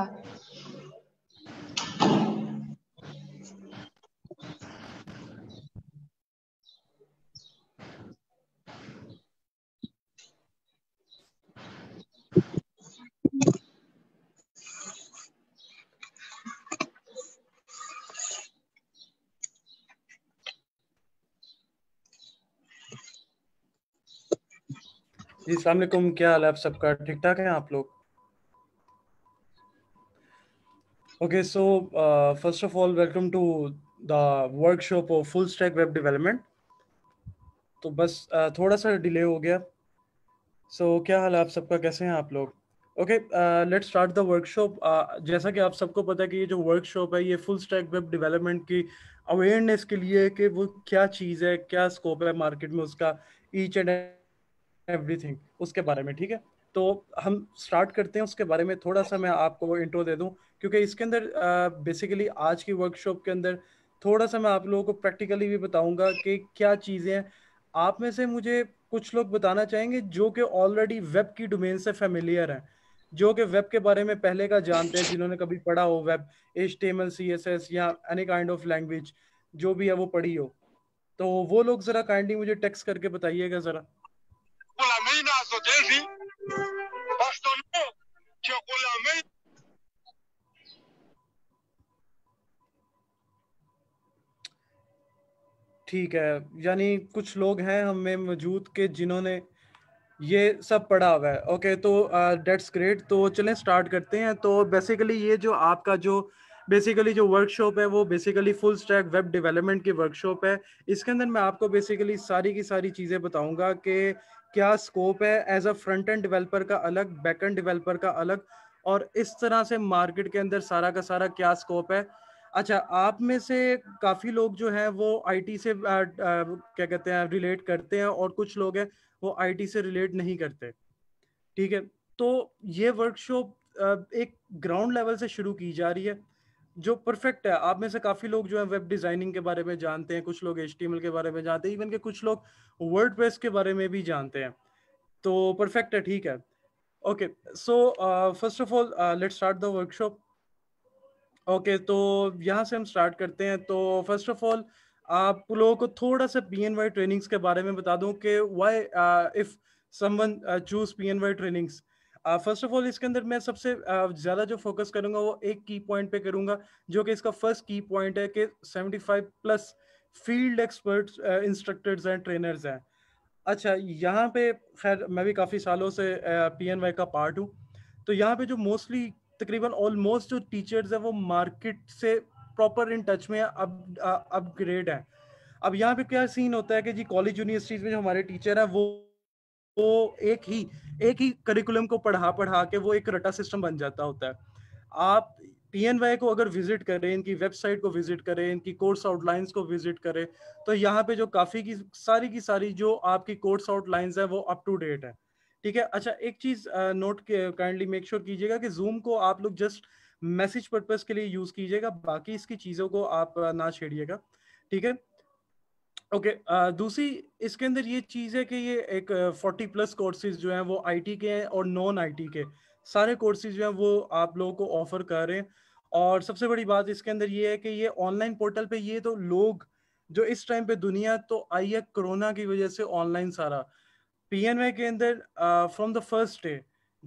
का जी सलामकुम क्या हाल है आप सबका ठीक ठाक है आप लोग okay so first of all welcome to the workshop of full stack web development तो बस uh, थोड़ा सा डिले हो गया सो so, क्या हाल है आप सबका कैसे हैं आप लोग okay let's start the workshop जैसा कि आप सबको पता है कि ये जो वर्कशॉप है ये फुल स्टैक वेब डेवलपमेंट की अवेयरनेस के लिए कि वो क्या चीज़ है क्या स्कोप है मार्केट में उसका ईच एंड एवरीथिंग उसके बारे में ठीक है तो हम स्टार्ट करते हैं उसके बारे में थोड़ा सा मैं आपको इंट्रो दे दूं क्योंकि इसके अंदर बेसिकली uh, आज की वर्कशॉप के अंदर थोड़ा सा मैं आप लोगों को प्रैक्टिकली भी बताऊंगा कि क्या चीज़ें आप में से मुझे कुछ लोग बताना चाहेंगे जो कि ऑलरेडी वेब की डोमेन से फेमिलियर हैं जो कि वेब के बारे में पहले का जानते हैं जिन्होंने कभी पढ़ा हो web H T M L C S S या एनी काइंड ऑफ लैंग्वेज जो भी है वो पढ़ी हो तो वो लोग ज़रा काइंडली मुझे टेक्स्ट करके बताइएगा ज़रा προτρέχει ως τον νόμο και ακολαμένη ठीक है यानी कुछ लोग हैं हमें मौजूद के जिन्होंने ये सब पढ़ा हुआ है ओके तो डेट्स uh, ग्रेट तो चलें स्टार्ट करते हैं तो बेसिकली ये जो आपका जो बेसिकली जो वर्कशॉप है वो basically full stack web development की वर्कशॉप है इसके अंदर मैं आपको बेसिकली सारी की सारी चीज़ें बताऊंगा कि क्या स्कोप है as a front end developer का अलग बैक एंड डेवलपर का अलग और इस तरह से मार्केट के अंदर सारा का सारा क्या स्कोप है अच्छा आप में से काफ़ी लोग जो हैं वो आईटी से आ, आ, क्या कहते हैं रिलेट करते हैं और कुछ लोग हैं वो आईटी से रिलेट नहीं करते ठीक है तो ये वर्कशॉप एक ग्राउंड लेवल से शुरू की जा रही है जो परफेक्ट है आप में से काफी लोग जो है वेब डिजाइनिंग के बारे में जानते हैं कुछ लोग एच के बारे में जानते हैं इवन के कुछ लोग वर्ड के बारे में भी जानते हैं तो परफेक्ट है ठीक है okay so first of all let start the workshop okay तो यहाँ से हम स्टार्ट करते हैं तो फर्स्ट ऑफ ऑल आप लोगों को थोड़ा सा पी एन वाई ट्रेनिंग्स के बारे में बता दूँ कि why if someone choose P N Y trainings first of all इसके अंदर मैं सबसे uh, ज्यादा जो फोकस करूंगा वो एक की पॉइंट पे करूंगा जो कि इसका फर्स्ट की पॉइंट है कि 75 plus field experts instructors and trainers हैं अच्छा यहाँ पे खैर मैं भी काफ़ी सालों से पी uh, का पार्ट हूँ तो यहाँ पे जो मोस्टली तकरीबन ऑलमोस्ट जो टीचर्स हैं वो मार्केट से प्रॉपर इन टच में अब अपग्रेड हैं अब यहाँ पे क्या सीन होता है कि जी कॉलेज यूनिवर्सिटीज़ में जो हमारे टीचर हैं वो वो एक ही एक ही करिकुलम को पढ़ा पढ़ा के वो एक रटा सिस्टम बन जाता होता है आप पी को अगर विजिट करें इनकी वेबसाइट को विजिट करें इनकी कोर्स आउटलाइंस को विजिट करें तो यहाँ पे जो काफ़ी की सारी की सारी जो आपकी कोर्स आउटलाइंस है वो अप टू डेट है ठीक है अच्छा एक चीज़ नोट काइंडली मेक श्योर कीजिएगा कि जूम को आप लोग जस्ट मैसेज पर्पज़ के लिए यूज़ कीजिएगा बाकी इसकी चीज़ों को आप ना छेड़िएगा ठीक है ओके okay, uh, दूसरी इसके अंदर ये चीज़ है कि ये एक फोर्टी प्लस कोर्सेज जो हैं वो आईटी के हैं और नॉन आईटी के सारे कोर्सेज जो हैं वो आप लोगों को ऑफर कर रहे हैं और सबसे बड़ी बात इसके अंदर ये है कि ये ऑनलाइन पोर्टल पे ये तो लोग जो इस टाइम पे दुनिया तो आई है कोरोना की वजह से ऑनलाइन सारा पी के अंदर फ्रॉम द फर्स्ट डे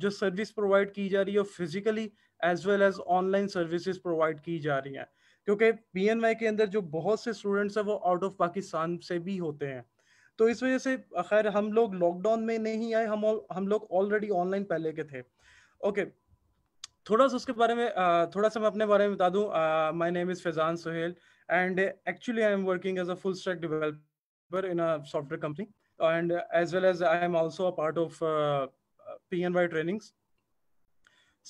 जो सर्विस प्रोवाइड की जा रही है physically as well as online services provide की जा रही हैं क्योंकि पी के अंदर जो बहुत से स्टूडेंट्स हैं वो आउट ऑफ पाकिस्तान से भी होते हैं तो इस वजह से खैर हम लोग लॉकडाउन में नहीं आए हम हम लोग ऑलरेडी ऑनलाइन पहले के थे ओके okay. थोड़ा सा उसके बारे में थोड़ा सा मैं अपने बारे में बता दूं my name is Faizan Suhail and actually I am working as a full stack developer in a software company as well as I am am a part of P N Y trainings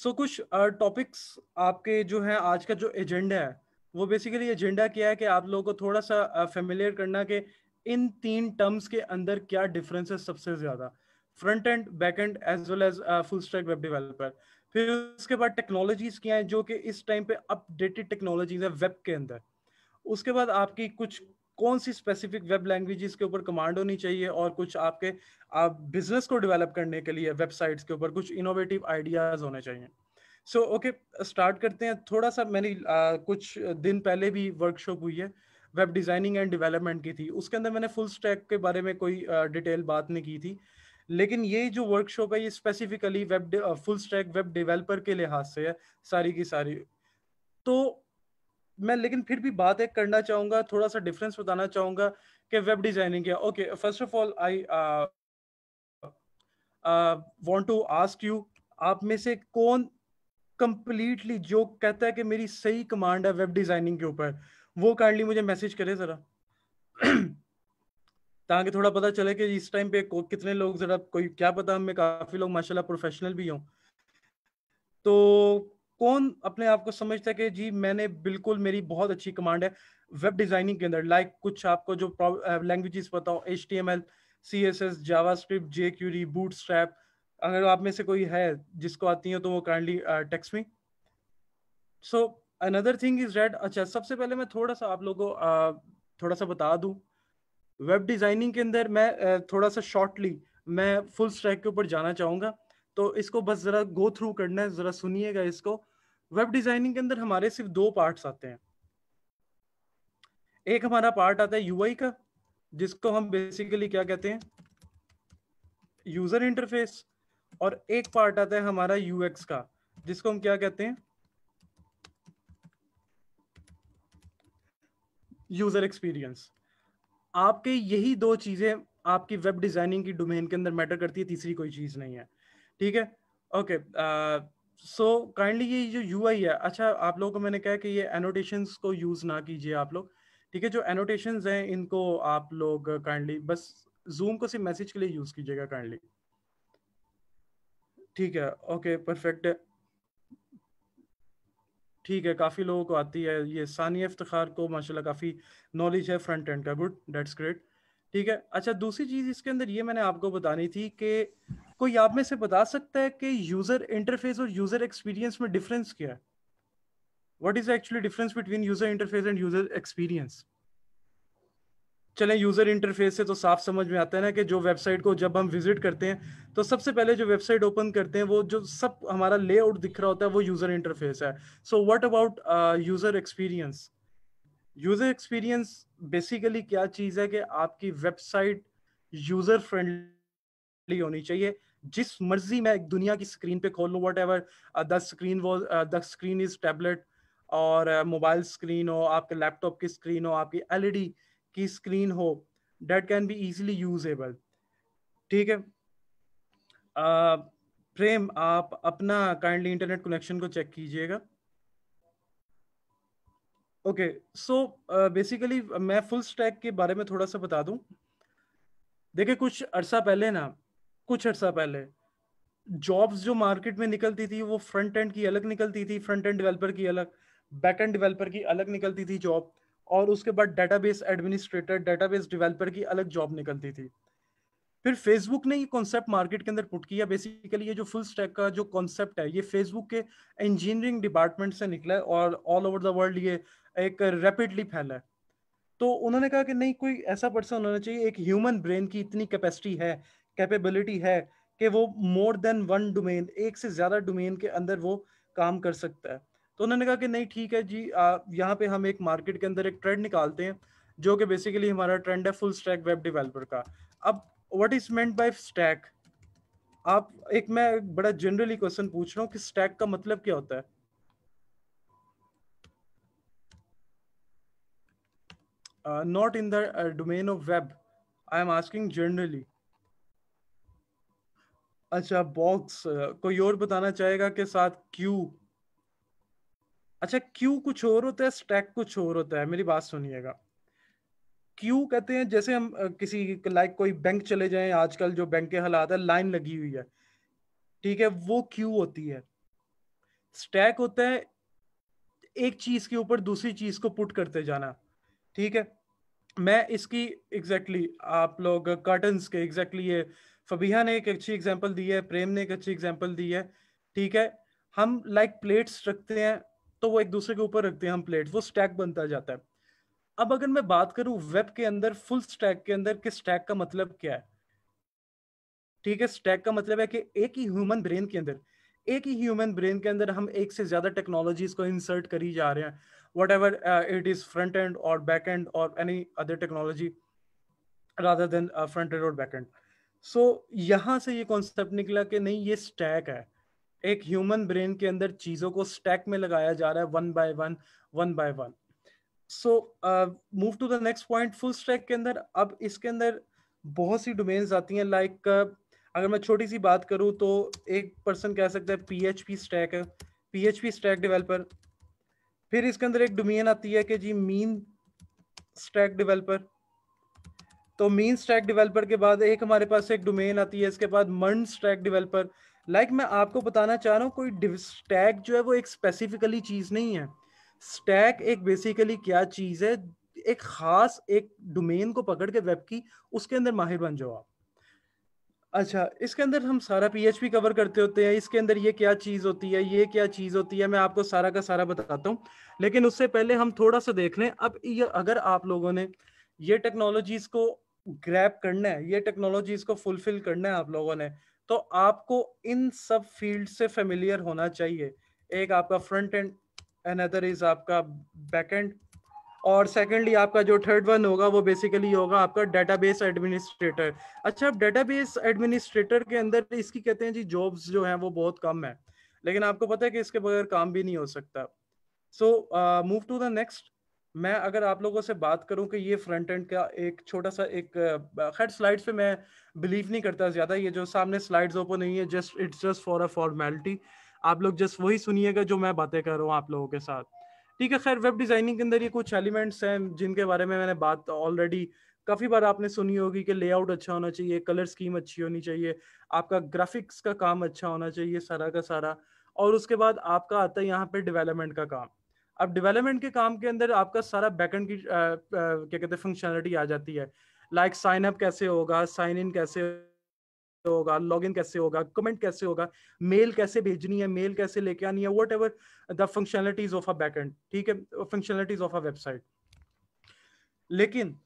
so कुछ topics uh, आपके जो है आज का जो agenda है वो basically agenda क्या है कि आप लोगों को थोड़ा सा फेमिलियर करना कि इन तीन टर्म्स के अंदर क्या डिफरेंसेस सबसे ज्यादा front end back end as well as full stack web developer फिर उसके बाद टेक्नोलॉजीज क्या है जो कि इस टाइम पे अपडेटेड टेक्नोलॉजीज है वेब के अंदर उसके बाद आपकी कुछ कौन सी स्पेसिफिक वेब लैंग्वेजेस के ऊपर कमांड होनी चाहिए और कुछ आपके आप बिजनेस को डेवलप करने के लिए वेबसाइट्स के ऊपर कुछ इनोवेटिव आइडियाज होने चाहिए सो ओके स्टार्ट करते हैं थोड़ा सा मैंने आ, कुछ दिन पहले भी वर्कशॉप हुई है वेब डिज़ाइनिंग एंड डेवलपमेंट की थी उसके अंदर मैंने फुल स्टैक के बारे में कोई डिटेल बात नहीं की थी लेकिन ये जो वर्कशॉप है ये specifically web full stack web developer के लिहाज से है सारी की सारी तो मैं लेकिन फिर भी बात एक करना चाहूंगा थोड़ा सा डिफरेंस बताना चाहूंगा कि वेब डिज़ाइनिंग क्या okay first of all I want to ask you आप में से कौन कंप्लीटली जो कहता है कि मेरी सही कमांड है वेब डिजाइनिंग के ऊपर वो काइंडली मुझे मैसेज करे जरा ताकि थोड़ा पता चले कि इस टाइम पे कितने लोग जरा कोई क्या पता हमें काफी लोग माशाल्लाह प्रोफेशनल भी हों तो कौन अपने आप को समझता है कि जी मैंने बिल्कुल मेरी बहुत अच्छी कमांड है वेब डिजाइनिंग के अंदर लाइक कुछ आपको जो लैंग्वेजेस पता हो H T M L C S S JavaScript jQuery Bootstrap अगर आप में से कोई है जिसको आती है तो वो kindly text me so another thing is red अच्छा सबसे पहले मैं थोड़ा सा आप लोगों को uh, थोड़ा सा बता दूं वेब डिजाइनिंग के अंदर मैं uh, थोड़ा सा शॉर्टली मैं फुल स्ट्रैक के ऊपर जाना चाहूंगा तो इसको बस ज़रा गो थ्रू करना है ज़रा सुनिएगा इसको वेब डिज़ाइनिंग के अंदर हमारे सिर्फ दो पार्ट्स आते हैं एक हमारा पार्ट आता है यूआई का जिसको हम बेसिकली क्या कहते हैं यूज़र इंटरफेस और एक पार्ट आता है हमारा यूएक्स का जिसको हम क्या कहते हैं यूजर एक्सपीरियंस आपके यही दो चीजें आपकी वेब डिजाइनिंग की डोमेन के अंदर मैटर करती है तीसरी कोई चीज नहीं है ठीक है ओके सो काइंडली ये जो यू है अच्छा आप लोगों को मैंने कहा कि ये एनोटेशन को यूज ना कीजिए आप लोग ठीक है जो एनोटेशन हैं इनको आप लोग काइंडली बस जूम को सिर्फ मैसेज के लिए यूज कीजिएगा काइंडली ठीक है ओके परफेक्ट है ठीक है काफ़ी लोगों को आती है ये सानिया इफ्तार को माशाल्लाह काफ़ी नॉलेज है फ्रंट एंड का गुड डेट्स ग्रेट ठीक है अच्छा दूसरी चीज़ इसके अंदर ये मैंने आपको बतानी थी कि कोई आप में से बता सकता है कि यूज़र इंटरफेस और यूज़र एक्सपीरियंस में डिफरेंस क्या है what is actually difference between user interface and user experience चले यूजर इंटरफेस से तो साफ समझ में आता है ना कि जो वेबसाइट को जब हम विजिट करते हैं तो सबसे पहले जो वेबसाइट ओपन करते हैं वो जो सब हमारा लेआउट दिख रहा होता है वो यूजर इंटरफेस है so what about user experience user experience basically क्या चीज है कि आपकी वेबसाइट यूजर फ्रेंडली होनी चाहिए जिस मर्जी मैं दुनिया की स्क्रीन पे खोल लूँ whatever the screen was the screen is tablet और मोबाइल uh, स्क्रीन हो आपके लैपटॉप की स्क्रीन हो आपकी एलईडी की स्क्रीन हो that can be easily usable ठीक है प्रेम uh, आप अपना काइंडली इंटरनेट कनेक्शन को चेक कीजिएगा ओके सो बेसिकली मैं फुल स्टैक के बारे में थोड़ा सा बता दूं देखिए कुछ अरसा पहले ना कुछ अरसा पहले जॉब्स जो मार्केट में निकलती थी वो फ्रंट एंड की अलग निकलती थी फ्रंट एंड डेवलपर की अलग बैक एंड डेवलपर की अलग निकलती थी जॉब और उसके बाद डेटाबेस एडमिनिस्ट्रेटर डेटाबेस डेवलपर की अलग जॉब निकलती थी फिर फेसबुक ने ये कॉन्सेप्ट मार्केट के अंदर पुट किया बेसिकली ये जो फुल स्टैक का जो कॉन्सेप्ट है ये फेसबुक के इंजीनियरिंग डिपार्टमेंट से निकला है और ऑल ओवर द वर्ल्ड ये एक रैपिडली फैला है तो उन्होंने कहा कि नहीं कोई ऐसा पर्सन होना चाहिए एक ह्यूमन ब्रेन की इतनी कैपेसिटी है कैपेबिलिटी है कि वो मोर देन वन डोमेन एक से ज़्यादा डोमेन के अंदर वो काम कर सकता है तो उन्होंने कहा कि नहीं ठीक है जी यहाँ पे हम एक मार्केट के अंदर एक ट्रेंड निकालते हैं जो कि बेसिकली हमारा ट्रेंड है फुल स्टैक वेब डेवलपर का अब what is meant by stack आप एक मैं बड़ा जनरली क्वेश्चन पूछ रहा हूँ कि स्टैक का मतलब क्या होता है not in the domain of web I am asking generally अच्छा बॉक्स कोई और बताना चाहेगा के साथ क्यू अच्छा क्यू कुछ और होता है स्टैक कुछ और होता है मेरी बात सुनिएगा क्यू कहते हैं जैसे हम किसी लाइक कोई बैंक चले जाए आजकल जो बैंक के हालात है लाइन लगी हुई है ठीक है वो क्यू होती है स्टैक होता है एक चीज के ऊपर दूसरी चीज को पुट करते जाना ठीक है मैं इसकी एग्जैक्टली exactly, आप लोग कर्टन के एग्जैक्टली exactly ये फबीहा ने एक अच्छी एग्जाम्पल दी है प्रेम ने एक अच्छी एग्जाम्पल दी है ठीक है हम लाइक like, प्लेट्स रखते हैं तो वो एक दूसरे के ऊपर रखते हैं हम प्लेट वो स्टैक बनता जाता है अब अगर मैं बात करूं वेब के अंदर फुल स्टैक के अंदर कि स्टैक का मतलब क्या है ठीक है स्टैक का मतलब है कि एक ही ह्यूमन ब्रेन के अंदर एक ही ह्यूमन ब्रेन के अंदर हम एक से ज्यादा टेक्नोलॉजीज को इंसर्ट करी जा रहे हैं whatever it is front end और बैक एंड और any other technology rather than front end और बैक एंड सो यहां से ये कॉन्सेप्ट निकला कि नहीं ये स्टैक है एक ह्यूमन ब्रेन के अंदर चीजों को स्टैक में लगाया जा रहा है one by one one by one so move to the next point full stack के अंदर अब इसके अंदर बहुत सी डोमेन्स आती हैं लाइक like, uh, अगर मैं छोटी सी बात करूं तो एक पर्सन कह सकता है PHP stack PHP stack developer फिर इसके अंदर एक डोमेन आती है कि जी मीन स्टैक डेवलपर तो मीन स्टैक डेवलपर के बाद एक हमारे पास एक डोमेन आती है इसके बाद मंड स्टैक डेवलपर लाइक like मैं आपको बताना चाह रहा हूँ कोई स्टैक जो है वो एक स्पेसिफिकली चीज नहीं है स्टैक एक बेसिकली क्या चीज है एक खास एक डोमेन को पकड़ के वेब की उसके अंदर माहिर बन जाओ आप अच्छा इसके अंदर हम सारा पीएचपी कवर करते होते हैं इसके अंदर ये क्या चीज़ होती है ये क्या चीज़ होती है मैं आपको सारा का सारा बताता हूँ लेकिन उससे पहले हम थोड़ा सा देख लें अब ये अगर आप लोगों ने ये टेक्नोलॉजीज को ग्रैप करना है ये टेक्नोलॉजीज को फुलफिल करना है आप लोगों ने तो आपको इन सब फील्ड से फेमिलियर होना चाहिए एक आपका फ्रंट एंड अनदर इज आपका बैक एंड और सेकेंडली आपका जो थर्ड वन होगा वो बेसिकली होगा आपका डेटाबेस एडमिनिस्ट्रेटर अच्छा अब डेटाबेस एडमिनिस्ट्रेटर के अंदर इसकी कहते हैं जी जॉब्स जो हैं वो बहुत कम है लेकिन आपको पता है कि इसके बगैर काम भी नहीं हो सकता so move to the next मैं अगर आप लोगों से बात करूं कि ये फ्रंट एंड का एक छोटा सा एक खैर स्लाइड्स पे मैं बिलीव नहीं करता ज़्यादा ये जो सामने स्लाइड्स ओपन नहीं है just it's just for a formality आप लोग जस्ट वही सुनिएगा जो मैं बातें कर रहा हूँ आप लोगों के साथ ठीक है खैर वेब डिज़ाइनिंग के अंदर ये कुछ एलिमेंट्स हैं जिनके बारे में मैंने बात ऑलरेडी काफ़ी बार आपने सुनी होगी कि लेआउट अच्छा होना चाहिए कलर स्कीम अच्छी होनी चाहिए आपका ग्राफिक्स का काम अच्छा होना चाहिए सारा का सारा और उसके बाद आपका आता है यहाँ पे डेवलपमेंट का काम अब डेवलपमेंट के काम के अंदर आपका सारा बैकेंड की क्या कहते हैं फंक्शनलिटी आ जाती है लाइक साइन अप कैसे होगा साइन इन कैसे होगा लॉग इन कैसे होगा कमेंट कैसे होगा मेल कैसे भेजनी है मेल कैसे लेके आनी है whatever the functionalities of a backend ठीक है फंक्शनलिटीज ऑफ अ वेबसाइट लेकिन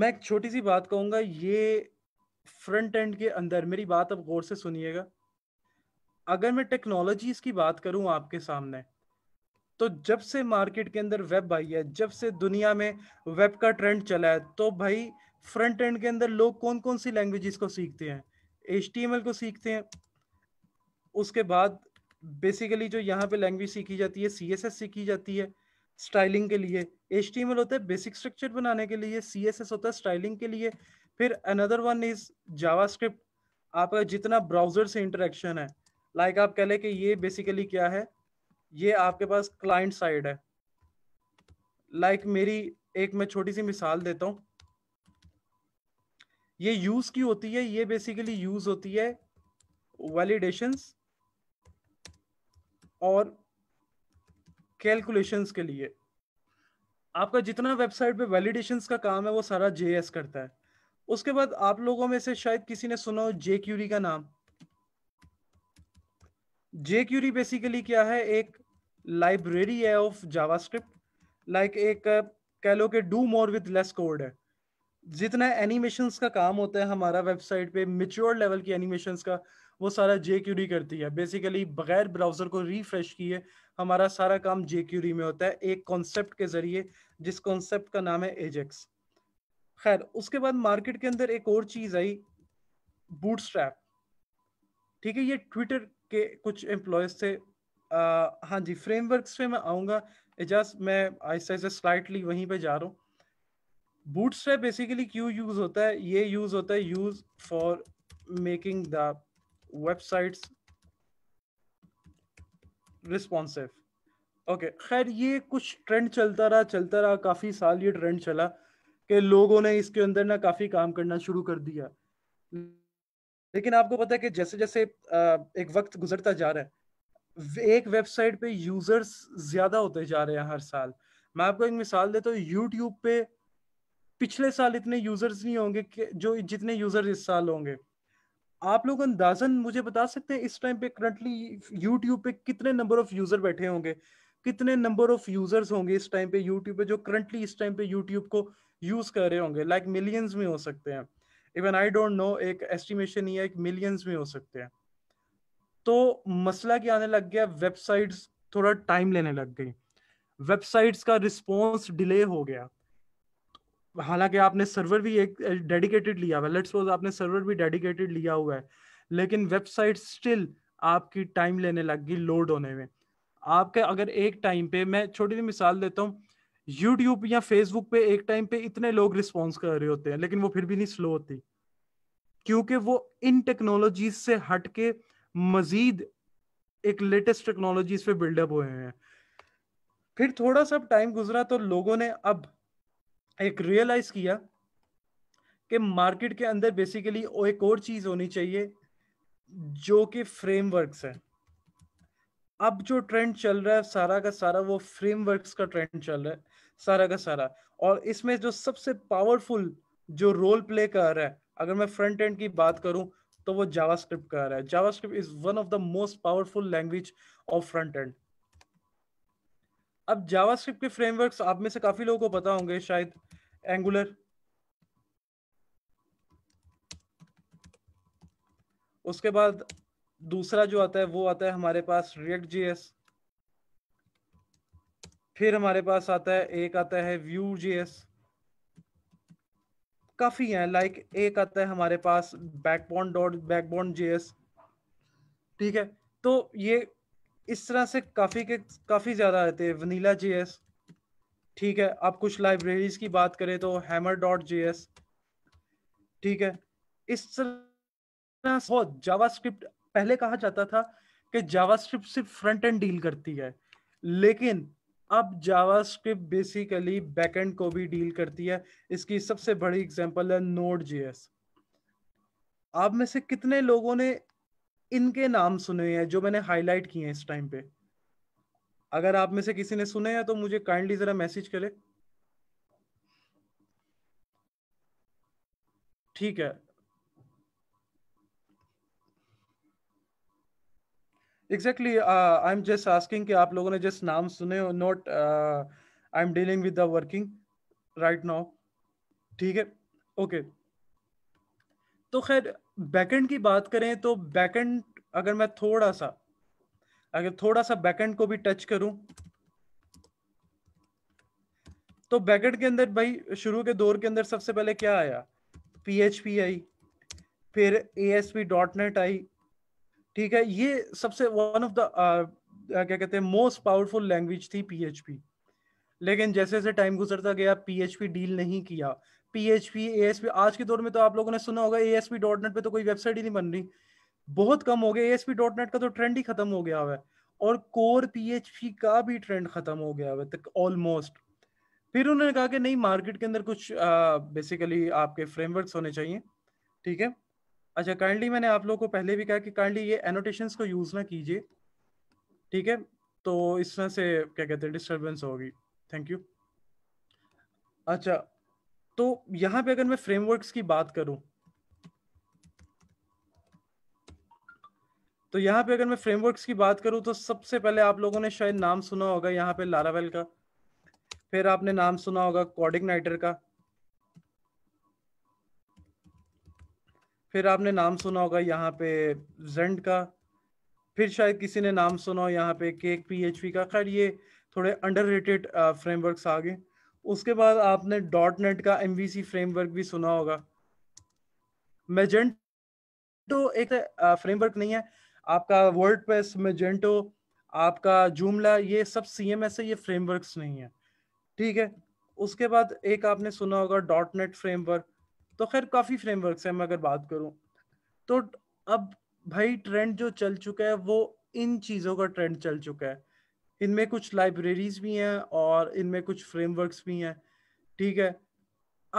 मैं एक छोटी सी बात कहूँगा ये फ्रंट एंड के अंदर मेरी बात अब गौर से सुनिएगा अगर मैं टेक्नोलॉजीज की बात करूं आपके सामने तो जब से मार्केट के अंदर वेब आई है जब से दुनिया में वेब का ट्रेंड चला है तो भाई फ्रंट एंड के अंदर लोग कौन कौन सी लैंग्वेजेस को सीखते हैं एच को सीखते हैं उसके बाद बेसिकली जो यहाँ पे लैंग्वेज सीखी जाती है सी सीखी जाती है स्टाइलिंग के लिए एच होता है बेसिक स्ट्रक्चर बनाने के लिए सी होता है स्टाइलिंग के लिए फिर अनदर वन इज जावा आपका जितना ब्राउजर से इंटरेक्शन है लाइक like आप कह लें कि ये बेसिकली क्या है ये आपके पास क्लाइंट साइड है लाइक like मेरी एक मैं छोटी सी मिसाल देता हूं ये यूज की होती है ये बेसिकली यूज होती है वैलिडेशंस और कैलकुलेशंस के लिए आपका जितना वेबसाइट पे वैलिडेशंस का काम है वो सारा जेएस करता है उसके बाद आप लोगों में से शायद किसी ने सुना हो जे क्यूरी का नाम जे क्यूरी बेसिकली क्या है एक लाइब्रेरी है ऑफ जावास्क्रिप्ट लाइक एक कह लो कि do more with less code है जितना एनिमेशन का काम होता है हमारा वेबसाइट पे मिच्योर लेवल की एनिमेशन का वो सारा जे क्यूरी करती है बेसिकली बगैर ब्राउजर को रिफ्रेश किए हमारा सारा काम जे क्यूरी में होता है एक कॉन्सेप्ट के जरिए जिस कॉन्सेप्ट का नाम है एजेक्स खैर उसके बाद मार्केट के अंदर एक और चीज आई बूटस्ट्रैप ठीक है ये ट्विटर के कुछ एम्प्लॉयज थे आ, हाँ जी फ्रेमवर्क पे मैं आऊँगा एजाज मैं आहिस्ता आहिस्ता स्लाइटली वहीं पे जा रहा हूँ बूटस्ट्रैप बेसिकली क्यों यूज़ होता है ये यूज़ होता है use for making the websites responsive okay खैर ये कुछ ट्रेंड चलता रहा चलता रहा काफ़ी साल ये ट्रेंड चला कि लोगों ने इसके अंदर ना काफ़ी काम करना शुरू कर दिया लेकिन आपको पता है कि जैसे जैसे एक वक्त गुजरता जा रहा है एक वेबसाइट पे यूजर्स ज्यादा होते जा रहे हैं हर साल मैं आपको एक मिसाल देता हूँ यूट्यूब पे पिछले साल इतने यूजर्स नहीं होंगे जो जितने यूजर्स इस साल होंगे आप लोग अंदाजन मुझे बता सकते हैं इस टाइम पे करंटली यूट्यूब पे कितने नंबर ऑफ यूजर बैठे होंगे कितने नंबर ऑफ यूजर्स होंगे इस टाइम पे यूट्यूब पे जो करंटली इस टाइम पे यूट्यूब को यूज कर रहे होंगे लाइक like मिलियंस में हो सकते हैं इवन आई डोंट नो एक एस्टिमेशन ही है एक मिलियंस में हो सकते हैं तो मसला क्या आने लग गया वेबसाइट्स थोड़ा टाइम लेने लग गई वेबसाइट्स का रिस्पॉन्स डिले हो गया हालांकि आपने सर्वर भी एक डेडिकेटेड लिया हुआ लेट्स सपोज आपने सर्वर भी डेडिकेटेड लिया हुआ है लेकिन वेबसाइट स्टिल आपकी टाइम लेने लग गई लोड होने में आपके अगर एक टाइम पे मैं छोटी सी मिसाल देता हूँ यूट्यूब या फेसबुक पे एक टाइम पे इतने लोग रिस्पॉन्स कर रहे होते हैं लेकिन वो फिर भी नहीं स्लो होती क्योंकि वो इन टेक्नोलॉजीज से हट के मजीद एक लेटेस्ट टेक्नोलॉजीज पे बिल्डअप हुए हैं फिर थोड़ा सा टाइम गुजरा तो लोगों ने अब एक रियलाइज किया कि मार्केट के अंदर बेसिकली एक और चीज होनी चाहिए जो कि फ्रेमवर्क्स है अब जो ट्रेंड चल रहा है सारा का सारा वो फ्रेमवर्क्स का ट्रेंड चल रहा है सारा का सारा और इसमें जो सबसे पावरफुल जो रोल प्ले कर रहा है अगर मैं फ्रंट एंड की बात करूं तो वो जावास्क्रिप्ट कर रहा है JavaScript is one of the most powerful language of front end अब जावास्क्रिप्ट के फ्रेमवर्क्स आप में से काफी लोगों को पता होंगे शायद एंगुलर उसके बाद दूसरा जो आता है वो आता है हमारे पास रिएक्ट जेएस फिर हमारे पास आता है एक आता है व्यू जेएस काफी है लाइक एक आता है हमारे पास बैकबोन डॉट बैकबोन जेएस ठीक है तो ये इस तरह से काफी के काफी ज्यादा आते हैं वनीला जेएस ठीक है आप कुछ लाइब्रेरीज की बात करें तो हैमर डॉट जेएस ठीक है इस तरह बहुत जावास्क्रिप्ट पहले कहा जाता था कि जावास्क्रिप्ट सिर्फ फ्रंट एंड डील करती है लेकिन अब जावास्क्रिप्ट बेसिकली बैकएंड को भी डील करती है इसकी सबसे बड़ी एग्जांपल है नोड जेएस आप में से कितने लोगों ने इनके नाम सुने हैं जो मैंने हाईलाइट किए हैं इस टाइम पे अगर आप में से किसी ने सुने हैं तो मुझे काइंडली जरा मैसेज करें ठीक है exactly I am just asking कि आप लोगों ने जस्ट नाम सुने हो not I am dealing with the working right now ठीक है ओके तो खैर बैकएंड की बात करें तो बैकएंड अगर मैं थोड़ा सा अगर थोड़ा सा बैकएंड को भी टच करूं तो बैकएंड के अंदर भाई शुरू के दौर के अंदर सबसे पहले क्या आया पी आई फिर ए आई ठीक है ये सबसे वन ऑफ द क्या कहते हैं मोस्ट पावरफुल लैंग्वेज थी पीएचपी लेकिन जैसे जैसे टाइम गुजरता गया पीएचपी डील नहीं किया पीएचपी एएसपी आज के दौर में तो आप लोगों ने सुना होगा एएसपी डॉट नेट पर तो कोई वेबसाइट ही नहीं बन रही बहुत कम हो गया एएसपी डॉट नेट का तो ट्रेंड ही खत्म हो गया है और कोर पीएचपी का भी ट्रेंड खत्म हो गया है ऑलमोस्ट फिर उन्होंने कहा कि नहीं मार्केट के अंदर कुछ बेसिकली uh, आपके फ्रेमवर्क होने चाहिए ठीक है अच्छा काइंडली मैंने आप लोगों को पहले भी कहा कि काइंडली ये एनोटेशंस को यूज ना कीजिए ठीक है तो इस तरह से क्या कहते हैं डिस्टर्बेंस होगी थैंक यू अच्छा तो यहां पे अगर मैं फ्रेमवर्क्स की बात करूं तो यहाँ पे अगर मैं फ्रेमवर्क्स की बात करूं तो, तो सबसे पहले आप लोगों ने शायद नाम सुना होगा यहाँ पे लारावेल का फिर आपने नाम सुना होगा कोडिग्नाइटर का फिर आपने नाम सुना होगा यहाँ पे जेंड का फिर शायद किसी ने नाम सुना हो यहाँ पे केक पी का खैर ये थोड़े अंडर रेटेड फ्रेमवर्क आ गए उसके बाद आपने डॉट नेट का एम फ्रेमवर्क भी सुना होगा मेजेंटो एक फ्रेमवर्क नहीं है आपका वर्ल्ड प्रेस मेजेंटो आपका जूमला ये सब सी एम एस है ये फ्रेमवर्क नहीं है ठीक है उसके बाद एक आपने सुना होगा डॉट नेट फ्रेमवर्क तो खैर काफ़ी फ्रेमवर्क है मैं अगर बात करूं तो अब भाई ट्रेंड जो चल चुका है वो इन चीज़ों का ट्रेंड चल चुका है इनमें कुछ लाइब्रेरीज भी हैं और इनमें कुछ फ्रेमवर्क्स भी हैं ठीक है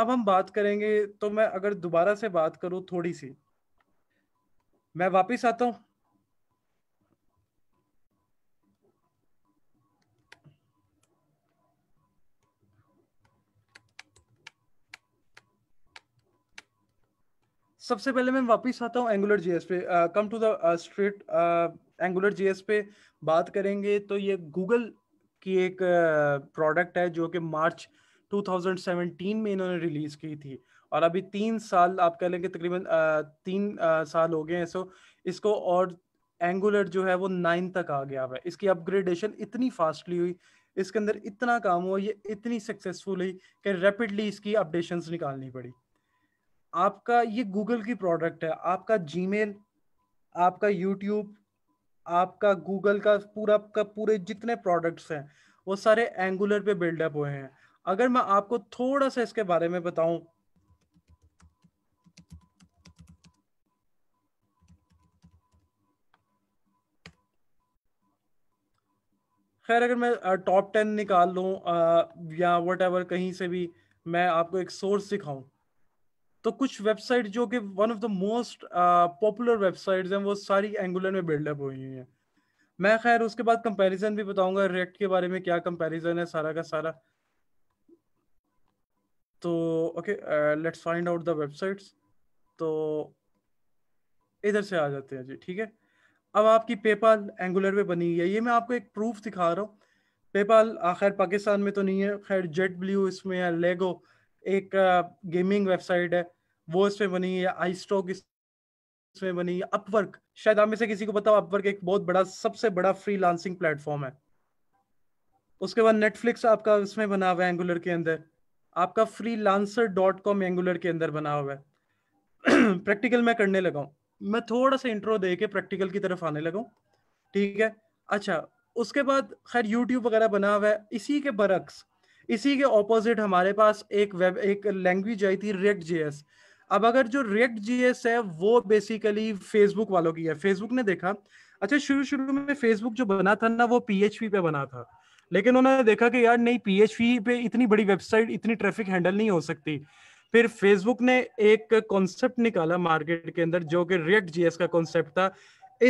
अब हम बात करेंगे तो मैं अगर दोबारा से बात करूँ थोड़ी सी मैं वापस आता हूं सबसे पहले मैं वापस आता हूँ एंगुलर जीएस पे come to the straight Angular JS पे बात करेंगे तो ये गूगल की एक प्रोडक्ट uh, है जो कि मार्च 2017 में इन्होंने रिलीज की थी और अभी तीन साल आप कह लेंगे तकरीबन तीन साल हो गए हैं सो इसको और एंगुलर जो है वो नाइन तक आ गया है इसकी अपग्रेडेशन इतनी फास्टली हुई इसके अंदर इतना काम हुआ ये इतनी सक्सेसफुल हुई कि रैपिडली इसकी अपडेशन निकालनी पड़ी आपका ये गूगल की प्रोडक्ट है आपका जीमेल आपका यूट्यूब आपका गूगल का पूरा का पूरे जितने प्रोडक्ट्स हैं वो सारे एंगुलर पे बिल्डअप हुए हैं अगर मैं आपको थोड़ा सा इसके बारे में बताऊं खैर अगर मैं टॉप टेन निकाल लूँ या वट कहीं से भी मैं आपको एक सोर्स दिखाऊं तो कुछ वेबसाइट जो कि one of the most popular websites हैं वो सारी एंगुलर में बिल्डअप हुई हुई हैं मैं खैर उसके बाद कंपैरिजन भी बताऊंगा रिएक्ट के बारे में क्या कंपैरिजन है सारा का सारा तो okay let's find out the websites तो इधर से आ जाते हैं जी ठीक है अब आपकी पेपाल एंगुलर पे बनी हुई है ये मैं आपको एक प्रूफ दिखा रहा हूँ पेपाल खैर पाकिस्तान में तो नहीं है खैर जेट ब्लू इसमें है लेगो एक गेमिंग uh, वेबसाइट है वो इसमें बनी है आई स्ट्रोक इसमें बनी है अपवर्क शायद आप में से किसी को बताओ अपवर्क एक बहुत बड़ा सबसे बड़ा फ्री लांसिंग प्लेटफॉर्म है उसके बाद नेटफ्लिक्स आपका उसमें बना हुआ है एंगुलर के अंदर आपका freelancer dot com Angular के अंदर बना हुआ है प्रैक्टिकल मैं करने लगा हूँ मैं थोड़ा सा इंट्रो दे के प्रैक्टिकल की तरफ आने लगा ठीक है अच्छा उसके बाद खैर यूट्यूब वगैरह बना हुआ है इसी के बरक्स इसी के ऑपोजिट हमारे पास एक वेब एक लैंग्वेज आई थी रिएक्ट जे अब अगर जो रिएक्ट जीएस है वो बेसिकली फेसबुक वालों की है फेसबुक ने देखा अच्छा शुरू शुरू में फेसबुक जो बना था ना वो पीएचपी पे बना था लेकिन उन्होंने देखा कि यार नहीं पीएचपी पे इतनी बड़ी वेबसाइट इतनी ट्रैफिक हैंडल नहीं हो सकती फिर फेसबुक ने एक कॉन्सेप्ट निकाला मार्केट के अंदर जो कि रिएक्ट जीएस का कॉन्सेप्ट था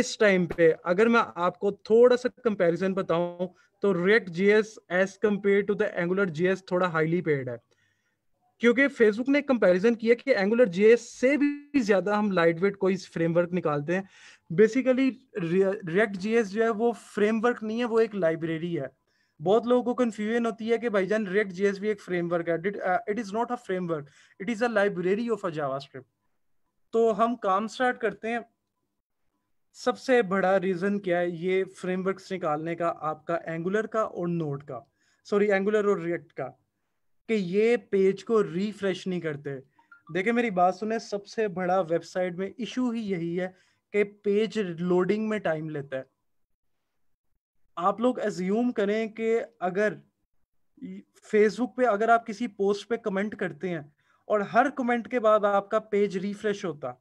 इस टाइम पे अगर मैं आपको थोड़ा सा कंपैरिजन बताऊं तो React JS as compare to the Angular JS थोड़ा हाईली पेड है क्योंकि फेसबुक ने कंपैरिजन किया कि एंगुलर जी से भी ज्यादा हम लाइट वेट कोई फ्रेमवर्क निकालते हैं बेसिकली रिएक्ट जी जो है वो फ्रेमवर्क नहीं है वो एक लाइब्रेरी है बहुत लोगों को कंफ्यूजन होती है कि भाई जान रिएक्ट जी भी एक फ्रेमवर्क है it is not a framework it is a library of a Java तो हम काम स्टार्ट करते हैं सबसे बड़ा रीजन क्या है ये फ्रेमवर्क निकालने का आपका एंगुलर का और नोट का सॉरी एंगुलर और रिएक्ट का कि ये पेज को रिफ्रेश नहीं करते देखिए मेरी बात सुने सबसे बड़ा वेबसाइट में इशू ही यही है कि पेज लोडिंग में टाइम लेता है आप लोग एज्यूम करें कि अगर फेसबुक पे अगर आप किसी पोस्ट पे कमेंट करते हैं और हर कमेंट के बाद आपका पेज रिफ्रेश होता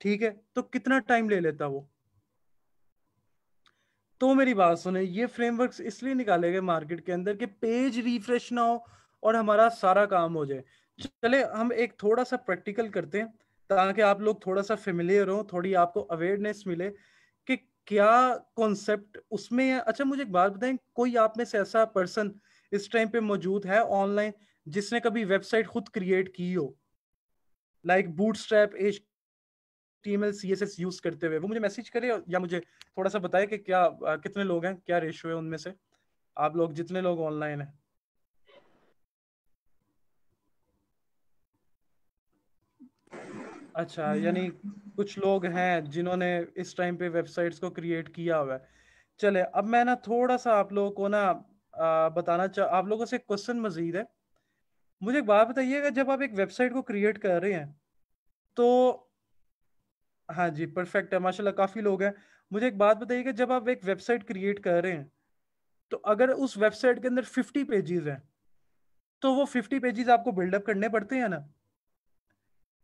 ठीक है तो कितना टाइम ले लेता वो तो मेरी बात सुने ये फ्रेमवर्क्स इसलिए निकाले गए मार्केट के अंदर कि पेज रिफ्रेश ना हो और हमारा सारा काम हो जाए चले हम एक थोड़ा सा प्रैक्टिकल करते हैं ताकि आप लोग थोड़ा सा फेमिलियर हो थोड़ी आपको अवेयरनेस मिले कि क्या कॉन्सेप्ट उसमें है अच्छा मुझे एक बात बताएं कोई आप में से ऐसा पर्सन इस टाइम पे मौजूद है ऑनलाइन जिसने कभी वेबसाइट खुद क्रिएट की हो like boot bootstrap H S S use करते हुए वो मुझे मैसेज करे या मुझे थोड़ा सा बताए कि क्या कितने लोग हैं क्या रेशो है उनमें से आप लोग जितने लोग ऑनलाइन हैं अच्छा हम्म। यानी कुछ लोग हैं जिन्होंने इस टाइम पे वेबसाइट्स को क्रिएट किया हुआ है चले अब मैं ना थोड़ा सा आप लोगों को ना आ, बताना चाह आप लोगों से क्वेश्चन मजीद है मुझे एक बात बताइएगा जब आप एक वेबसाइट को क्रिएट कर रहे हैं तो हाँ जी परफेक्ट है माशाल्लाह काफ़ी लोग हैं मुझे एक बात बताइएगा जब आप एक वेबसाइट क्रिएट कर रहे हैं तो अगर उस वेबसाइट के अंदर फिफ्टी पेजेस हैं तो वो फिफ्टी पेजेस आपको बिल्डअप करने पड़ते हैं ना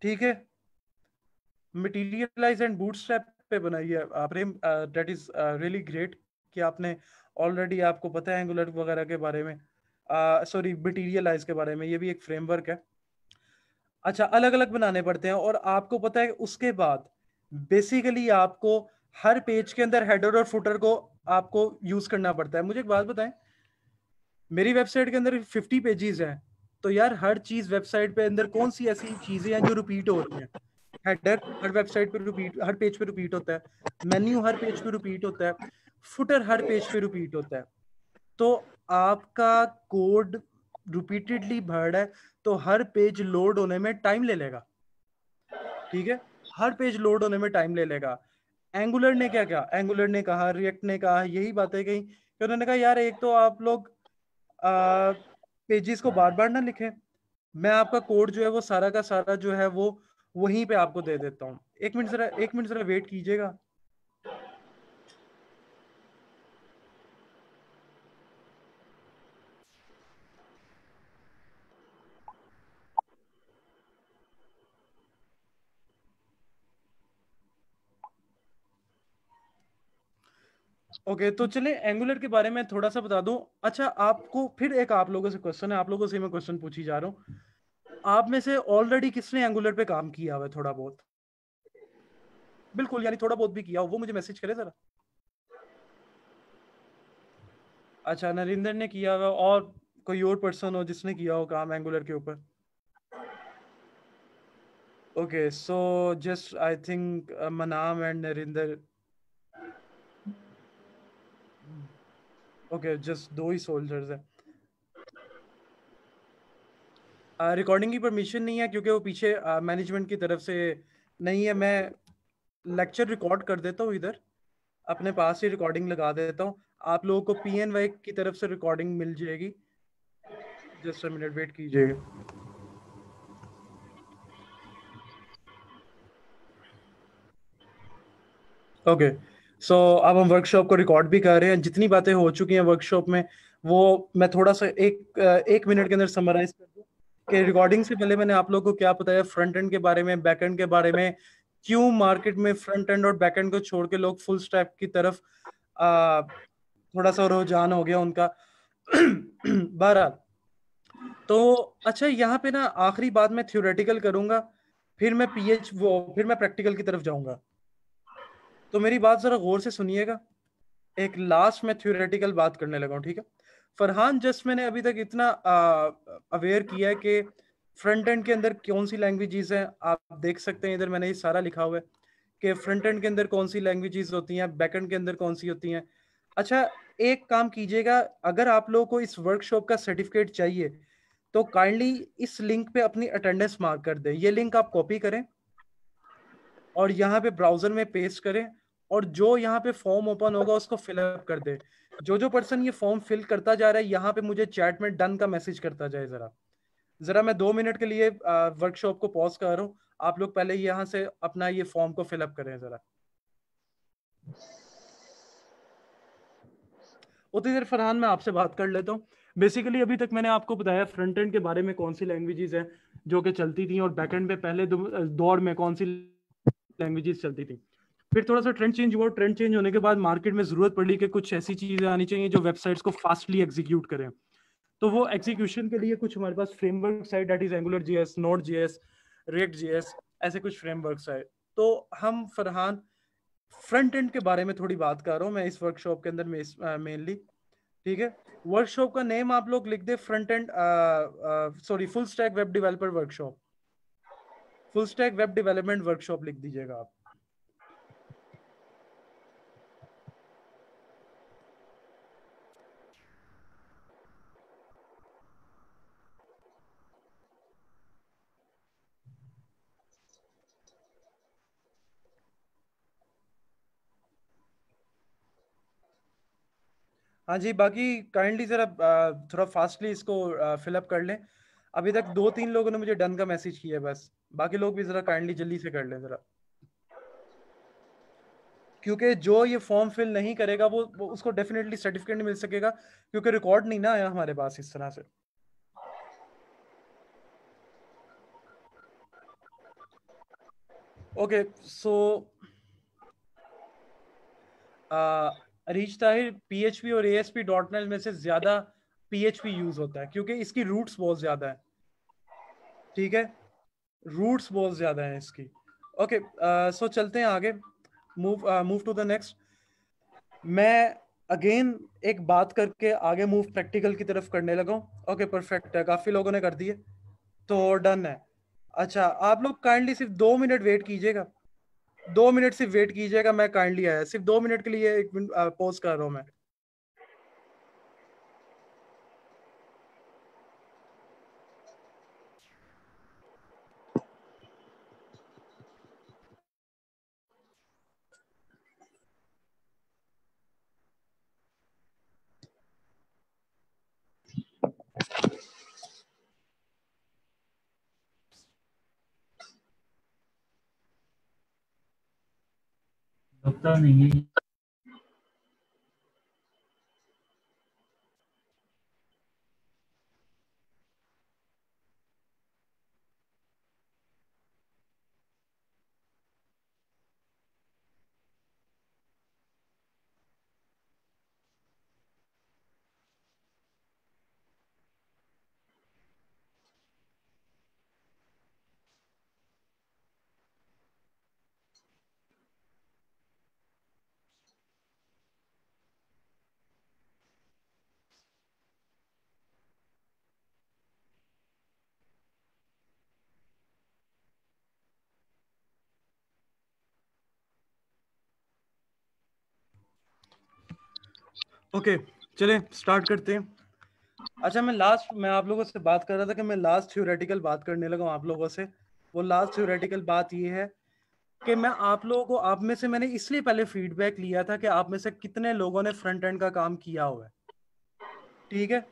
ठीक है मटीरियलाइज एंड बूटस्ट्रैप पे बनाई है प्रेम डेट इज रियली ग्रेट कि आपने ऑलरेडी आपको पता है एंगुलर वगैरह के बारे में सॉरी uh, मटीरियलाइज के बारे में ये भी एक फ्रेमवर्क है अच्छा अलग अलग बनाने पड़ते हैं और आपको पता है उसके बाद बेसिकली आपको हर पेज के अंदर हेडर और फुटर को आपको यूज करना पड़ता है मुझे एक बात बताएं मेरी वेबसाइट के अंदर 50 पेजेस हैं तो यार हर चीज वेबसाइट पे अंदर कौन सी ऐसी चीजें हैं जो रिपीट हो रही हैं हेडर हर वेबसाइट पे रिपीट हर पेज पे रिपीट होता है मेन्यू हर पेज पे रिपीट होता है फुटर हर पेज पे रिपीट होता है तो आपका कोड रिपीटेडली भर है तो हर पेज लोड होने में टाइम ले लेगा ठीक है हर पेज लोड होने में टाइम ले लेगा एंगुलर ने क्या क्या एंगुलर ने कहा रिएक्ट ने कहा यही बातें कही कि उन्होंने कहा यार एक तो आप लोग पेजेस को बार बार ना लिखें मैं आपका कोड जो है वो सारा का सारा जो है वो वहीं पे आपको दे देता हूँ एक मिनट जरा एक मिनट जरा वेट कीजिएगा ओके okay, तो चले एंगुलर के बारे में थोड़ा सा बता दूं अच्छा आपको फिर एक आप लोगों से क्वेश्चन है आप लोगों से मैं क्वेश्चन पूछी जा रहा हूं आप में से ऑलरेडी किसने एंगुलर पे काम किया हुआ है थोड़ा बहुत बिल्कुल यानी थोड़ा बहुत भी किया वो मुझे मैसेज करे जरा अच्छा नरिंदर ने किया हुआ और कोई और पर्सन हो जिसने किया हो काम एंगुलर के ऊपर okay so just I think मनाम एंड नरेंद्र ओके जस्ट दो ही सोल्जर्स hai रिकॉर्डिंग की परमिशन नहीं है क्योंकि वो पीछे मैनेजमेंट की तरफ से नहीं है मैं लेक्चर रिकॉर्ड कर देता हूँ इधर अपने पास ही रिकॉर्डिंग लगा देता हूँ आप लोगों को पी एन वाई की तरफ से रिकॉर्डिंग मिल जाएगी जस्ट मिनट वेट कीजिए ओके सो so, अब हम वर्कशॉप को रिकॉर्ड भी कर रहे हैं जितनी बातें हो चुकी हैं वर्कशॉप में वो मैं थोड़ा सा एक एक मिनट के अंदर समराइज कर दूँ कि रिकॉर्डिंग से पहले मैंने आप लोग को क्या बताया फ्रंट एंड के बारे में बैक एंड के बारे में क्यों मार्केट में फ्रंट एंड और बैक एंड को छोड़ के लोग फुल स्टैक की तरफ आ, थोड़ा सा रुझान हो गया उनका बहरहाल तो अच्छा यहाँ पे ना आखिरी बात मैं थ्योरेटिकल करूंगा फिर मैं पीएच वो फिर मैं प्रैक्टिकल की तरफ जाऊंगा तो मेरी बात जरा गौर से सुनिएगा एक लास्ट में थ्योरेटिकल बात करने लगा ठीक है फरहान जस्ट मैंने अभी तक इतना अवेयर किया है कि फ्रंट एंड के अंदर कौन सी लैंग्वेजेस हैं आप देख सकते हैं इधर मैंने ये सारा लिखा हुआ है कि फ्रंट एंड के अंदर कौन सी लैंग्वेजेस होती हैं बैक एंड के अंदर कौन सी होती हैं अच्छा एक काम कीजिएगा अगर आप लोगों को इस वर्कशॉप का सर्टिफिकेट चाहिए तो काइंडली इस लिंक पे अपनी अटेंडेंस मार्क कर दें ये लिंक आप कॉपी करें और यहाँ पे ब्राउजर में पेस्ट करें और जो यहाँ पे फॉर्म ओपन होगा उसको फिलअप कर दे जो जो पर्सन ये फॉर्म फिल करता जा रहा है यहाँ पे मुझे चैट में डन का मैसेज करता जाए जरा जरा मैं दो मिनट के लिए वर्कशॉप को पॉज कर रहा हूँ आप लोग पहले यहाँ से अपना ये फॉर्म को फिलअप करें जरा उतनी देर फरहान मैं आपसे बात कर लेता हूँ बेसिकली अभी तक मैंने आपको बताया फ्रंट एंड के बारे में कौन सी लैंग्वेजेस हैं जो कि चलती थी और बैक एंड पे पहले दौर में कौन सी लैंग्वेजेस चलती थी फिर थोड़ा सा ट्रेंड चेंज हुआ ट्रेंड चेंज होने के बाद मार्केट में जरूरत पड़ी कि कुछ ऐसी चीजें आनी चाहिए जो वेबसाइट्स को फास्टली एग्जीक्यूट करें तो वो एग्जीक्यूशन के लिए कुछ हमारे पास फ्रेमवर्क है that is Angular JS Node रेट जी एस ऐसे कुछ फ्रेमवर्क है तो हम फरहान फ्रंट एंड के बारे में थोड़ी बात कर रहा हूँ मैं इस वर्कशॉप के अंदर मेनली ठीक है वर्कशॉप का नेम आप लोग लिख दे front end sorry full stack web developer workshop full stack web development workshop लिख दीजिएगा आप हाँ जी बाकी काइंडली जरा थोड़ा फास्टली इसको फिलअप कर लें अभी तक दो तीन लोगों ने मुझे डन का मैसेज किया है बस बाकी लोग भी जरा काइंडली जल्दी से कर लें जरा क्योंकि जो ये फॉर्म फिल नहीं करेगा वो, वो उसको डेफिनेटली सर्टिफिकेट नहीं मिल सकेगा क्योंकि रिकॉर्ड नहीं ना आया हमारे पास इस तरह से okay so rich Tahir PHP और एएसपी डॉट नेट में से ज्यादा पीएचपी यूज होता है क्योंकि इसकी रूट्स बहुत ज्यादा है ठीक है रूट्स बहुत ज्यादा है इसकी ओके सो uh, चलते हैं आगे move move to the next मैं अगेन एक बात करके आगे मूव प्रैक्टिकल की तरफ करने लगा ओके परफेक्ट है काफी लोगों ने कर दिए तो डन है अच्छा आप लोग काइंडली सिर्फ दो मिनट वेट कीजिएगा दो मिनट सिर्फ वेट कीजिएगा मैं काइंडली आया सिर्फ दो मिनट के लिए एक मिनट पॉज कर रहा हूँ मैं 啊，那 ओके चले स्टार्ट करते हैं अच्छा मैं लास्ट मैं आप लोगों से बात कर रहा था कि मैं लास्ट थ्योरेटिकल बात करने लगा आप लोगों से वो लास्ट थ्योरेटिकल बात ये है कि मैं आप लोगों को आप में से मैंने इसलिए पहले फीडबैक लिया था कि आप में से कितने लोगों ने फ्रंट एंड का काम किया हुआ है ठीक है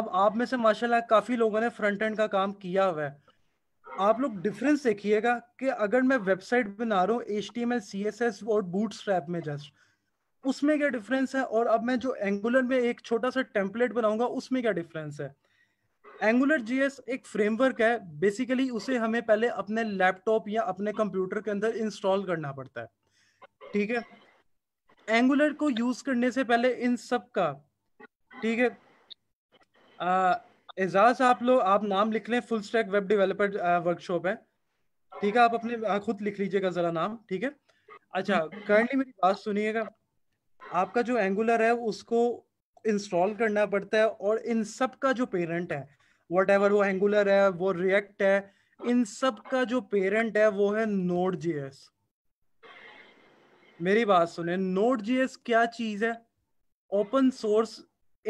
अब आप में से माशाल्लाह काफी लोगों ने फ्रंट एंड का काम किया हुआ है आप लोग डिफरेंस देखिएगा कि अगर मैं वेबसाइट बना रहा हूँ H T M L C S S और बूट स्ट्रैप में जस्ट उसमें क्या डिफरेंस है और अब मैं जो एंगुलर में एक छोटा सा टेम्पलेट बनाऊंगा उसमें क्या डिफरेंस है एंगुलर जीएस एक फ्रेमवर्क है बेसिकली उसे हमें पहले अपने लैपटॉप या अपने कंप्यूटर के अंदर इंस्टॉल करना पड़ता है ठीक है एंगुलर को यूज करने से पहले इन सब का ठीक है एजाज आप लोग आप नाम लिख लें full stack web developer workshop है ठीक है आप अपने खुद लिख लीजिएगा जरा नाम ठीक है अच्छा करंटली मेरी बात सुनिएगा आपका जो एंगुलर है उसको इंस्टॉल करना पड़ता है और इन सब का जो पेरेंट है वट वो एंगुलर है वो रिएक्ट है इन सब का जो पेरेंट है वो है नोड जीएस मेरी बात सुने नोड जीएस क्या चीज है ओपन सोर्स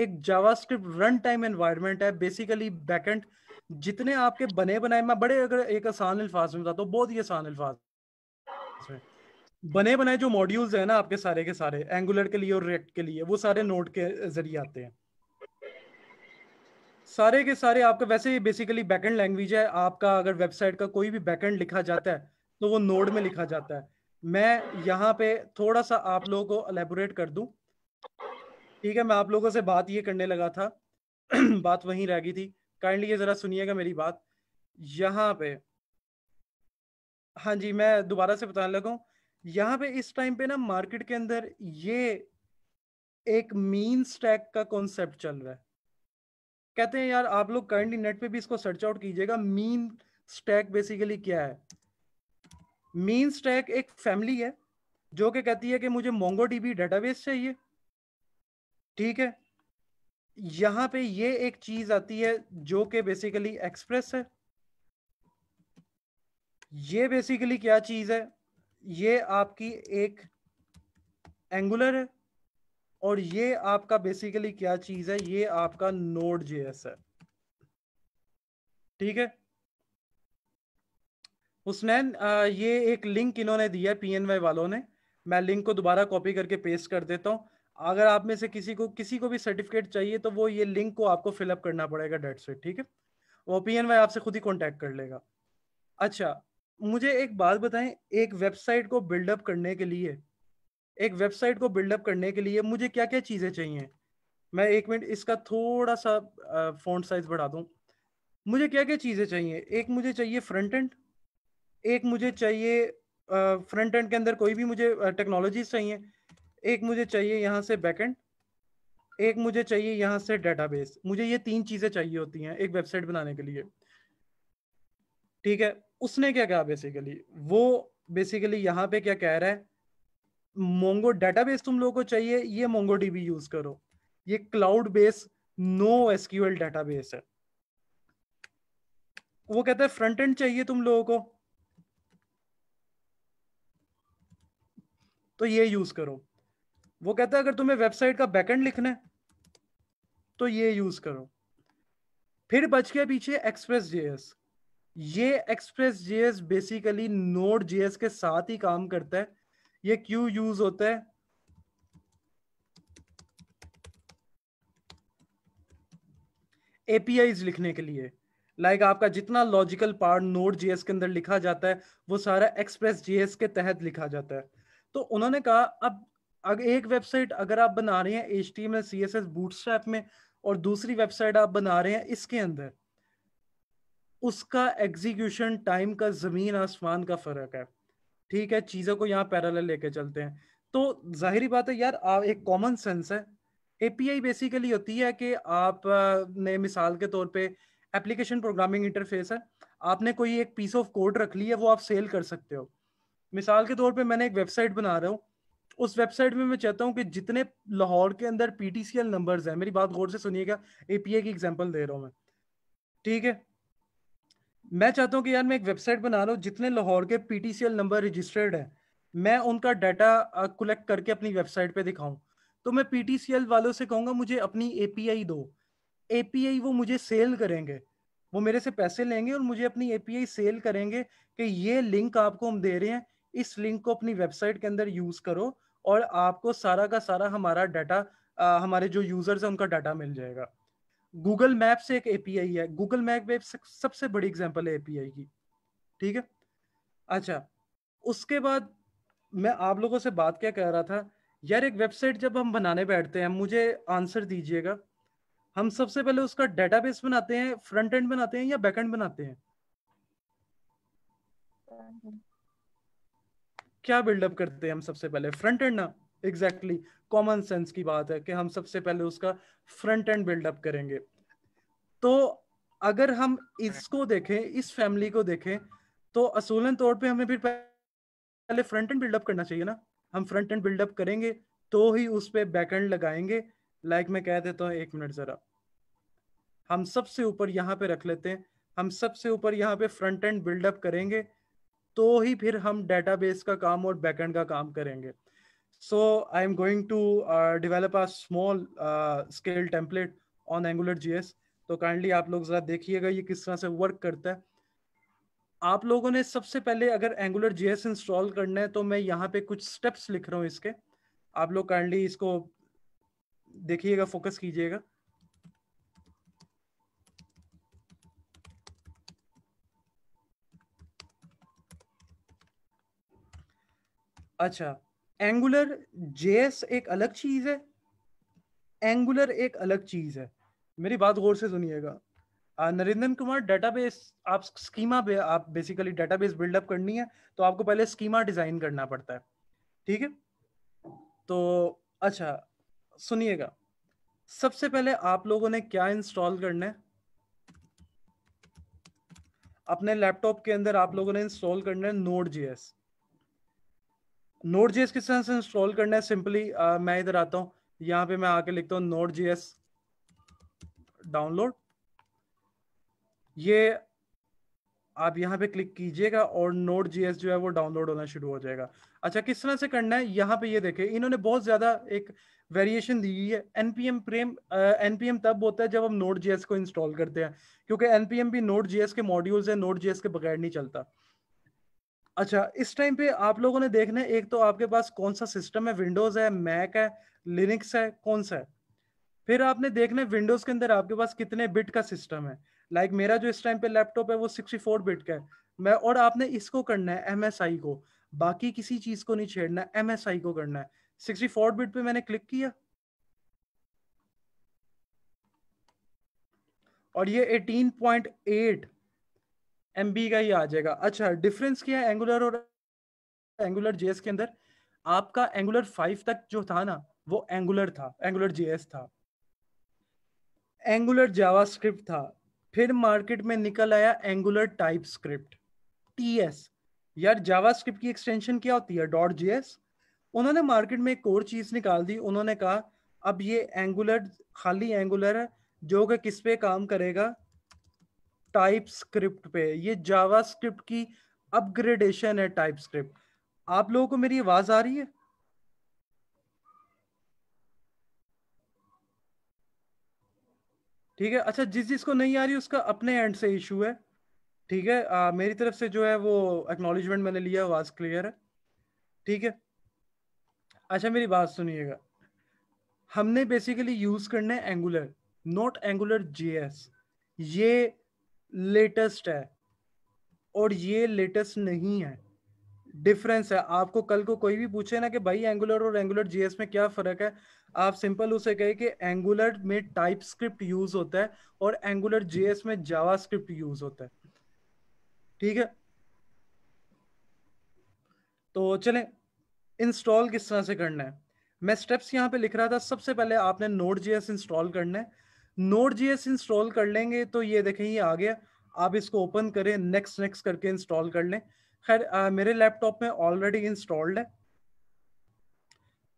एक जावास्क्रिप्ट रन टाइम एनवायरनमेंट है बेसिकली बैकेंड जितने आपके बने बनाए मैं बड़े अगर एक आसान अल्फाज में बताता हूँ बहुत ही आसान अल्फाज में बने बनाए जो मॉड्यूल्स है ना आपके सारे के सारे एंगुलर के लिए और रेक्ट के लिए वो सारे नोट के जरिए आते हैं सारे के सारे आपका वैसे ही बेसिकली बैकएंड लैंग्वेज है आपका अगर वेबसाइट का कोई भी बैकएंड लिखा जाता है तो वो नोड में लिखा जाता है मैं यहाँ पे थोड़ा सा आप लोगों को अलेबोरेट कर दूं ठीक है मैं आप लोगों से बात ये करने लगा था बात वहीं रह गई थी काइंडली ये ज़रा सुनिएगा मेरी बात यहाँ पे हाँ जी मैं दोबारा से बताने लगा यहाँ पे इस टाइम पे ना मार्केट के अंदर ये एक मीन स्टैक का कॉन्सेप्ट चल रहा है कहते हैं यार आप लोग करंटली नेट पे भी इसको सर्च आउट कीजिएगा मीन स्टैक बेसिकली क्या है मीन स्टैक एक फैमिली है जो कि कहती है कि मुझे मोंगो डीबी डेटाबेस चाहिए ठीक है यहाँ पे ये एक चीज आती है जो कि बेसिकली एक्सप्रेस है ये बेसिकली क्या चीज है ये आपकी एक एंगुलर है और ये आपका बेसिकली क्या चीज है ये आपका नोड जेएस है ठीक है हुसनैन ये एक लिंक इन्होंने दिया पीएनवाई वालों ने मैं लिंक को दोबारा कॉपी करके पेस्ट कर देता हूं अगर आप में से किसी को किसी को भी सर्टिफिकेट चाहिए तो वो ये लिंक को आपको फिलअप करना पड़ेगा डेट से ठीक है वो पी आपसे खुद ही कॉन्टेक्ट कर लेगा अच्छा मुझे एक बात बताएं एक वेबसाइट को बिल्डअप करने के लिए एक वेबसाइट को बिल्डअप करने के लिए मुझे क्या क्या चीज़ें चाहिए मैं एक मिनट इसका थोड़ा सा फ़ॉन्ट साइज बढ़ा दूँ मुझे क्या क्या चीज़ें चाहिए एक मुझे चाहिए फ्रंट एंड एक मुझे चाहिए फ्रंट एंड के अंदर कोई भी मुझे टेक्नोलॉजीज चाहिए एक मुझे चाहिए यहाँ से बैक एंड एक मुझे चाहिए यहाँ से डेटाबेस मुझे ये तीन चीज़ें चाहिए होती हैं एक वेबसाइट बनाने के लिए ठीक है उसने क्या कहा बेसिकली वो बेसिकली यहाँ पे क्या कह रहा है मोंगो डेटाबेस तुम लोगों को चाहिए ये मोंगो डीबी यूज करो ये cloud base no SQL database है वो कहता है फ्रंट एंड चाहिए तुम लोगों को तो ये यूज करो वो कहता है अगर तुम्हें वेबसाइट का बैकएंड लिखना है तो ये यूज करो फिर बच गया पीछे एक्सप्रेस जेएस ये express JS basically Node JS के साथ ही काम करता है ये क्यों यूज होता है एपीआई लिखने के लिए लाइक like आपका जितना लॉजिकल पार्ट नोड जेएस के अंदर लिखा जाता है वो सारा एक्सप्रेस जेएस के तहत लिखा जाता है तो उन्होंने कहा अब अगर एक वेबसाइट अगर आप बना रहे हैं एच टी में सी एस में और दूसरी वेबसाइट आप बना रहे हैं इसके अंदर उसका एग्जीक्यूशन टाइम का जमीन आसमान का फर्क है ठीक है चीजों को यहाँ पैरल लेके चलते हैं तो जाहिर बात है यार एक कॉमन सेंस है एपीआई बेसिकली होती है कि आप ने मिसाल के तौर पे एप्लीकेशन प्रोग्रामिंग इंटरफेस है आपने कोई एक पीस ऑफ कोड रख ली है वो आप सेल कर सकते हो मिसाल के तौर पे मैंने एक वेबसाइट बना रहा हूँ उस वेबसाइट में मैं चाहता हूँ कि जितने लाहौर के अंदर पीटीसीएल नंबर्स हैं मेरी बात गौर से सुनिएगा एपीआई की एग्जांपल दे रहा हूँ मैं ठीक है मैं चाहता हूँ कि यार मैं एक वेबसाइट बना रहा हूँ जितने लाहौर के पीटीसीएल नंबर रजिस्टर्ड है मैं उनका डाटा कलेक्ट करके अपनी वेबसाइट पे दिखाऊं तो मैं पीटीसीएल वालों से कहूँगा मुझे अपनी एपीआई दो एपीआई वो मुझे सेल करेंगे वो मेरे से पैसे लेंगे और मुझे अपनी एपीआई सेल करेंगे कि ये लिंक आपको हम दे रहे हैं इस लिंक को अपनी वेबसाइट के अंदर यूज करो और आपको सारा का सारा हमारा डाटा हमारे जो यूजर्स है उनका डाटा मिल जाएगा गूगल मैप से एक एपीआई है गूगल मैप वेब सबसे बड़ी एग्जाम्पल है एपीआई की ठीक है अच्छा उसके बाद मैं आप लोगों से बात क्या कह रहा था यार एक वेबसाइट जब हम बनाने बैठते हैं मुझे आंसर दीजिएगा हम सबसे पहले उसका डेटाबेस बनाते हैं फ्रंट एंड बनाते हैं या बैक एंड बनाते हैं क्या बिल्डअप करते हैं हम सबसे पहले फ्रंट एंड ना एग्जैक्टली कॉमन सेंस की बात है कि हम सबसे पहले उसका फ्रंट एंड बिल्डअप करेंगे तो अगर हम इसको देखें इस फैमिली को देखें तो असूलन तौर पे हमें फिर पहले फ्रंट एंड बिल्डअप करना चाहिए ना हम फ्रंट एंड बिल्डअप करेंगे तो ही उस पर बैक एंड लगाएंगे लाइक मैं कह देता हूँ एक मिनट जरा हम सबसे ऊपर यहाँ पे रख लेते हैं हम सबसे ऊपर यहाँ पे फ्रंट एंड बिल्डअप करेंगे तो ही फिर हम डेटाबेस का काम और बैकएंड का काम करेंगे So I'm going to uh, develop a small uh, scale template on Angular JS. तो काइंडली आप लोग जरा देखिएगा ये किस तरह से वर्क करता है आप लोगों ने सबसे पहले अगर एंगुलर जीएस इंस्टॉल करना है तो मैं यहाँ पे कुछ स्टेप्स लिख रहा हूँ इसके आप लोग काइंडली इसको देखिएगा फोकस कीजिएगा अच्छा एंगुलर जेएस एक अलग चीज है एंगुलर एक अलग चीज है मेरी बात गौर से सुनिएगा नरेंद्र कुमार डेटाबेस आप स्कीमा पे आप बेसिकली डेटाबेस बिल्डअप करनी है तो आपको पहले स्कीमा डिजाइन करना पड़ता है ठीक है तो अच्छा सुनिएगा सबसे पहले आप लोगों ने क्या इंस्टॉल करना है अपने लैपटॉप के अंदर आप लोगों ने इंस्टॉल करना है नोड जीएस नोट जीएस किस तरह से इंस्टॉल करना है सिंपली uh, मैं इधर आता हूँ यहाँ पे मैं आके लिखता हूँ नोट जीएस डाउनलोड ये आप यहाँ पे क्लिक कीजिएगा और नोट जीएस जो है वो डाउनलोड होना शुरू हो जाएगा अच्छा किस तरह से करना है यहाँ पे ये देखे इन्होंने बहुत ज्यादा एक वेरिएशन दी हुई है एनपीएम प्रेम एनपीएम तब होता है जब हम नोट जीएस को इंस्टॉल करते हैं क्योंकि एनपीएम भी नोट जीएस के मॉड्यूल्स है नोट जीएस के बगैर नहीं चलता अच्छा इस टाइम पे आप लोगों ने देखना है एक तो आपके पास कौन सा सिस्टम है विंडोज है मैक है लिनिक्स है कौन सा है फिर आपने देखना विंडोज के अंदर आपके पास कितने बिट का सिस्टम है लाइक like मेरा जो इस टाइम पे लैपटॉप है वो 64 बिट का है मैं और आपने इसको करना है एम को बाकी किसी चीज को नहीं छेड़ना एम को करना है 64 बिट पे मैंने क्लिक किया और ये 18.8 एम बी का ही आ जाएगा अच्छा डिफरेंस क्या है एंगुलर और एंगुलर जेएस के अंदर आपका एंगुलर फाइव तक जो था ना वो एंगुलर था एंगुलर जेएस था एंगुलर स्क्रिप्ट था फिर मार्केट में निकल आया एंगुलर टाइप स्क्रिप्ट टीएस यार जावा स्क्रिप्ट की एक्सटेंशन क्या होती है डॉट जीएस उन्होंने मार्केट में एक और चीज निकाल दी उन्होंने कहा अब ये एंगुलर खाली एंगुलर है जो कि किस पे काम करेगा टाइप स्क्रिप्ट पे ये जावा स्क्रिप्ट की अपग्रेडेशन है टाइप स्क्रिप्ट आप लोगों को मेरी आवाज आ रही है ठीक है अच्छा जिस जिसको नहीं आ रही उसका अपने एंड से इशू है ठीक है आ, मेरी तरफ से जो है वो एक्नोलिजमेंट मैंने लिया आवाज क्लियर है ठीक है अच्छा मेरी बात सुनिएगा हमने बेसिकली यूज करना है एंगुलर नॉट एंगुलर जेएस ये लेटेस्ट है और ये लेटेस्ट नहीं है डिफरेंस है आपको कल को कोई भी पूछे ना कि भाई एंगुलर और एंगुलर जीएस में क्या फर्क है आप सिंपल उसे कहे कि एंगुलर में टाइप स्क्रिप्ट यूज होता है और एंगुलर जीएस में जावा स्क्रिप्ट यूज होता है ठीक है तो चलें इंस्टॉल किस तरह से करना है मैं स्टेप्स यहाँ पे लिख रहा था सबसे पहले आपने नोट जीएस इंस्टॉल करना है नोट जीएस इंस्टॉल कर लेंगे तो ये देखें ये आ गया आप इसको ओपन करें नेक्स्ट नेक्स्ट करके इंस्टॉल कर लें खैर मेरे लैपटॉप में ऑलरेडी इंस्टॉल्ड है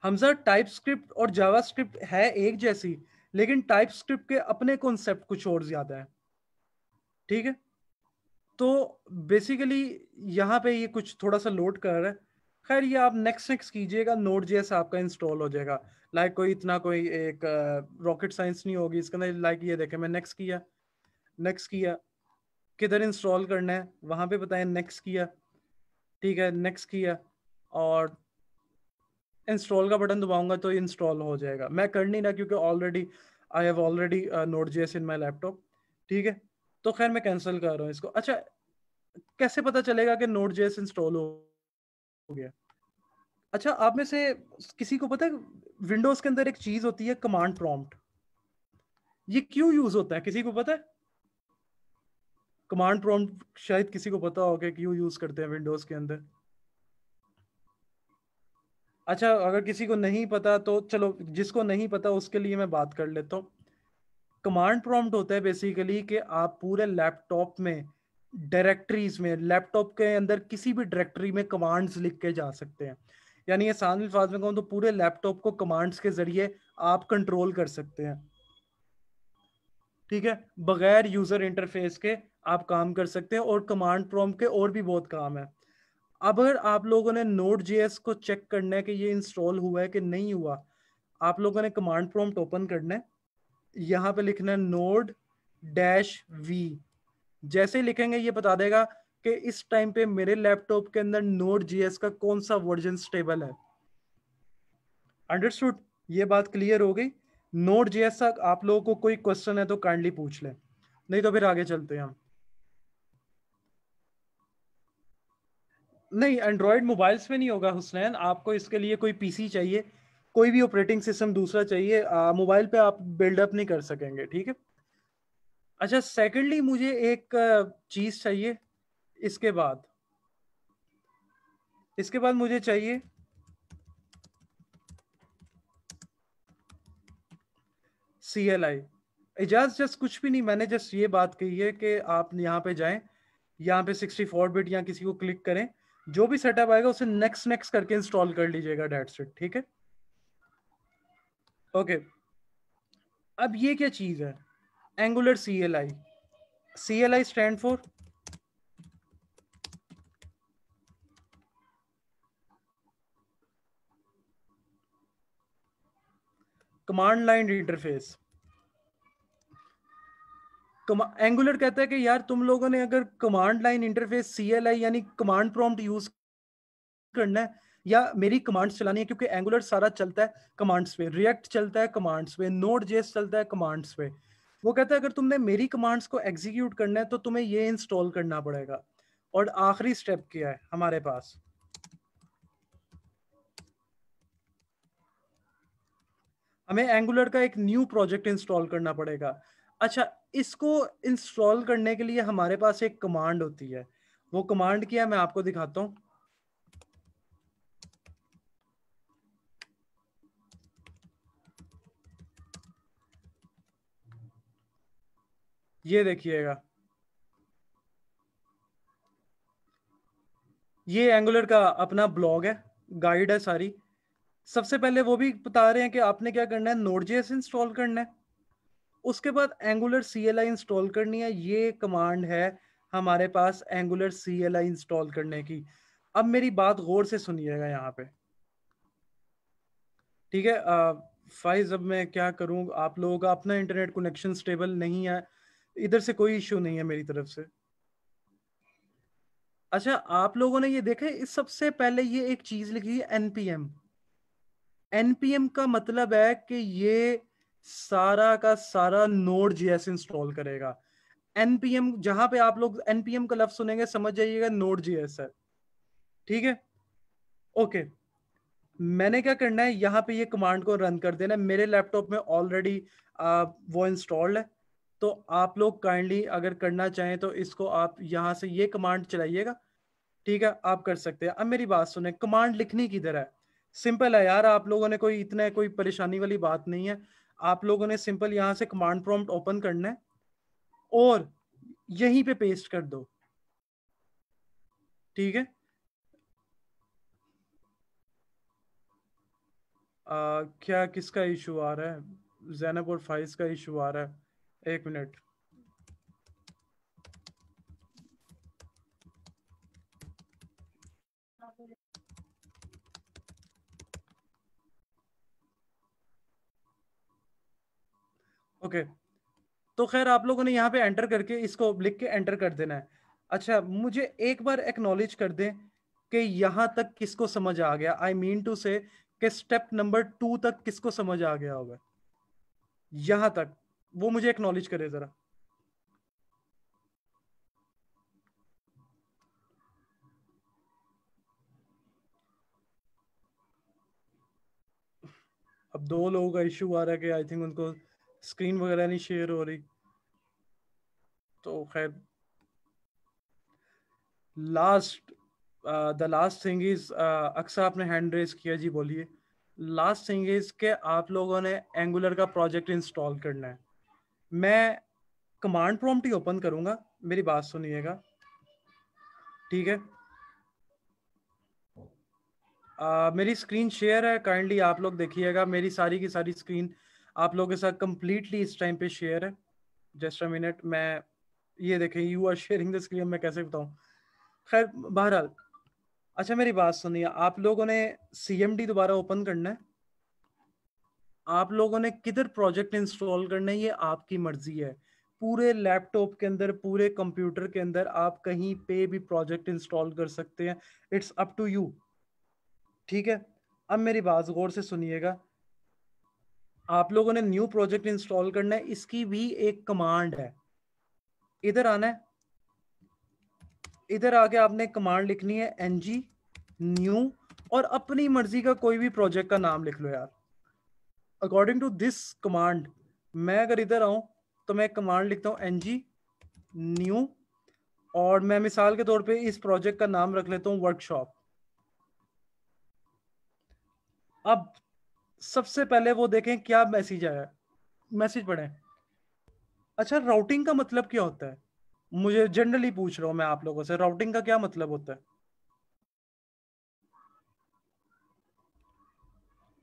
हमजा टाइप स्क्रिप्ट और जावा स्क्रिप्ट है एक जैसी लेकिन टाइप स्क्रिप्ट के अपने कॉन्सेप्ट कुछ और ज़्यादा है ठीक है तो बेसिकली यहाँ पे ये कुछ थोड़ा सा लोड कर रहा है खैर ये आप नेक्स्ट नेक्स्ट कीजिएगा नोट जेएस आपका इंस्टॉल हो जाएगा लाइक like कोई इतना कोई एक रॉकेट uh, साइंस नहीं होगी इसके अंदर लाइक ये देखें मैं नेक्स्ट किया नेक्स्ट किया किधर इंस्टॉल करना है वहाँ पे बताएं नेक्स्ट किया ठीक है नेक्स्ट किया और इंस्टॉल का बटन दबाऊंगा तो इंस्टॉल हो जाएगा मैं कर नहीं रहा क्योंकि already I have already Node JS in my laptop ठीक है तो खैर मैं कैंसिल कर रहा हूँ इसको अच्छा कैसे पता चलेगा कि नोट जेएस इंस्टॉल हो हो गया अच्छा आप में से किसी को पता है विंडोज के अंदर एक चीज होती है कमांड प्रॉम्प्ट ये क्यों यूज होता है किसी को पता है कमांड प्रॉम्प्ट शायद किसी को पता होगा क्यों यूज करते हैं विंडोज के अंदर अच्छा अगर किसी को नहीं पता तो चलो जिसको नहीं पता उसके लिए मैं बात कर लेता हूँ कमांड प्रॉम्प्ट होता है बेसिकली कि आप पूरे लैपटॉप में डायरेक्टरीज में लैपटॉप के अंदर किसी भी डायरेक्टरी में कमांड्स लिख के जा सकते हैं यानी आसान अल्फाज में कहूँ तो पूरे लैपटॉप को कमांड्स के जरिए आप कंट्रोल कर सकते हैं ठीक है बगैर यूजर इंटरफेस के आप काम कर सकते हैं और कमांड प्रोम के और भी बहुत काम है अगर आप लोगों ने नोट जेएस को चेक करना है कि ये इंस्टॉल हुआ है कि नहीं हुआ आप लोगों ने कमांड प्रोम ओपन करना है यहाँ पे लिखना है नोड डैश वी जैसे ही लिखेंगे ये बता देगा कि इस टाइम पे मेरे लैपटॉप के अंदर नोट जीएस का कौन सा वर्जन स्टेबल है अंडरस्टूड ये बात क्लियर हो गई नोट जीएस तक आप लोगों को कोई क्वेश्चन है तो काइंडली पूछ ले नहीं तो फिर आगे चलते हैं हम नहीं एंड्रॉयड मोबाइल्स में नहीं होगा हुसनैन आपको इसके लिए कोई पीसी चाहिए कोई भी ऑपरेटिंग सिस्टम दूसरा चाहिए मोबाइल पे आप बिल्डअप नहीं कर सकेंगे ठीक है अच्छा सेकेंडली मुझे एक चीज चाहिए इसके बाद इसके बाद मुझे चाहिए C L I Ejaz just कुछ भी नहीं मैंने जस्ट ये बात कही है कि आप यहाँ पे जाएं यहाँ पे 64 बिट या किसी को क्लिक करें जो भी सेटअप आएगा उसे नेक्स्ट नेक्स्ट करके इंस्टॉल कर लीजिएगा डेट सेट ठीक है ओके okay. अब ये क्या चीज है angular CLI. CLI stand for command line interface Angular कहता है कि यार तुम लोगों ने अगर command line interface C L I यानी कमांड प्रॉम्प्ट यूज करना है या मेरी कमांड्स चलानी है क्योंकि एंगुलर सारा चलता है कमांड्स पे रिएक्ट चलता है कमांड्स पे नोट जेस चलता है कमांड्स पे वो कहता है अगर तुमने मेरी कमांड्स को एग्जीक्यूट करना है तो तुम्हें ये इंस्टॉल करना पड़ेगा और आखिरी स्टेप क्या है हमारे पास हमें एंगुलर का एक न्यू प्रोजेक्ट इंस्टॉल करना पड़ेगा अच्छा इसको इंस्टॉल करने के लिए हमारे पास एक कमांड होती है वो कमांड क्या है मैं आपको दिखाता हूँ ये देखिएगा ये एंगुलर का अपना ब्लॉग है गाइड है सारी सबसे पहले वो भी बता रहे हैं कि आपने क्या करना है नोट जेस इंस्टॉल करना है उसके बाद Angular C L I install करनी है ये कमांड है हमारे पास Angular C L I install करने की अब मेरी बात गौर से सुनिएगा यहाँ पे ठीक है फाइज अब मैं क्या करूँ आप लोगों का अपना इंटरनेट कनेक्शन स्टेबल नहीं है इधर से कोई इश्यू नहीं है मेरी तरफ से अच्छा आप लोगों ने ये देखा इस सबसे पहले ये एक चीज लिखी है एनपीएम एनपीएम का मतलब है कि ये सारा का सारा नोड जीएस इंस्टॉल करेगा एनपीएम जहां पे आप लोग एनपीएम का लफ्ज सुनेंगे समझ जाइएगा नोड जीएस है ठीक है ओके मैंने क्या करना है यहां पे ये कमांड को रन कर देना मेरे लैपटॉप में ऑलरेडी वो इंस्टॉल्ड है तो आप लोग काइंडली अगर करना चाहें तो इसको आप यहाँ से ये कमांड चलाइएगा ठीक है आप कर सकते हैं अब मेरी बात सुने कमांड लिखने की तरह सिंपल है यार आप लोगों ने कोई इतने कोई परेशानी वाली बात नहीं है आप लोगों ने सिंपल यहाँ से कमांड प्रॉम्प्ट ओपन करना है और यहीं पे पेस्ट कर दो ठीक है आ, क्या किसका इशू आ रहा है जैनब और फाइज का इशू आ रहा है एक मिनट ओके okay. तो खैर आप लोगों ने यहाँ पे एंटर करके इसको लिख के एंटर कर देना है अच्छा मुझे एक बार एक्नॉलेज कर दें कि यहाँ तक किसको समझ आ गया आई मीन टू से स्टेप नंबर टू तक किसको समझ आ गया होगा यहाँ तक वो मुझे एक्नॉलेज करे जरा अब दो लोगों का इशू आ रहा है कि आई थिंक उनको स्क्रीन वगैरह नहीं शेयर हो रही तो खैर last the last thing is अक्सर आपने हैंड रेस किया जी बोलिए लास्ट थिंग इज के आप लोगों ने एंगुलर का प्रोजेक्ट इंस्टॉल करना है मैं कमांड प्रॉम्प्ट ही ओपन करूंगा मेरी बात सुनिएगा ठीक है आ, मेरी स्क्रीन शेयर है काइंडली आप लोग देखिएगा मेरी सारी की सारी स्क्रीन आप लोगों के साथ कंप्लीटली इस टाइम पे शेयर है जस्ट अ मिनट मैं ये देखें you are sharing the screen मैं कैसे बताऊँ खैर बहरहाल अच्छा मेरी बात सुनिए आप लोगों ने सी दोबारा ओपन करना है आप लोगों ने किधर प्रोजेक्ट इंस्टॉल करना है ये आपकी मर्जी है पूरे लैपटॉप के अंदर पूरे कंप्यूटर के अंदर आप कहीं पे भी प्रोजेक्ट इंस्टॉल कर सकते हैं इट्स अप टू यू ठीक है अब मेरी बात गौर से सुनिएगा आप लोगों ने न्यू प्रोजेक्ट इंस्टॉल करना है इसकी भी एक कमांड है इधर आना है इधर आके आपने कमांड लिखनी है एनजी न्यू और अपनी मर्जी का कोई भी प्रोजेक्ट का नाम लिख लो यार अकॉर्डिंग टू दिस कमांड मैं अगर इधर आऊं तो मैं कमांड लिखता हूं एन जी न्यू और मैं मिसाल के तौर पे इस प्रोजेक्ट का नाम रख लेता हूँ वर्कशॉप अब सबसे पहले वो देखें क्या मैसेज आया मैसेज पढ़ें अच्छा राउटिंग का मतलब क्या होता है मुझे जनरली पूछ रहा हूं मैं आप लोगों से राउटिंग का क्या मतलब होता है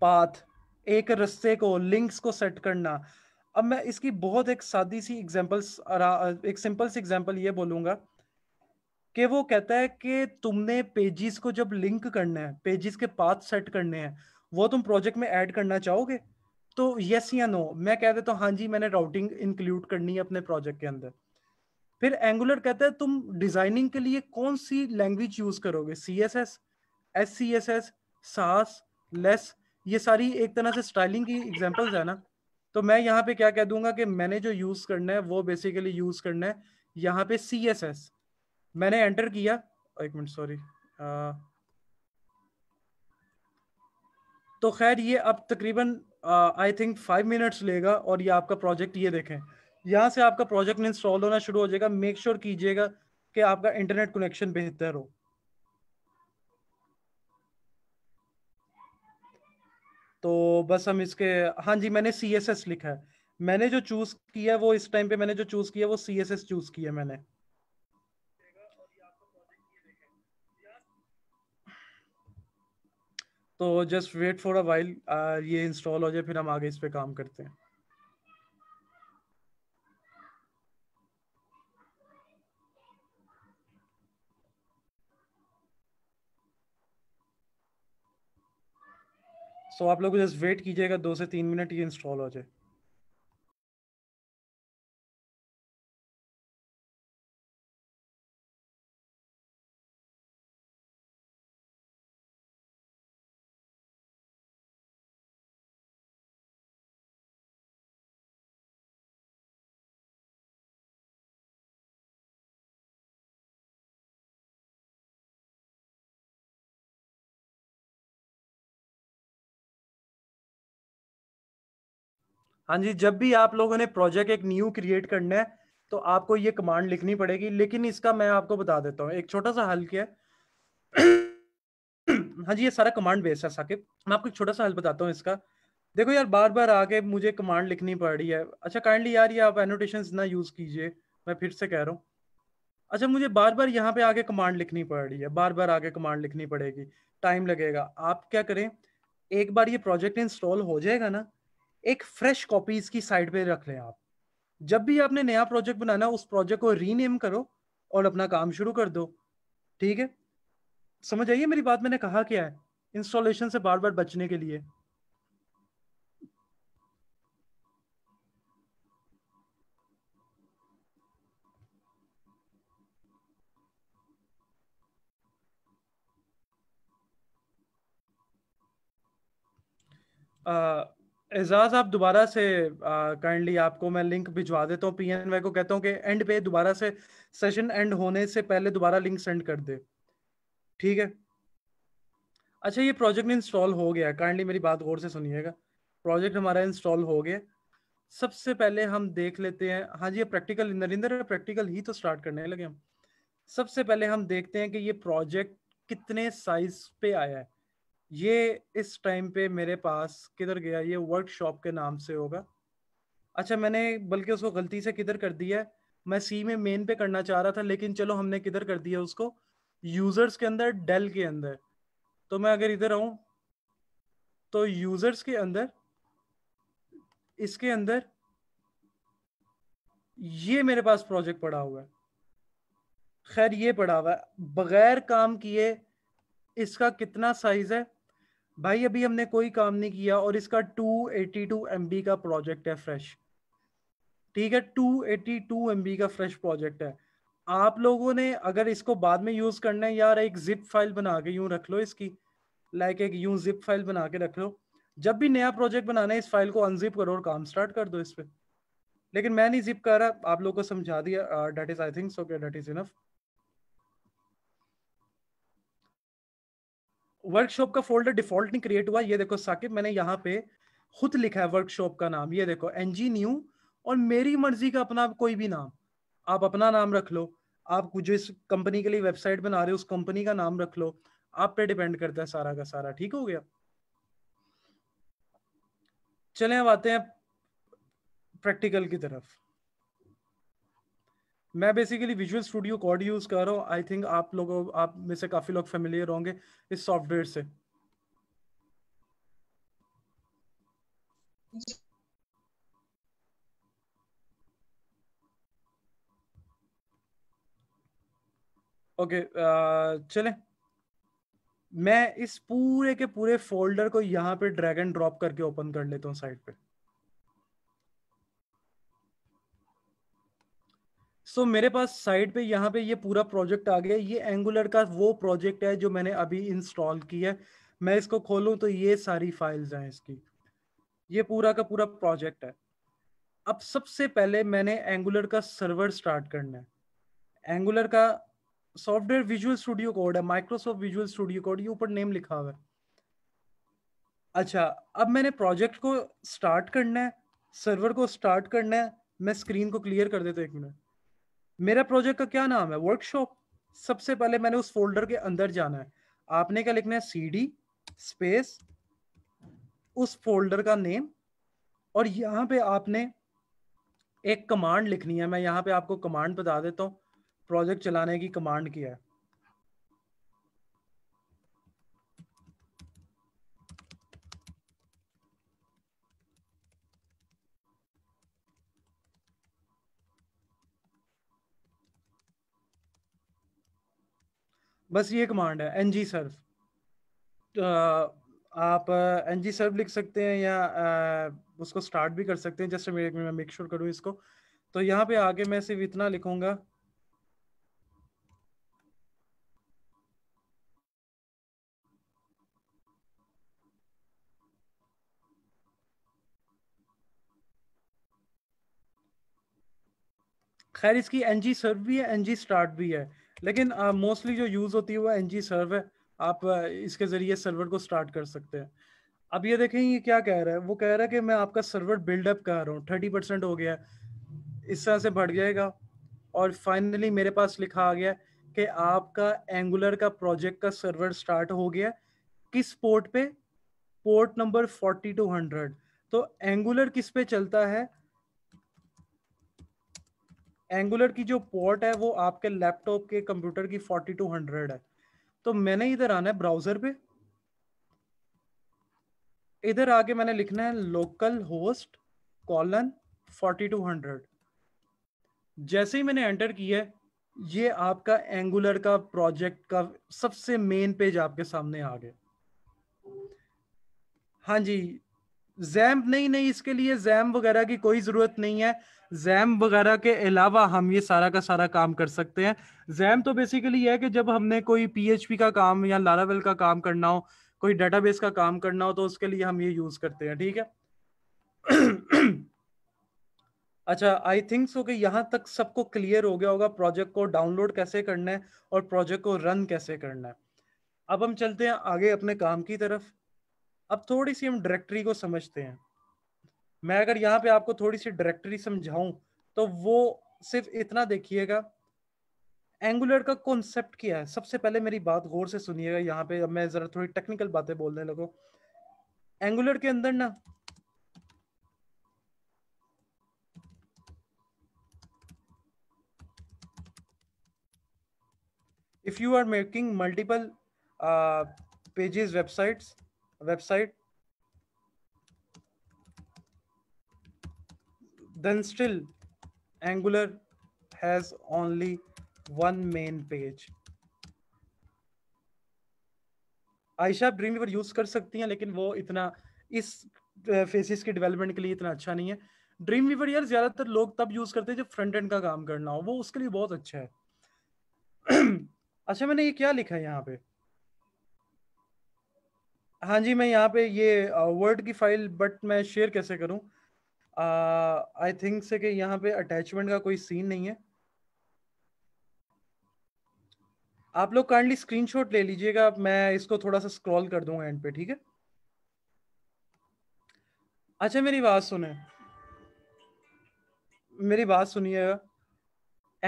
पाथ एक रस्ते को लिंक्स को सेट करना अब मैं इसकी बहुत एक सादी सी एग्जाम्पल्स एक सिंपल सी एग्जाम्पल ये बोलूंगा कि वो कहता है कि तुमने पेजेस को जब लिंक करना है पेजेस के पाथ सेट करने हैं वो तुम प्रोजेक्ट में ऐड करना चाहोगे तो यस या नो मैं कह देता तो हूँ हाँ जी मैंने राउटिंग इंक्लूड करनी है अपने प्रोजेक्ट के अंदर फिर एंगुलर कहता है तुम डिजाइनिंग के लिए कौन सी लैंग्वेज यूज करोगे C S S S C S S sass less ये सारी एक तरह से स्टाइलिंग की एग्जाम्पल्स है ना तो मैं यहाँ पे क्या कह दूंगा कि मैंने जो यूज करना है वो बेसिकली यूज करना है यहाँ पे सी एस एस मैंने एंटर किया एक मिनट सॉरी तो खैर ये अब तकरीबन आई थिंक फाइव मिनट्स लेगा और ये आपका प्रोजेक्ट ये देखें यहाँ से आपका प्रोजेक्ट इंस्टॉल होना शुरू हो जाएगा मेक श्योर sure कीजिएगा कि आपका इंटरनेट कनेक्शन बेहतर हो तो बस हम इसके हाँ जी मैंने सी एस एस लिखा है मैंने जो चूज किया वो इस टाइम पे मैंने जो चूज किया वो सी एस एस चूज किया मैंने तो just wait for a while ये इंस्टॉल हो जाए फिर हम आगे इस पे काम करते हैं सो तो आप लोग जस्ट वेट कीजिएगा दो से तीन मिनट ये इंस्टॉल हो जाए हाँ जी जब भी आप लोगों ने प्रोजेक्ट एक न्यू क्रिएट करना है तो आपको ये कमांड लिखनी पड़ेगी लेकिन इसका मैं आपको बता देता हूँ एक छोटा सा हल क्या हाँ जी ये सारा कमांड बेस है साकिब मैं आपको एक छोटा सा हल बताता हूँ इसका देखो यार बार बार आके मुझे कमांड लिखनी पड़ रही है अच्छा काइंडली यार ये आप एनोटेशन ना यूज़ कीजिए मैं फिर से कह रहा हूँ अच्छा मुझे बार बार यहाँ पे आके कमांड लिखनी पड़ रही है बार बार आगे कमांड लिखनी पड़ेगी टाइम लगेगा आप क्या करें एक बार ये प्रोजेक्ट इंस्टॉल हो जाएगा ना एक फ्रेश कॉपीज की साइड पे रख लें आप जब भी आपने नया प्रोजेक्ट बनाना उस प्रोजेक्ट को रीनेम करो और अपना काम शुरू कर दो ठीक है समझ आइए मेरी बात मैंने कहा क्या है इंस्टॉलेशन से बार बार बचने के लिए uh, एजाज आप दोबारा से काइंडली आपको मैं लिंक भिजवा देता हूँ पीएनवाई को कहता हूँ कि एंड पे दोबारा से सेशन एंड होने से पहले दोबारा लिंक सेंड कर दे ठीक है अच्छा ये प्रोजेक्ट इंस्टॉल हो गया काइंडली मेरी बात गौर से सुनिएगा प्रोजेक्ट हमारा इंस्टॉल हो गया सबसे पहले हम देख लेते हैं हाँ जी ये प्रैक्टिकल नरिंदर प्रैक्टिकल ही तो स्टार्ट करने लगे हम सबसे पहले हम देखते हैं कि ये प्रोजेक्ट कितने साइज पे आया है ये इस टाइम पे मेरे पास किधर गया ये वर्कशॉप के नाम से होगा अच्छा मैंने बल्कि उसको गलती से किधर कर दिया है मैं सी में मेन पे करना चाह रहा था लेकिन चलो हमने किधर कर दिया उसको यूजर्स के अंदर डेल के अंदर तो मैं अगर इधर आऊं तो यूजर्स के अंदर इसके अंदर ये मेरे पास प्रोजेक्ट पड़ा हुआ है खैर ये पड़ा हुआ है बगैर काम किए इसका कितना साइज है भाई अभी हमने कोई काम नहीं किया और इसका 282 एटी एमबी का प्रोजेक्ट है फ्रेश ठीक है 282 एटी एमबी का फ्रेश प्रोजेक्ट है आप लोगों ने अगर इसको बाद में यूज करना है यार एक जिप फाइल बना के यूं रख लो इसकी लाइक एक यूं जिप फाइल बना के रख लो जब भी नया प्रोजेक्ट बनाना है इस फाइल को अनजिप करो और काम स्टार्ट कर दो इस पर लेकिन मैं नहीं जिप कर रहा आप लोग को समझा दिया that is I think so that is enough workshop का फोल्डर डिफॉल्ट नहीं क्रिएट हुआ ये देखो साकिब मैंने यहाँ पे खुद लिखा है वर्कशॉप का नाम ये देखो एनजी न्यू और मेरी मर्जी का अपना कोई भी नाम आप अपना नाम रख लो आप जो इस कंपनी के लिए वेबसाइट बना रहे हो उस कंपनी का नाम रख लो आप पे डिपेंड करता है सारा का सारा ठीक हो गया चले अब आते हैं प्रैक्टिकल की तरफ मैं basically Visual Studio Code use कर रहा हूँ आई थिंक आप लोगों आप में से काफी लोग फेमिलियर होंगे इस सॉफ्टवेयर से ओके okay, uh, चले मैं इस पूरे के पूरे फोल्डर को यहां पे ड्रैग एंड ड्रॉप करके ओपन कर लेता हूँ साइड पे सो so, मेरे पास साइड पे यहाँ पे ये पूरा प्रोजेक्ट आ गया ये एंगुलर का वो प्रोजेक्ट है जो मैंने अभी इंस्टॉल किया है मैं इसको खोलूँ तो ये सारी फाइल्स हैं इसकी ये पूरा का पूरा प्रोजेक्ट है अब सबसे पहले मैंने एंगुलर का सर्वर स्टार्ट करना है एंगुलर का सॉफ्टवेयर विजुअल स्टूडियो कोड है माइक्रोसॉफ्ट विजुअल स्टूडियो कोड ये ऊपर नेम लिखा हुआ है अच्छा अब मैंने प्रोजेक्ट को स्टार्ट करना है सर्वर को स्टार्ट करना है मैं स्क्रीन को क्लियर कर देता हूँ एक मिनट मेरा प्रोजेक्ट का क्या नाम है वर्कशॉप सबसे पहले मैंने उस फोल्डर के अंदर जाना है आपने क्या लिखना है सी डी स्पेस उस फोल्डर का नेम और यहां पे आपने एक कमांड लिखनी है मैं यहाँ पे आपको कमांड बता देता हूँ प्रोजेक्ट चलाने की कमांड किया है बस ये कमांड है एन जी सर्व तो आप एन जी सर्व लिख सकते हैं या उसको स्टार्ट भी कर सकते हैं जैसे मेरे मैं मेक श्योर करूँ इसको तो यहाँ पे आगे मैं सिर्फ इतना लिखूंगा खैर इसकी एनजी सर्व भी है एनजी स्टार्ट भी है लेकिन मोस्टली जो यूज होती है वो एनजी सर्व है आप इसके जरिए सर्वर को स्टार्ट कर सकते हैं अब ये देखें ये क्या कह रहा है वो कह रहा है कि मैं आपका सर्वर बिल्डअप कर रहा हूँ थर्टी परसेंट हो गया है इस तरह से बढ़ जाएगा और फाइनली मेरे पास लिखा आ गया कि आपका एंगुलर का प्रोजेक्ट का सर्वर स्टार्ट हो गया किस पोर्ट पे port number forty two hundred तो एंगुलर किस पे चलता है एंगुलर की जो पोर्ट है वो आपके लैपटॉप के कंप्यूटर की फोर्टी टू हंड्रेड है तो मैंने इधर आना है ब्राउजर पे इधर आके मैंने लिखना है localhost colon forty two hundred जैसे ही मैंने एंटर किया है ये आपका एंगुलर का प्रोजेक्ट का सबसे मेन पेज आपके सामने आ गया हाँ जी जैम्प नहीं नहीं इसके लिए जैम वगैरह की कोई जरूरत नहीं है जैम वगैरह के अलावा हम ये सारा का सारा काम कर सकते हैं जैम तो बेसिकली है कि जब हमने कोई पीएचपी का काम या लारावेल का काम करना हो कोई डेटाबेस का काम करना हो तो उसके लिए हम ये यूज करते हैं ठीक है अच्छा आई थिंक सो कि यहाँ तक सबको क्लियर हो गया होगा प्रोजेक्ट को डाउनलोड कैसे करना है और प्रोजेक्ट को रन कैसे करना है अब हम चलते हैं आगे अपने काम की तरफ अब थोड़ी सी हम डायरेक्टरी को समझते हैं मैं अगर यहाँ पे आपको थोड़ी सी डायरेक्टरी समझाऊं तो वो सिर्फ इतना देखिएगा एंगुलर का कॉन्सेप्ट क्या है सबसे पहले मेरी बात गौर से सुनिएगा यहाँ पे अब मैं जरा थोड़ी टेक्निकल बातें बोलने लगो एंगुलर के अंदर ना if you are making multiple pages websites website then still Angular has only one main page. aisha आप ड्रीम यूज कर सकती हैं लेकिन वो इतना इस फेसिस के डेवलपमेंट के लिए इतना अच्छा नहीं है ड्रीम वीवर यार ज्यादातर लोग तब यूज करते हैं जब फ्रंट एंड का काम करना हो वो उसके लिए बहुत अच्छा है अच्छा मैंने ये क्या लिखा है यहाँ पे हाँ जी मैं यहाँ पे ये वर्ड की फाइल बट मैं शेयर कैसे करूँ आई थिंक से कि यहाँ पे अटैचमेंट का कोई सीन नहीं है आप लोग काइंडली स्क्रीनशॉट ले लीजिएगा मैं इसको थोड़ा सा स्क्रॉल कर दूंगा एंड पे ठीक है अच्छा मेरी बात सुने मेरी बात सुनिएगा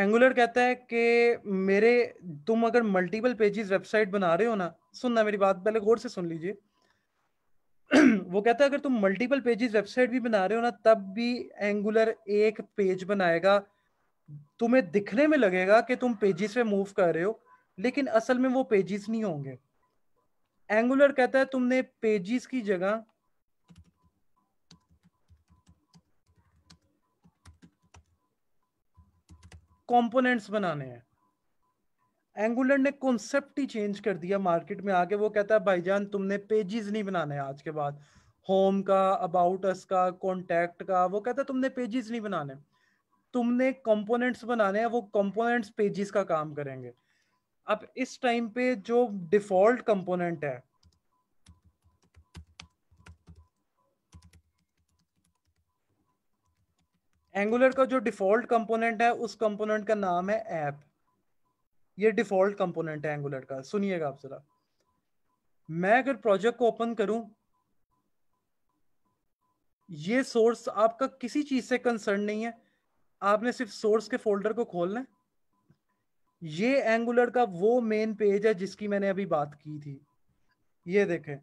एंगुलर कहता है कि मेरे तुम अगर मल्टीपल पेजेस वेबसाइट बना रहे हो ना सुनना मेरी बात पहले गौर से सुन लीजिए वो कहता है अगर तुम मल्टीपल पेजेस वेबसाइट भी बना रहे हो ना तब भी एंगुलर एक पेज बनाएगा तुम्हें दिखने में लगेगा कि तुम पेजेस पे मूव कर रहे हो लेकिन असल में वो पेजेस नहीं होंगे एंगुलर कहता है तुमने पेजेस की जगह कंपोनेंट्स बनाने हैं एंगुलर ने कॉन्सेप्ट ही चेंज कर दिया मार्केट में आके वो कहता है भाईजान तुमने पेजेस नहीं बनाने आज के बाद होम का अबाउट अस का कॉन्टेक्ट का वो कहता है तुमने पेजेस नहीं बनाने तुमने कंपोनेंट्स बनाने हैं वो कंपोनेंट्स पेजेस का काम करेंगे अब इस टाइम पे जो डिफॉल्ट कंपोनेंट है एंगुलर का जो डिफॉल्ट कंपोनेंट है उस कंपोनेंट का नाम है ऐप ये डिफॉल्ट कंपोनेंट है एंगुलर का सुनिएगा आप जरा मैं अगर प्रोजेक्ट को ओपन करूं ये सोर्स आपका किसी चीज से कंसर्न नहीं है आपने सिर्फ सोर्स के फोल्डर को खोलना है ये एंगुलर का वो मेन पेज है जिसकी मैंने अभी बात की थी ये देखें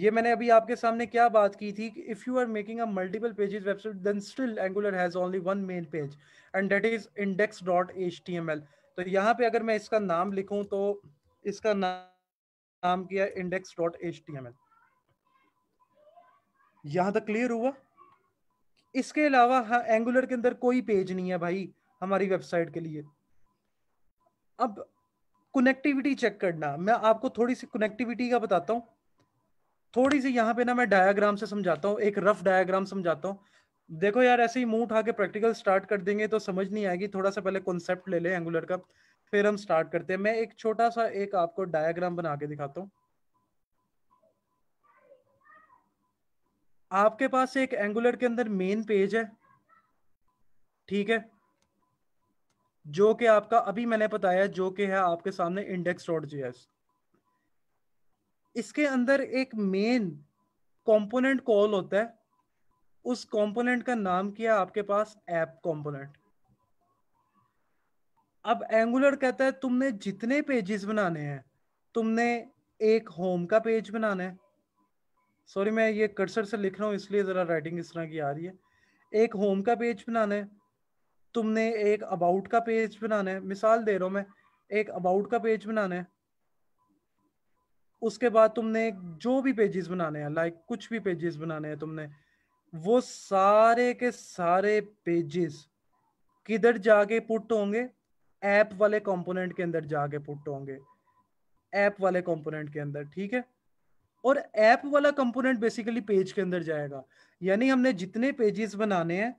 ये मैंने अभी आपके सामने क्या बात की थी if you are making a multiple pages website then still Angular has only one main page and that is index dot H T M L तो यहाँ पे अगर मैं इसका नाम लिखूं तो इसका नाम किया index dot H T M L यहाँ तक क्लियर हुआ इसके अलावा हाँ एंगुलर के अंदर कोई पेज नहीं है भाई हमारी वेबसाइट के लिए अब कनेक्टिविटी चेक करना मैं आपको थोड़ी सी कनेक्टिविटी का बताता हूँ थोड़ी सी यहाँ पे ना मैं डायग्राम से समझाता हूँ एक रफ डायग्राम समझाता हूँ देखो यार ऐसे ही मुंह उठा के प्रैक्टिकल स्टार्ट कर देंगे तो समझ नहीं आएगी थोड़ा सा पहले कॉन्सेप्ट ले ले एंगुलर का फिर हम स्टार्ट करते हैं मैं एक छोटा सा एक आपको डायग्राम बना के दिखाता हूँ आपके पास एक एंगुलर के अंदर मेन पेज है ठीक है जो कि आपका अभी मैंने बताया जो कि है आपके सामने इंडेक्स डॉट जी इसके अंदर एक मेन कंपोनेंट कॉल होता है उस कंपोनेंट का नाम किया आपके पास ऐप कंपोनेंट अब एंगुलर कहता है तुमने जितने पेजेस बनाने हैं तुमने एक होम का पेज बनाना है सॉरी मैं ये कर्सर से लिख रहा हूँ इसलिए ज़रा राइटिंग इस तरह की आ रही है एक होम का पेज बनाना है तुमने एक अबाउट का पेज बनाना है मिसाल दे रहा हूं मैं एक अबाउट का पेज बनाना है उसके बाद तुमने जो भी पेजेस बनाने हैं लाइक कुछ भी पेजेस बनाने हैं तुमने वो सारे के सारे पेजेस किधर जाके पुट होंगे ऐप वाले कंपोनेंट के अंदर जाके पुट होंगे ऐप वाले कंपोनेंट के अंदर ठीक है और ऐप वाला कंपोनेंट बेसिकली पेज के अंदर जाएगा यानी हमने जितने पेजेस बनाने हैं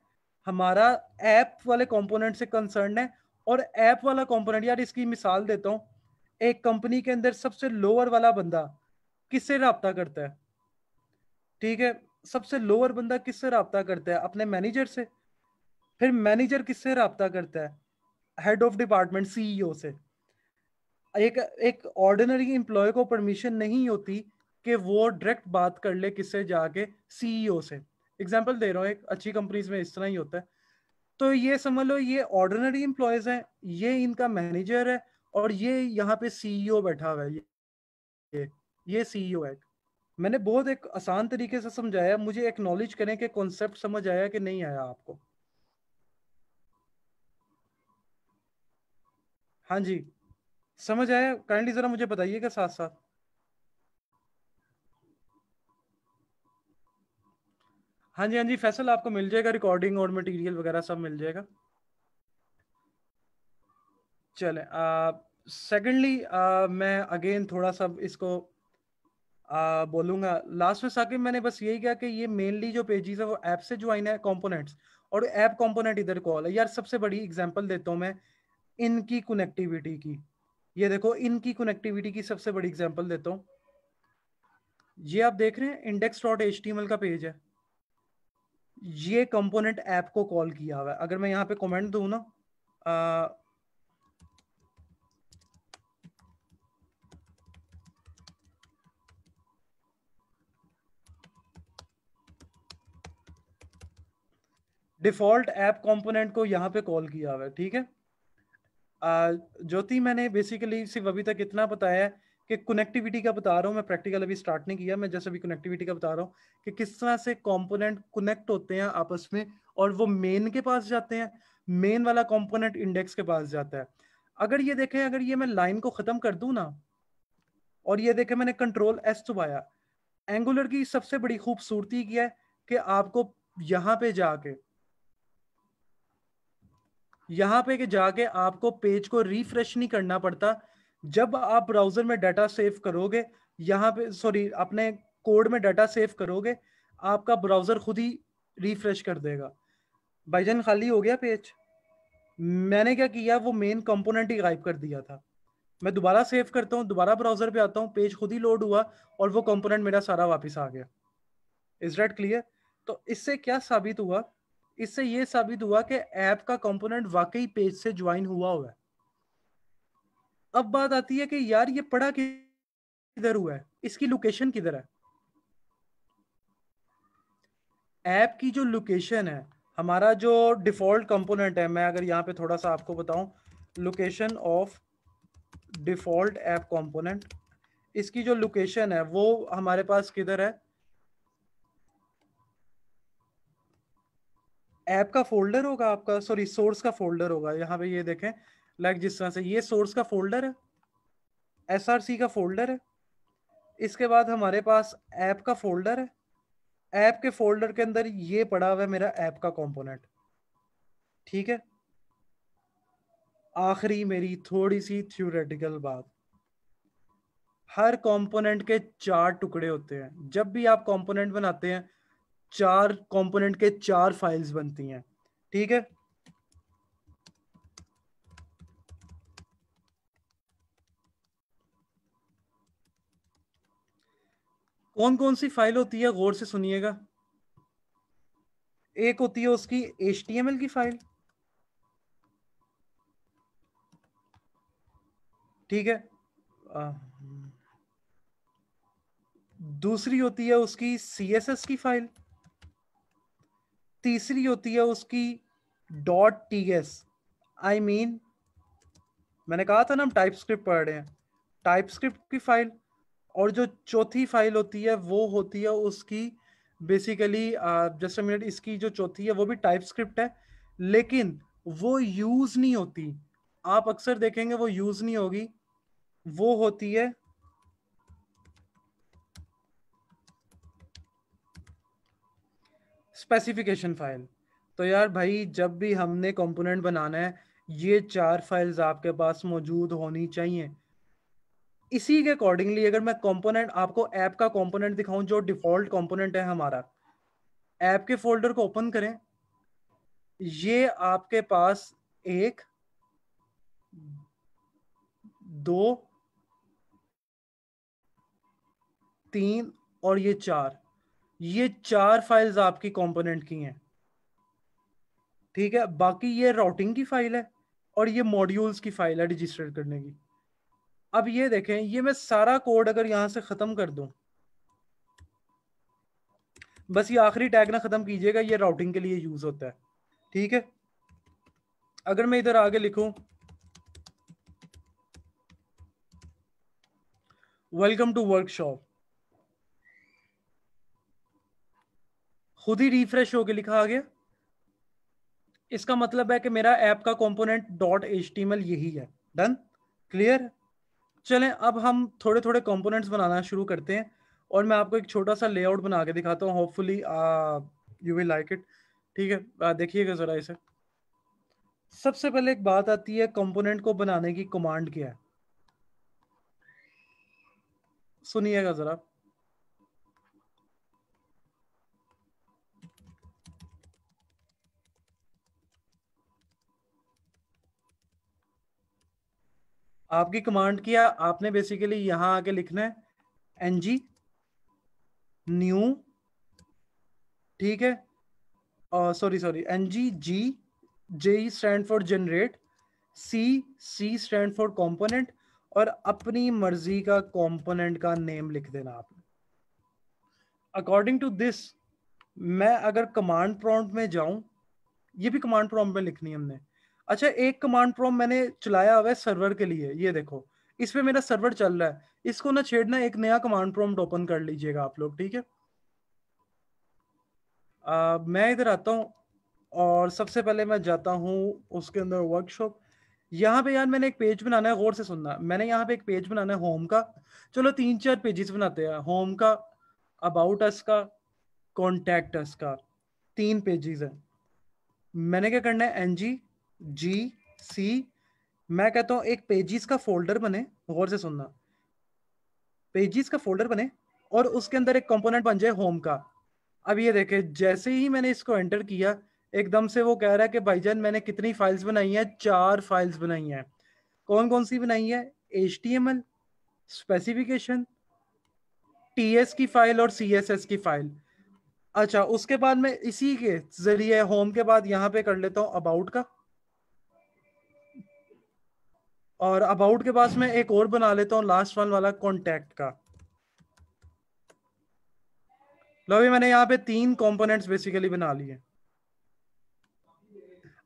हमारा ऐप वाले कंपोनेंट से कंसर्न है और ऐप वाला कंपोनेंट यार इसकी मिसाल देता हूँ एक कंपनी के अंदर सबसे लोअर वाला बंदा किससे रबता करता है ठीक है सबसे लोअर बंदा किससे रहा करता है अपने मैनेजर से फिर मैनेजर किससे रहा करता है हेड ऑफ डिपार्टमेंट सीईओ से एक एक ऑर्डिनरी एम्प्लॉय को परमिशन नहीं होती कि वो डायरेक्ट बात कर ले किससे जाके सीईओ e से एग्जांपल दे रहा हूँ एक अच्छी कंपनीज में इस तरह ही होता है तो ये समझ लो ये ऑर्डिनरी एम्प्लॉयज हैं ये इनका मैनेजर है और ये यहाँ पे सीईओ e बैठा हुआ है ये ये सीईओ e है मैंने बहुत एक आसान तरीके से समझाया मुझे नॉलेज करें कि कॉन्सेप्ट समझ आया कि नहीं आया आपको हाँ जी समझ आया काइंडली जरा मुझे बताइएगा साथ साथ हाँ जी हाँ जी फैसल आपको मिल जाएगा रिकॉर्डिंग और मटेरियल वगैरह सब मिल जाएगा चले सेकेंडली मैं अगेन थोड़ा सा इसको बोलूंगा लास्ट में साकिब मैंने बस यही कहा कि ये मेनली जो पेजेस है वो ऐप से ज्वाइन है कॉम्पोनेंट्स और ऐप कॉम्पोनेट इधर कॉल है यार सबसे बड़ी एग्जाम्पल देता हूँ मैं इनकी कनेक्टिविटी की ये देखो इनकी कनेक्टिविटी की सबसे बड़ी एग्जाम्पल देता हूँ ये आप देख रहे हैं इंडेक्स डॉट एच का पेज है ये कंपोनेंट ऐप को कॉल किया हुआ है अगर मैं यहाँ पे कमेंट दू ना डिफॉल्ट ऐप कंपोनेंट को यहाँ पे कॉल किया हुआ है ठीक है ज्योति मैंने बेसिकली सिर्फ अभी तक इतना बताया है कि कनेक्टिविटी का बता रहा हूँ मैं प्रैक्टिकल अभी स्टार्ट नहीं किया मैं जैसे अभी कनेक्टिविटी का बता रहा हूँ कि किस तरह से कंपोनेंट कनेक्ट होते हैं आपस में और वो मेन के पास जाते हैं मेन वाला कॉम्पोनेंट इंडेक्स के पास जाता है अगर ये देखें अगर ये मैं लाइन को ख़त्म कर दू ना और ये देखें मैंने कंट्रोल एस दबाया एंगुलर की सबसे बड़ी खूबसूरती क्या है कि आपको यहाँ पे जाके यहाँ पे के जाके आपको पेज को रिफ्रेश नहीं करना पड़ता जब आप ब्राउजर में डाटा सेव करोगे यहाँ पे सॉरी अपने कोड में डाटा सेव करोगे आपका ब्राउजर खुद ही रिफ्रेश कर देगा भाईजान खाली हो गया पेज मैंने क्या किया वो मेन कंपोनेंट ही गायब कर दिया था मैं दोबारा सेव करता हूँ दोबारा ब्राउजर पे आता हूँ पेज खुद ही लोड हुआ और वो कंपोनेंट मेरा सारा वापस आ गया इज डेट क्लियर तो इससे क्या साबित हुआ इससे ये साबित हुआ कि ऐप का कंपोनेंट वाकई पेज से ज्वाइन हुआ हुआ है अब बात आती है कि यार ये पड़ा किधर हुआ है इसकी लोकेशन किधर है ऐप की जो लोकेशन है हमारा जो डिफॉल्ट कंपोनेंट है मैं अगर यहाँ पे थोड़ा सा आपको बताऊं location of default app component इसकी जो लोकेशन है वो हमारे पास किधर है ऐप का फोल्डर होगा आपका सॉरी सोर्स का फोल्डर होगा यहाँ पे ये देखें लाइक जिस तरह से ये सोर्स का फोल्डर है एस का फोल्डर है इसके बाद हमारे पास ऐप का फोल्डर है ऐप के फोल्डर के अंदर ये पड़ा हुआ है मेरा ऐप का कॉम्पोनेंट ठीक है आखिरी मेरी थोड़ी सी थ्योरेटिकल बात हर कंपोनेंट के चार टुकड़े होते हैं जब भी आप कंपोनेंट बनाते हैं चार कंपोनेंट के चार फाइल्स बनती हैं ठीक है कौन कौन सी फाइल होती है गौर से सुनिएगा एक होती है उसकी एच की फाइल ठीक है दूसरी होती है उसकी सी की फाइल तीसरी होती है उसकी dot T S I mean मैंने कहा था ना हम टाइप स्क्रिप्ट पढ़ रहे हैं टाइप स्क्रिप्ट की फाइल और जो चौथी फाइल होती है वो होती है उसकी बेसिकली जस्ट मिनट इसकी जो चौथी है वो भी टाइप स्क्रिप्ट है लेकिन वो यूज नहीं होती आप अक्सर देखेंगे वो यूज नहीं होगी वो होती है स्पेसिफिकेशन फाइल तो यार भाई जब भी हमने कंपोनेंट बनाना है ये चार फाइल्स आपके पास मौजूद होनी चाहिए इसी के अकॉर्डिंगली अगर मैं कंपोनेंट आपको ऐप का कंपोनेंट दिखाऊं जो डिफॉल्ट कंपोनेंट है हमारा ऐप के फोल्डर को ओपन करें ये आपके पास एक दो तीन और ये चार ये चार फाइल्स आपकी कंपोनेंट की हैं ठीक है बाकी ये राउटिंग की फाइल है और ये मॉड्यूल्स की फाइल है रजिस्टर करने की अब ये देखें ये मैं सारा कोड अगर यहां से खत्म कर दूं बस ये आखिरी टैग ना खत्म कीजिएगा ये राउटिंग के लिए यूज होता है ठीक है अगर मैं इधर आगे लिखूं वेलकम टू वर्कशॉप खुद ही रिफ्रेश होके लिखा आ गया इसका मतलब है कि मेरा ऐप का कंपोनेंट डॉट एच यही है डन क्लियर चलें अब हम थोड़े थोड़े कंपोनेंट्स बनाना शुरू करते हैं और मैं आपको एक छोटा सा लेआउट बना के दिखाता हूँ hopefully you will like it ठीक है uh, देखिएगा ज़रा इसे सबसे पहले एक बात आती है कंपोनेंट को बनाने की कमांड क्या है सुनिएगा ज़रा आपकी कमांड किया आपने बेसिकली यहां आके लिखना है एनजी न्यू ठीक है sorry sorry NG G J stand for generate C C stand for component और अपनी मर्जी का कंपोनेंट का नेम लिख देना आपने अकॉर्डिंग टू दिस मैं अगर कमांड प्रॉम्प्ट में जाऊं ये भी कमांड प्रॉम्प्ट में लिखनी हमने अच्छा एक कमांड प्रॉम्प्ट मैंने चलाया हुआ है सर्वर के लिए ये देखो इस पे मेरा सर्वर चल रहा है इसको ना छेड़ना एक नया कमांड प्रॉम्प्ट ओपन कर लीजिएगा आप लोग ठीक है आ, मैं इधर आता हूँ और सबसे पहले मैं जाता हूँ उसके अंदर वर्कशॉप यहाँ पे यार मैंने एक पेज बनाना है गौर से सुनना मैंने यहाँ पे एक पेज बनाना है होम का चलो तीन चार पेजेस बनाते हैं होम का अबाउट अस का कॉन्टेक्ट अस का तीन पेजेस हैं मैंने क्या करना है एनजी जी सी मैं कहता हूँ एक पेजेस का फोल्डर बने गौर से सुनना पेजेस का फोल्डर बने और उसके अंदर एक कंपोनेंट बन जाए होम का अब ये देखे जैसे ही मैंने इसको एंटर किया एकदम से वो कह रहा है कि भाईजान मैंने कितनी फाइल्स बनाई हैं चार फाइल्स बनाई हैं कौन कौन सी बनाई है H T M L specification T S की फाइल और सी एस एस की फाइल अच्छा उसके बाद मैं इसी के जरिए होम के बाद यहाँ पे कर लेता हूँ अबाउट का और अबाउट के पास मैं एक और बना लेता हूँ लास्ट वन वाला कॉन्टेक्ट का लो भी मैंने यहाँ पे तीन कंपोनेंट्स बेसिकली बना लिए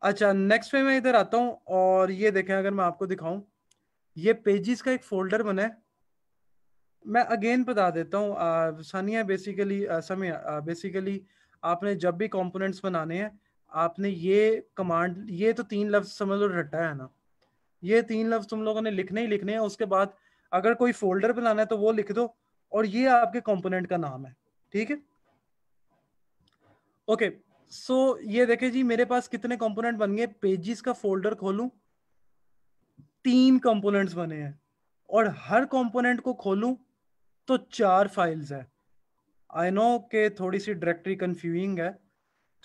अच्छा नेक्स्ट पे मैं इधर आता हूँ और ये देखें अगर मैं आपको दिखाऊं ये पेजेस का एक फोल्डर बना है मैं अगेन बता देता हूँ सानिया बेसिकली समय बेसिकली आपने जब भी कंपोनेंट्स बनाने हैं आपने ये कमांड ये तो तीन लफ्ज समझ लो रटा है ना ये तीन लफ्ज तुम लोगों ने लिखने ही लिखने हैं उसके बाद अगर कोई फोल्डर बनाना है तो वो लिख दो और ये आपके कंपोनेंट का नाम है ठीक है ओके सो ये देखे जी मेरे पास कितने कंपोनेंट बन गए पेजेस का फोल्डर खोलूं तीन कंपोनेंट्स बने हैं और हर कंपोनेंट को खोलूं तो चार फाइल्स है आई नो के थोड़ी सी डायरेक्टरी कंफ्यूजिंग है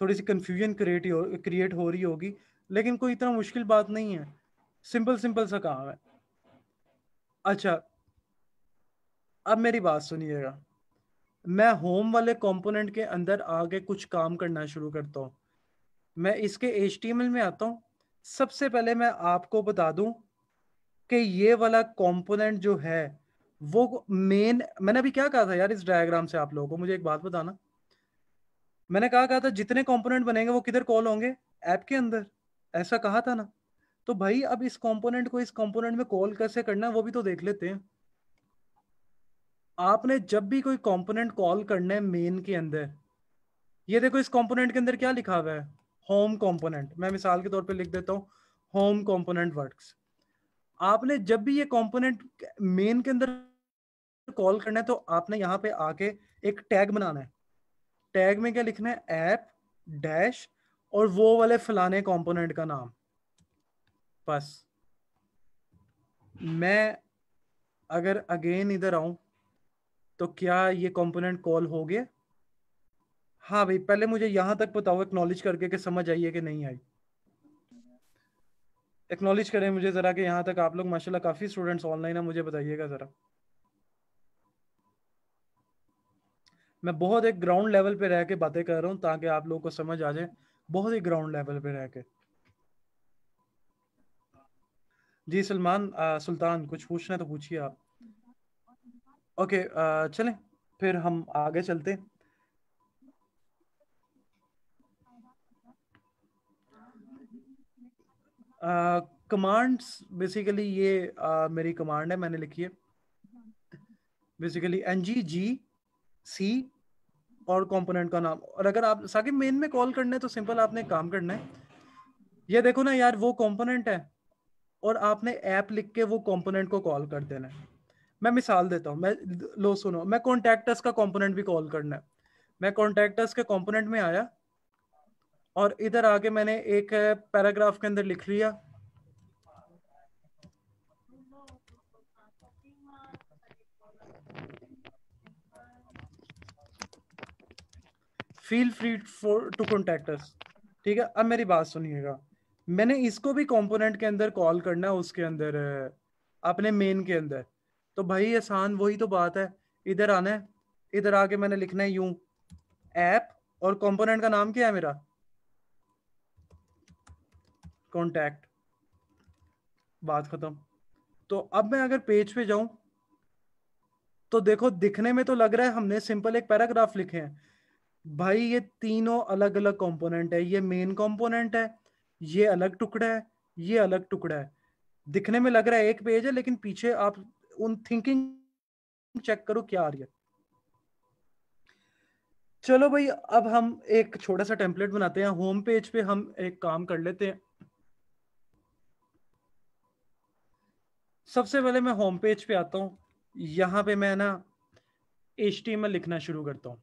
थोड़ी सी कंफ्यूजन क्रिएट क्रिएट हो रही होगी लेकिन कोई इतना मुश्किल बात नहीं है सिंपल सिंपल सा काम है अच्छा अब मेरी बात सुनिएगा मैं होम वाले कंपोनेंट के अंदर आगे कुछ काम करना शुरू करता हूँ मैं इसके एच में आता हूँ सबसे पहले मैं आपको बता दूं कि ये वाला कंपोनेंट जो है वो मेन मैंने अभी क्या कहा था यार इस डायग्राम से आप लोगों को मुझे एक बात बताना मैंने कहा कहा था जितने कंपोनेंट बनेंगे वो किधर कॉल होंगे ऐप के अंदर ऐसा कहा था ना तो भाई अब इस कंपोनेंट को इस कंपोनेंट में कॉल कैसे करना है वो भी तो देख लेते हैं आपने जब भी कोई कंपोनेंट कॉल करना है मेन के अंदर ये देखो इस कंपोनेंट के अंदर क्या लिखा हुआ है होम कंपोनेंट मैं मिसाल के तौर पे लिख देता हूँ होम कंपोनेंट वर्क्स आपने जब भी ये कंपोनेंट मेन के अंदर कॉल करना है तो आपने यहाँ पे आके एक टैग बनाना है टैग में क्या लिखना है ऐप डैश और वो वाले फलाने कॉम्पोनेंट का नाम बस मैं अगर अगेन इधर आऊं तो क्या ये कंपोनेंट कॉल हो गया हाँ भाई पहले मुझे यहां तक बताओ एक्नोलेज करके कि समझ आई है कि नहीं आई एक्नोलेज करें मुझे जरा कि यहां तक आप लोग माशाल्लाह काफी स्टूडेंट्स ऑनलाइन है मुझे बताइएगा जरा मैं बहुत एक ग्राउंड लेवल पे रह के बातें कर रहा हूँ ताकि आप लोगों को समझ आ जाए बहुत ही ग्राउंड लेवल पे रह के जी सलमान सुल्तान कुछ पूछना है तो पूछिए आप ओके चले फिर हम आगे चलते कमांड्स uh, बेसिकली ये uh, मेरी कमांड है मैंने लिखी है बेसिकली एन जी जी सी और कंपोनेंट का नाम और अगर आप साकिब मेन में कॉल करना है तो सिंपल आपने काम करना है ये देखो ना यार वो कंपोनेंट है और आपने ऐप लिख के वो कॉम्पोनेंट को कॉल कर देना है मैं मिसाल देता हूँ मैं लो सुनो मैं कॉन्टैक्टर्स का कॉम्पोनेंट भी कॉल करना है मैं कॉन्टैक्टर्स के कॉम्पोनेंट में आया और इधर आके मैंने एक पैराग्राफ के अंदर लिख लिया feel free for to contact ठीक है अब मेरी बात सुनिएगा मैंने इसको भी कंपोनेंट के अंदर कॉल करना है उसके अंदर अपने मेन के अंदर तो भाई आसान वही तो बात है इधर आना है इधर आके मैंने लिखना है यूं ऐप और कंपोनेंट का नाम क्या है मेरा कॉन्टैक्ट बात खत्म तो अब मैं अगर पेज पे जाऊं तो देखो दिखने में तो लग रहा है हमने सिंपल एक पैराग्राफ लिखे हैं भाई ये तीनों अलग अलग कंपोनेंट है ये मेन कंपोनेंट है ये अलग टुकड़ा है ये अलग टुकड़ा है दिखने में लग रहा है एक पेज है लेकिन पीछे आप उन थिंकिंग चेक करो क्या आ रही है चलो भाई अब हम एक छोटा सा टेम्पलेट बनाते हैं होम पेज पे हम एक काम कर लेते हैं सबसे पहले मैं होम पेज पे आता हूं यहां पे मैं ना एच लिखना शुरू करता हूं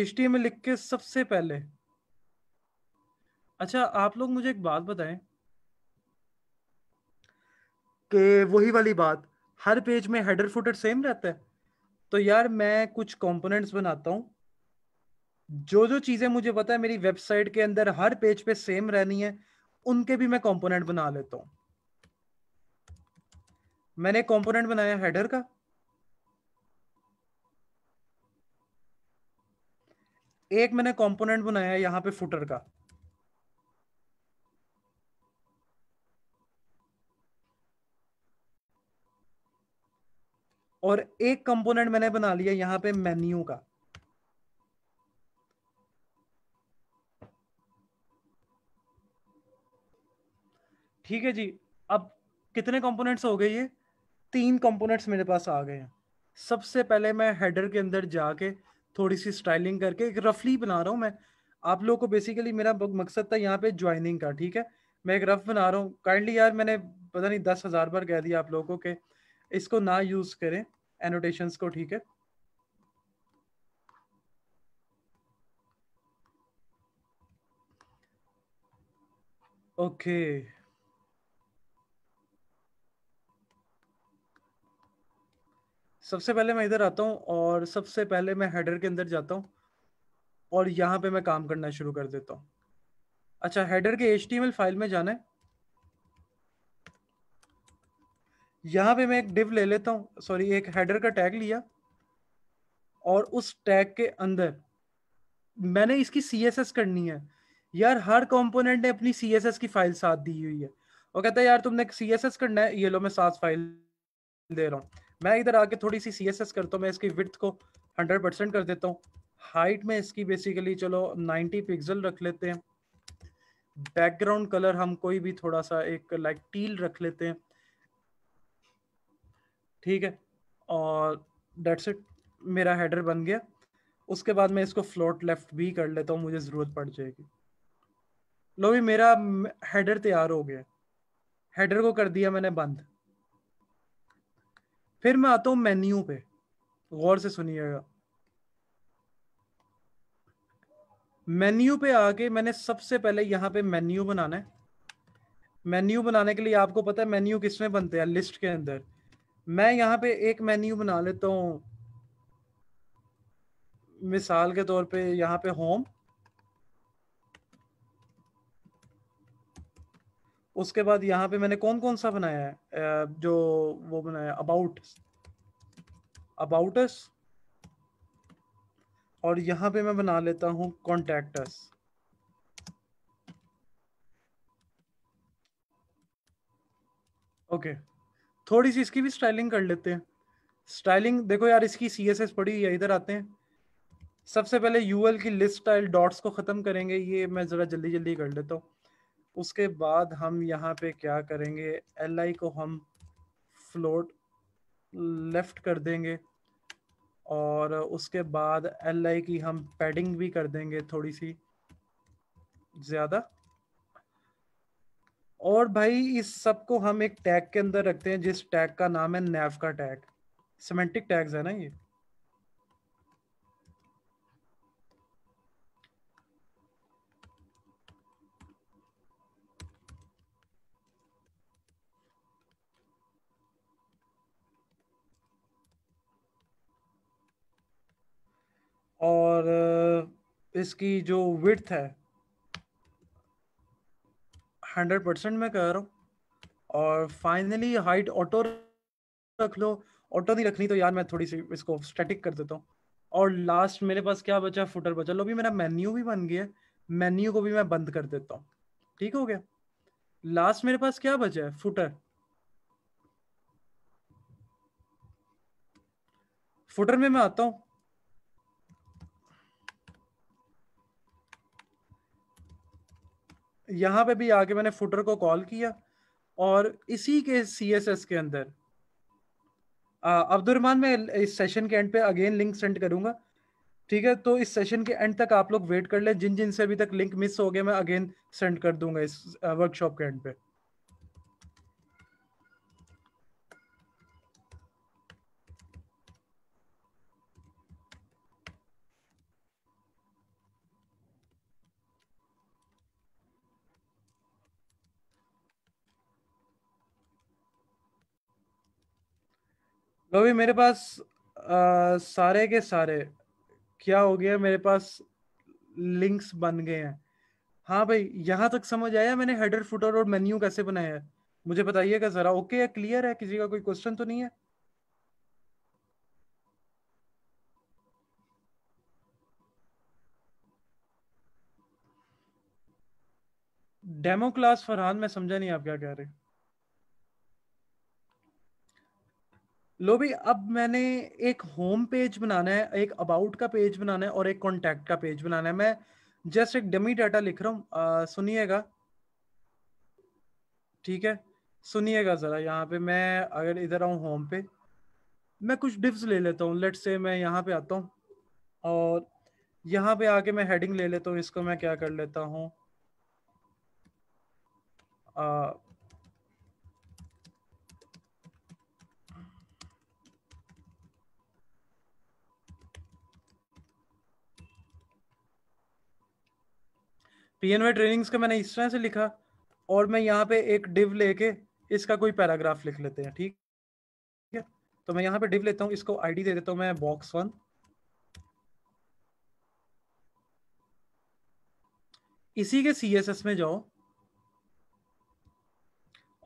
एच लिख के सबसे पहले अच्छा आप लोग मुझे एक बात बताएं कि वही वाली बात हर पेज में हेडर फुटर सेम रहता है तो यार मैं कुछ कंपोनेंट्स बनाता हूँ जो जो चीजें मुझे पता है मेरी वेबसाइट के अंदर हर पेज पे सेम रहनी है उनके भी मैं कंपोनेंट बना लेता हूँ मैंने कंपोनेंट बनाया हेडर का एक मैंने कंपोनेंट बनाया यहाँ पे फुटर का और एक कंपोनेंट मैंने बना लिया यहां पे मेन्यू का ठीक है जी अब कितने कंपोनेंट्स हो गए ये तीन कंपोनेंट्स मेरे पास आ गए हैं सबसे पहले मैं हेडर के अंदर जाके थोड़ी सी स्टाइलिंग करके एक रफली बना रहा हूँ मैं आप लोगों को बेसिकली मेरा मकसद था यहाँ पे ज्वाइनिंग का ठीक है मैं एक रफ बना रहा हूँ काइंडली यार मैंने पता नहीं दस हज़ार बार कह दिया आप लोगों को कि इसको ना यूज़ करें एनोटेशंस को ठीक है ओके सबसे पहले मैं इधर आता हूं और सबसे पहले मैं हेडर के अंदर जाता हूं और यहां पे मैं काम करना शुरू कर देता हूं अच्छा हेडर के एच फाइल में जाना है यहाँ पे मैं एक डिव ले लेता हूँ सॉरी एक हेडर का टैग लिया और उस टैग के अंदर मैंने इसकी सी करनी है यार हर कंपोनेंट ने अपनी सी की फाइल साथ दी हुई है वो कहता है यार तुमने सी करना है ये लो मैं साथ फाइल दे रहा हूँ मैं इधर आके थोड़ी सी सी करता हूँ मैं इसकी विथ को हंड्रेड परसेंट कर देता हूँ हाइट में इसकी बेसिकली चलो नाइनटी पिक्सल रख लेते हैं बैकग्राउंड कलर हम कोई भी थोड़ा सा एक लाइक टील रख लेते हैं ठीक है और डेट्स इट मेरा हेडर बन गया उसके बाद मैं इसको फ्लोट लेफ्ट भी कर लेता हूँ मुझे ज़रूरत पड़ जाएगी लो भी मेरा हेडर तैयार हो गया हेडर को कर दिया मैंने बंद फिर मैं आता हूँ मेन्यू पे गौर से सुनिएगा मेन्यू पे आके मैंने सबसे पहले यहाँ पे मेन्यू बनाना है मेन्यू बनाने के लिए आपको पता है मेन्यू किसमें बनते हैं लिस्ट के अंदर मैं यहाँ पे एक मेन्यू बना लेता हूँ मिसाल के तौर पे यहाँ पे होम उसके बाद यहाँ पे मैंने कौन कौन सा बनाया है जो वो बनाया अबाउट अबाउटस और यहाँ पे मैं बना लेता हूँ कॉन्टेक्ट ओके okay. थोड़ी सी इसकी भी स्टाइलिंग कर लेते हैं स्टाइलिंग देखो यार इसकी सी एस एस पड़ी है इधर आते हैं सबसे पहले यूएल की लिस्ट स्टाइल डॉट्स को ख़त्म करेंगे ये मैं ज़रा जल्दी जल्दी कर लेता हूँ उसके बाद हम यहाँ पे क्या करेंगे एल आई को हम फ्लोट लेफ़्ट कर देंगे और उसके बाद एल आई की हम पैडिंग भी कर देंगे थोड़ी सी ज़्यादा और भाई इस सब को हम एक टैग के अंदर रखते हैं जिस टैग का नाम है नेव का टैग सिमेंटिक टैग्स है ना ये और इसकी जो विथ है हंड्रेड परसेंट मैं कह रहा हूँ और फाइनली हाइट ऑटो रख लो ऑटो नहीं रखनी तो यार मैं थोड़ी सी इसको स्टैटिक कर देता हूँ और लास्ट मेरे पास क्या बचा फुटर बचा लो भी मेरा मेन्यू भी बन गया मेन्यू को भी मैं बंद कर देता हूँ ठीक हो गया लास्ट मेरे पास क्या बचा है फुटर फुटर में मैं आता हूँ यहाँ पे भी आके मैंने फुटर को कॉल किया और इसी के सी एस एस के अंदर अब्दुलरमान मैं इस सेशन के एंड पे अगेन लिंक सेंड करूंगा ठीक है तो इस सेशन के एंड तक आप लोग वेट कर लें जिन जिन से अभी तक लिंक मिस हो गया मैं अगेन सेंड कर दूंगा इस वर्कशॉप के एंड पे लोवी मेरे पास आ, सारे के सारे क्या हो गया मेरे पास लिंक्स बन गए हैं हाँ भाई यहाँ तक समझ आया मैंने हेडर फुटर और मेन्यू कैसे बनाया है मुझे बताइएगा जरा ओके है क्लियर है किसी का कोई क्वेश्चन तो नहीं है डेमो क्लास फरहान मैं समझा नहीं आप क्या कह रहे लो भी अब मैंने एक होम पेज बनाना है एक अबाउट का पेज बनाना है और एक कॉन्टेक्ट का पेज बनाना है मैं जस्ट एक डमी डाटा लिख रहा हूँ सुनिएगा ठीक है सुनिएगा ज़रा यहाँ पे मैं अगर इधर आऊँ होम पे मैं कुछ डिप्स ले लेता हूँ लेट से मैं यहाँ पे आता हूँ और यहाँ पे आके मैं हेडिंग ले लेता हूँ इसको मैं क्या कर लेता हूँ पीएनवे ट्रेनिंग्स का मैंने इस तरह से लिखा और मैं यहाँ पे एक डिव लेके इसका कोई पैराग्राफ लिख लेते हैं ठीक है तो मैं यहाँ पे डिव लेता हूँ इसको आईडी दे देता हूँ मैं बॉक्स वन इसी के सीएसएस में जाओ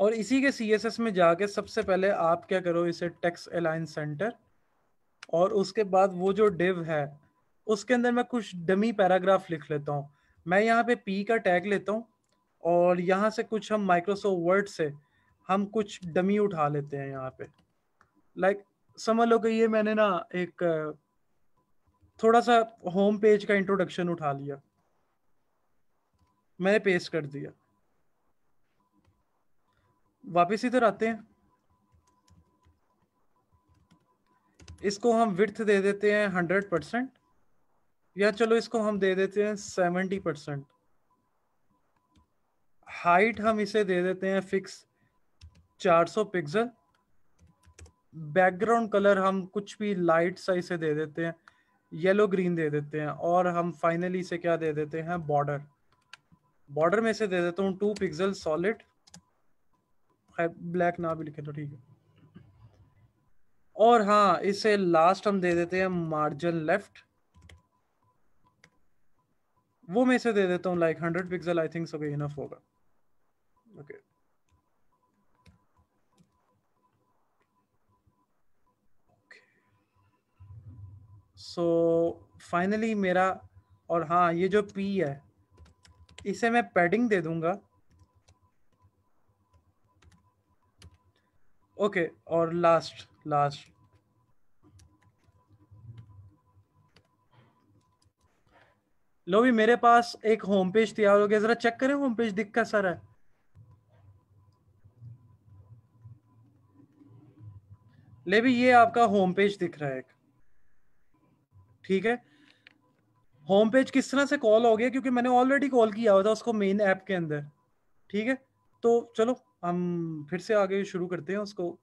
और इसी के सीएसएस में जाके सबसे पहले आप क्या करो इसे टेक्स अलाइन सेंटर और उसके बाद वो जो डिव है उसके अंदर मैं कुछ डमी पैराग्राफ लिख लेता हूँ मैं यहाँ पे पी का टैग लेता हूँ और यहाँ से कुछ हम माइक्रोसॉफ्ट वर्ड से हम कुछ डमी उठा लेते हैं यहाँ पे लाइक like, समझ लो कि ये मैंने ना एक थोड़ा सा होम पेज का इंट्रोडक्शन उठा लिया मैंने पेस्ट कर दिया वापस इधर आते हैं इसको हम विर्थ दे देते हैं हंड्रेड परसेंट या चलो इसको हम दे देते हैं सेवेंटी परसेंट हाइट हम इसे दे देते हैं फिक्स चार सौ पिक्सल बैकग्राउंड कलर हम कुछ भी लाइट सा इसे दे देते हैं येलो ग्रीन दे देते हैं और हम फाइनली इसे क्या दे देते हैं बॉर्डर बॉर्डर में से दे देता हूँ टू पिक्सल सॉलिड ब्लैक ना भी लिखे तो ठीक है और हाँ इसे लास्ट हम दे देते हैं मार्जिन लेफ्ट वो मैं इसे दे देता हूँ like hundred pixel I think so enough होगा ओके सो फाइनली मेरा और हाँ ये जो पी है इसे मैं पैडिंग दे दूंगा ओके okay, और लास्ट लास्ट लो भी मेरे पास एक होम पेज तैयार हो गया जरा चेक करें होम पेज दिख का है ले भी ये आपका होम पेज दिख रहा है ठीक है होम पेज किस तरह से कॉल हो गया क्योंकि मैंने ऑलरेडी कॉल किया हुआ था उसको मेन ऐप के अंदर ठीक है तो चलो हम फिर से आगे शुरू करते हैं उसको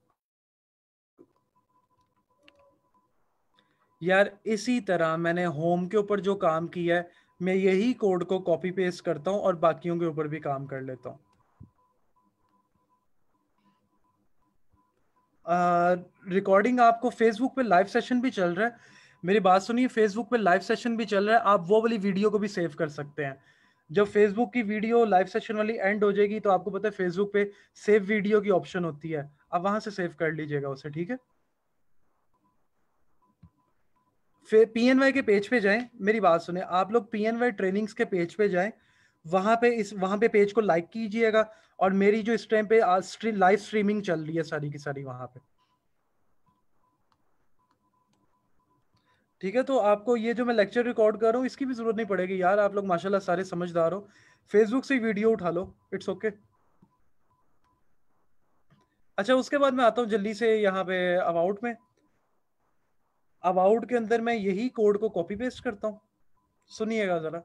यार इसी तरह मैंने होम के ऊपर जो काम किया है मैं यही कोड को कॉपी पेस्ट करता हूं और बाकियों के ऊपर भी काम कर लेता हूँ रिकॉर्डिंग uh, आपको फेसबुक पे लाइव सेशन भी चल रहा है मेरी बात सुनिए फेसबुक पे लाइव सेशन भी चल रहा है आप वो वाली वीडियो को भी सेव कर सकते हैं जब फेसबुक की वीडियो लाइव सेशन वाली एंड हो जाएगी तो आपको पता है फेसबुक पे सेव वीडियो की ऑप्शन होती है आप वहां से सेव कर लीजिएगा उसे ठीक है फिर पीएनवाई के पेज पे जाएं मेरी बात सुने आप लोग पीएनवाई ट्रेनिंग्स के पेज पे जाएं वहां पे इस वहां पे पेज को लाइक कीजिएगा और मेरी जो इस टाइम पे स्ट्री, लाइव स्ट्रीमिंग चल रही है सारी की सारी वहां पे ठीक है तो आपको ये जो मैं लेक्चर रिकॉर्ड कर रहा हूँ इसकी भी जरूरत नहीं पड़ेगी यार आप लोग माशाल्लाह सारे समझदार हो फेसबुक से वीडियो उठा लो इट्स ओके okay. अच्छा उसके बाद मैं आता हूँ जल्दी से यहाँ पे अबाउट में अब आउट के अंदर मैं यही कोड को कॉपी पेस्ट करता हूं सुनिएगा जरा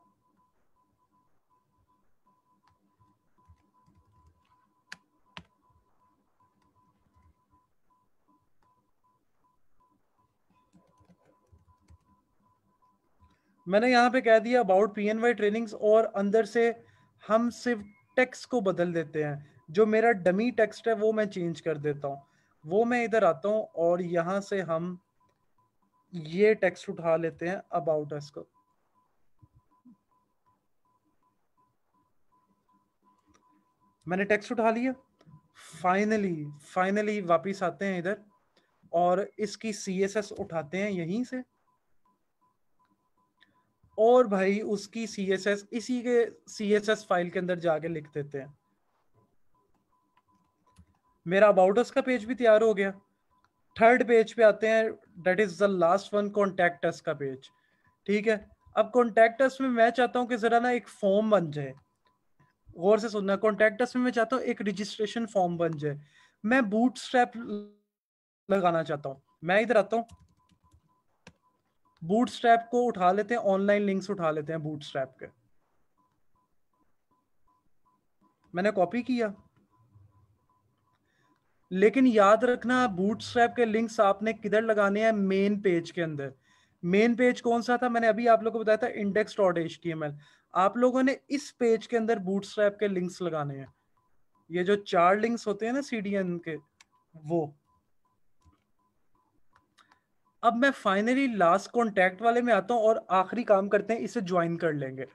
मैंने यहां पे कह दिया about P N Y trainings और अंदर से हम सिर्फ टेक्स्ट को बदल देते हैं जो मेरा डमी टेक्स्ट है वो मैं चेंज कर देता हूं वो मैं इधर आता हूं और यहां से हम ये टेक्स्ट उठा लेते हैं अबाउट अस को मैंने टेक्स्ट उठा लिया फाइनली फाइनली वापिस आते हैं इधर और इसकी सी एस एस उठाते हैं यहीं से और भाई उसकी सी एस एस इसी के सी एस एस फाइल के अंदर जाके लिख देते हैं मेरा अबाउट अस का पेज भी तैयार हो गया थर्ड पेज पे आते हैं that is the last one contacts का पेज ठीक है अब कॉन्टेक्टस में मैं चाहता हूँ कि जरा ना एक फॉर्म बन जाए गौर से सुनना कॉन्टेक्टस में मैं चाहता हूँ एक रजिस्ट्रेशन फॉर्म बन जाए मैं बूट लगाना चाहता हूँ मैं इधर आता हूँ बूट को उठा लेते हैं ऑनलाइन लिंक्स उठा लेते हैं बूट के मैंने कॉपी किया लेकिन याद रखना बूटस्ट्रैप के लिंक्स आपने किधर लगाने हैं मेन पेज के अंदर मेन पेज कौन सा था मैंने अभी आप लोगों को बताया था index dot H T M L आप लोगों ने इस पेज के अंदर बूटस्ट्रैप के लिंक्स लगाने हैं ये जो चार लिंक्स होते हैं ना सी डी एन के वो अब मैं फाइनली लास्ट कॉन्टैक्ट वाले में आता हूं और आखिरी काम करते हैं इसे ज्वाइन कर लेंगे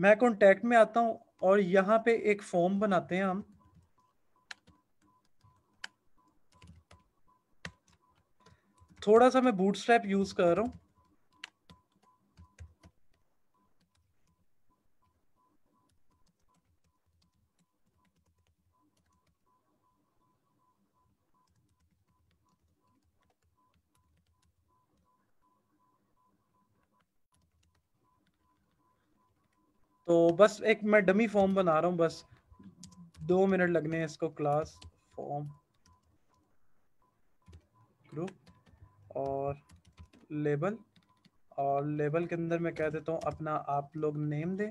मैं कॉन्टेक्ट में आता हूं और यहां पे एक फॉर्म बनाते हैं हम थोड़ा सा मैं बूटस्ट्रैप यूज कर रहा हूं तो बस एक मैं डमी फॉर्म बना रहा हूँ बस दो मिनट लगने हैं इसको क्लास फॉर्म ग्रुप और लेबल और लेबल के अंदर मैं कह देता हूँ अपना आप लोग नेम दे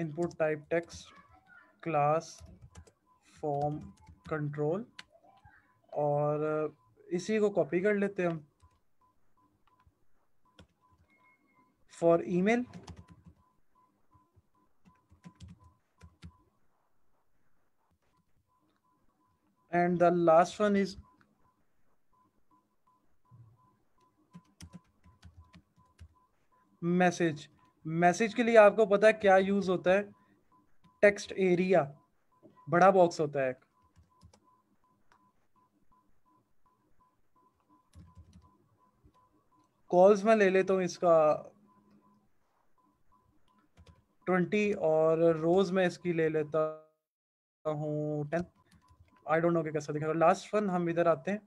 input type text class form control और इसी को कॉपी कर लेते हैं हम for email. And the last one is message message के लिए आपको पता है क्या यूज होता है टेक्स्ट एरिया बड़ा बॉक्स होता है कॉल्स में ले लेता तो इसका ट्वेंटी और रोज में इसकी ले लेता हूँ टेन आई डोंट नो कि कैसा दिखेगा लास्ट वन हम इधर आते हैं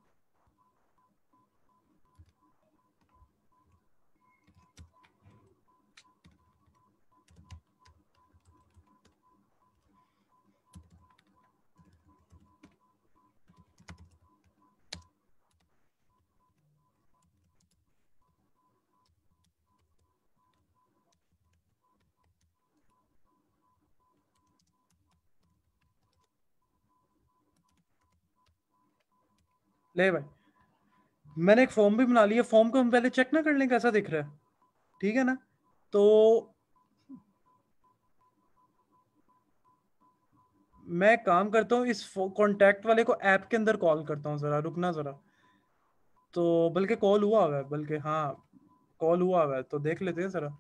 ले भाई मैंने एक फॉर्म भी बना लिया फॉर्म को हम पहले चेक ना कर लें कैसा दिख रहा है ठीक है ना तो मैं काम करता हूँ इस कॉन्टेक्ट वाले को ऐप के अंदर कॉल करता हूँ जरा रुकना जरा तो बल्कि कॉल हुआ हुआ है बल्कि हाँ कॉल हुआ हुआ है तो देख लेते हैं जरा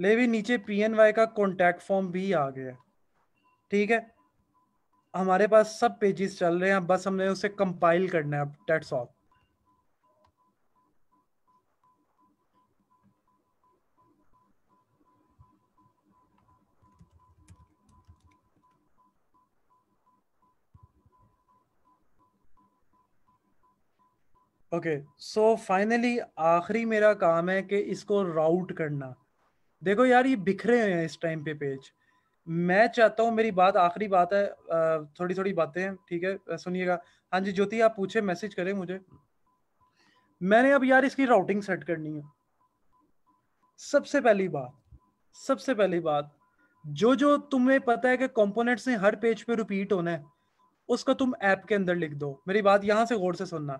ले भी नीचे पी एन वाई का कॉन्टेक्ट फॉर्म भी आ गया है ठीक है हमारे पास सब पेजेस चल रहे हैं बस हमने उसे कंपाइल करना है that's all okay so finally आखिरी मेरा काम है कि इसको राउट करना देखो यार ये बिखरे हुए हैं इस टाइम पे पेज मैं चाहता हूँ मेरी बात आखिरी बात है थोड़ी थोड़ी बातें ठीक है सुनिएगा हाँ जी ज्योति आप पूछे मैसेज करें मुझे मैंने अब यार इसकी राउटिंग सेट करनी है सबसे पहली बात सबसे पहली बात जो जो तुम्हें पता है कि कंपोनेंट्स ने हर पेज पे रिपीट होना है उसका तुम ऐप के अंदर लिख दो मेरी बात यहां से गौर से सुनना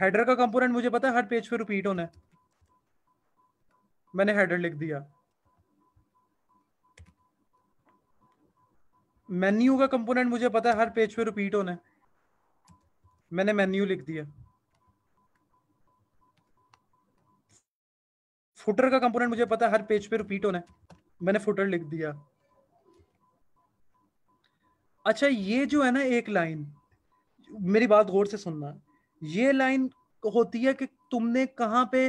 हेडर का कंपोनेंट मुझे पता है हर पेज पे रिपीट होना है मैंने हेडर लिख दिया मेन्यू का कंपोनेंट मुझे पता है हर पेज पे रिपीट होना है मैंने मेन्यू लिख दिया फुटर का कंपोनेंट मुझे पता है हर पेज पे रिपीट होना है मैंने फुटर लिख दिया अच्छा ये जो है ना एक लाइन मेरी बात गौर से सुनना ये लाइन होती है कि तुमने कहां पे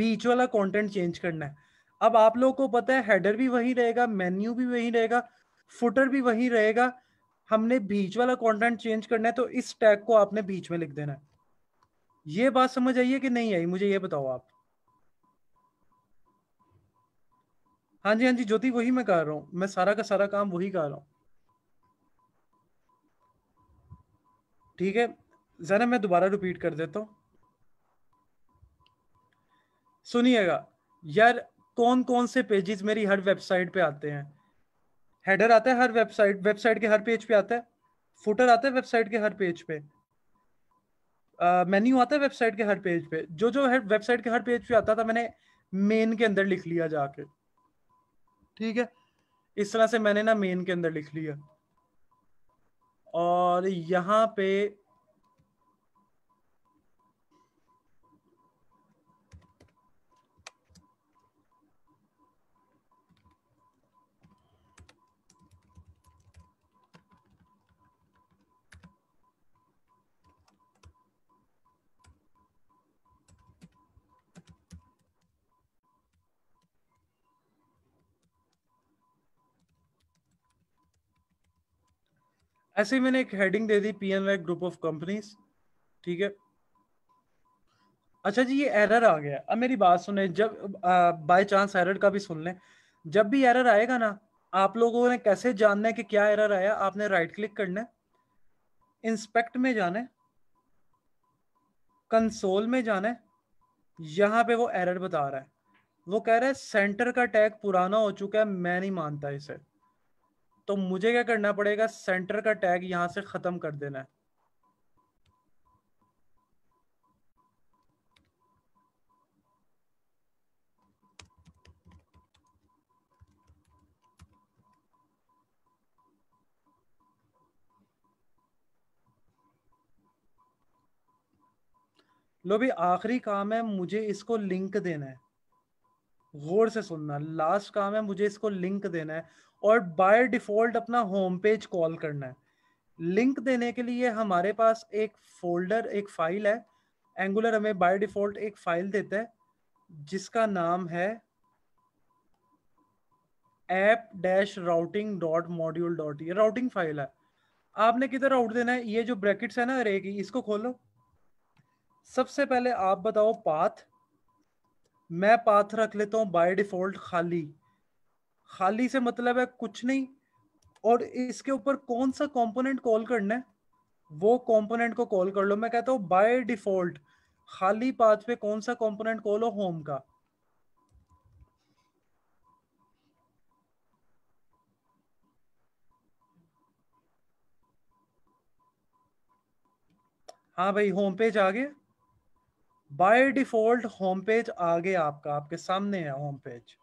बीच वाला कंटेंट चेंज करना है अब आप लोगों को पता है हेडर भी वही रहेगा मेन्यू भी वही रहेगा फुटर भी वही रहेगा हमने बीच वाला कंटेंट चेंज करना है तो इस टैग को आपने बीच में लिख देना है ये बात समझ आई है कि नहीं आई मुझे ये बताओ आप हाँ जी हाँ जी ज्योति वही मैं कर रहा हूं मैं सारा का सारा काम वही कर रहा हूं ठीक है जरा मैं दोबारा रिपीट कर देता हूं सुनिएगा यार कौन कौन से पेजेस मेरी हर वेबसाइट पे आते हैं हेडर आता है हर वेबसाइट वेबसाइट के हर पेज पे आता है फुटर आता है वेबसाइट के हर पेज पे मेन्यू uh, आता है वेबसाइट के हर पेज पे जो जो है वेबसाइट के हर पेज पे आता था मैंने मेन के अंदर लिख लिया जाके ठीक है इस तरह से मैंने ना मेन के अंदर लिख लिया और यहाँ पे ऐसे ही मैंने एक हेडिंग दे दी P N group of companies ठीक है अच्छा जी ये एरर आ गया अब मेरी बात सुने जब बाय चांस एरर का भी सुन लें जब भी एरर आएगा ना आप लोगों ने कैसे जानना है कि क्या एरर आया आपने राइट क्लिक करना है इंस्पेक्ट में जाना है कंसोल में जाना है यहाँ पे वो एरर बता रहा है वो कह रहा है सेंटर का टैग पुराना हो चुका है मैं नहीं मानता इसे तो मुझे क्या करना पड़ेगा सेंटर का टैग यहां से खत्म कर देना है लो भी आखिरी काम है मुझे इसको लिंक देना है गौर से सुनना लास्ट काम है मुझे इसको लिंक देना है और बाय डिफॉल्ट अपना होम पेज कॉल करना है लिंक देने के लिए हमारे पास एक फोल्डर एक फाइल है एंगुलर हमें बाय डिफॉल्ट एक फाइल देता है जिसका नाम है app dash routing dot module dot ये राउटिंग फाइल है आपने किधर राउट देना है ये जो ब्रैकेट्स है ना अरे इसको खोलो सबसे पहले आप बताओ पाथ मैं पाथ रख लेता हूं बाय डिफॉल्ट खाली खाली से मतलब है कुछ नहीं और इसके ऊपर कौन सा कंपोनेंट कॉल करना है वो कंपोनेंट को कॉल कर लो मैं कहता हूँ बाय डिफॉल्ट खाली पाथ पे कौन सा कंपोनेंट कॉल हो होम का हाँ भाई होम पेज आ गया बाय डिफॉल्ट होम पेज आगे आपका आपके सामने है होम पेज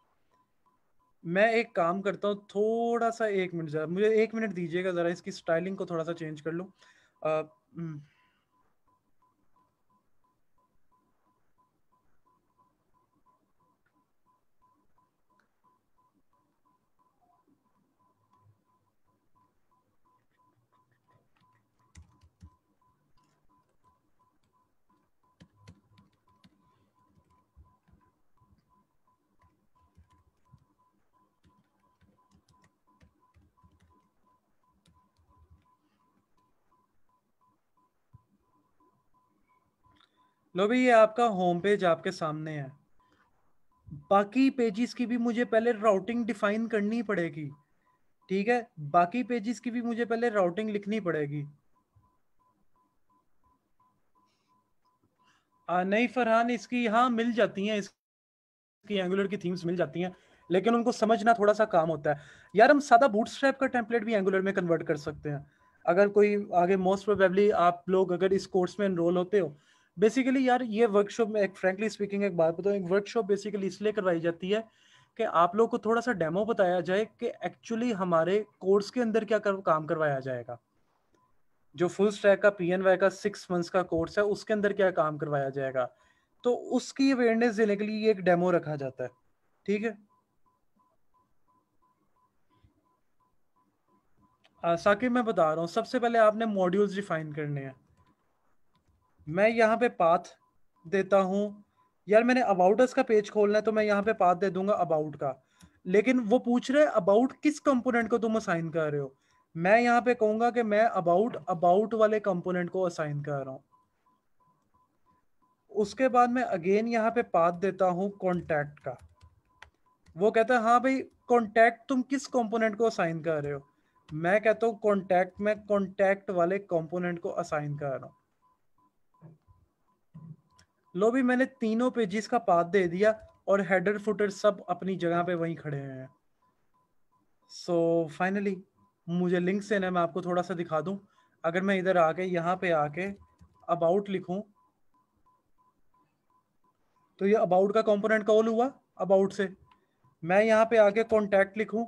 मैं एक काम करता हूँ थोड़ा सा एक मिनट जरा मुझे एक मिनट दीजिएगा ज़रा इसकी स्टाइलिंग को थोड़ा सा चेंज कर लूँ हम्म, लो भी ये आपका होम पेज आपके सामने है बाकी पेजेस की भी मुझे पहले राउटिंग डिफाइन करनी पड़ेगी ठीक है बाकी पेजेस की भी मुझे पहले राउटिंग लिखनी पड़ेगी आ, नहीं फरहान इसकी हाँ मिल जाती हैं इसकी एंगुलर की थीम्स मिल जाती हैं लेकिन उनको समझना थोड़ा सा काम होता है यार हम सादा बूटस्ट्रैप का टेम्पलेट भी एंगुलर में कन्वर्ट कर सकते हैं अगर कोई आगे मोस्ट प्रोबेबली आप लोग अगर इस कोर्स में एनरोल होते हो बेसिकली यार ये वर्कशॉप में एक फ्रेंकली स्पीकिंग एक बात बताऊँ एक वर्कशॉप बेसिकली इसलिए करवाई जाती है कि आप लोग को थोड़ा सा डेमो बताया जाए कि एक्चुअली हमारे कोर्स के अंदर क्या कर, काम करवाया जाएगा जो फुल स्टैक का पी का सिक्स मंथ्स का कोर्स है उसके अंदर क्या काम करवाया जाएगा तो उसकी अवेयरनेस देने के लिए एक डेमो रखा जाता है ठीक है साकिब मैं बता रहा हूँ सबसे पहले आपने मॉड्यूल्स डिफाइन करने हैं मैं यहाँ पे पाथ देता हूँ यार मैंने अबाउट का पेज खोलना है तो मैं यहाँ पे पाथ दे दूंगा अबाउट का लेकिन वो पूछ रहे अबाउट किस कंपोनेंट को तुम असाइन कर रहे हो मैं यहाँ पे कहूंगा कि मैं अबाउट अबाउट वाले कंपोनेंट को असाइन कर रहा हूँ उसके बाद मैं अगेन यहाँ पे पाथ देता हूँ कॉन्टैक्ट का वो कहता है हाँ भाई कॉन्टैक्ट तुम किस कंपोनेंट को असाइन कर रहे हो मैं कहता हूँ कॉन्टैक्ट में कॉन्टैक्ट वाले कंपोनेंट को असाइन कर रहा हूँ लो भी मैंने तीनों पेजेस का पाथ दे दिया और हेडर फुटर सब अपनी जगह पे वहीं खड़े हैं सो so, फाइनली मुझे लिंक से ना मैं आपको थोड़ा सा दिखा दूं अगर मैं इधर आके यहाँ पे आके अबाउट लिखूं तो ये अबाउट का कंपोनेंट कॉल हुआ अबाउट से मैं यहाँ पे आके कॉन्टैक्ट लिखूं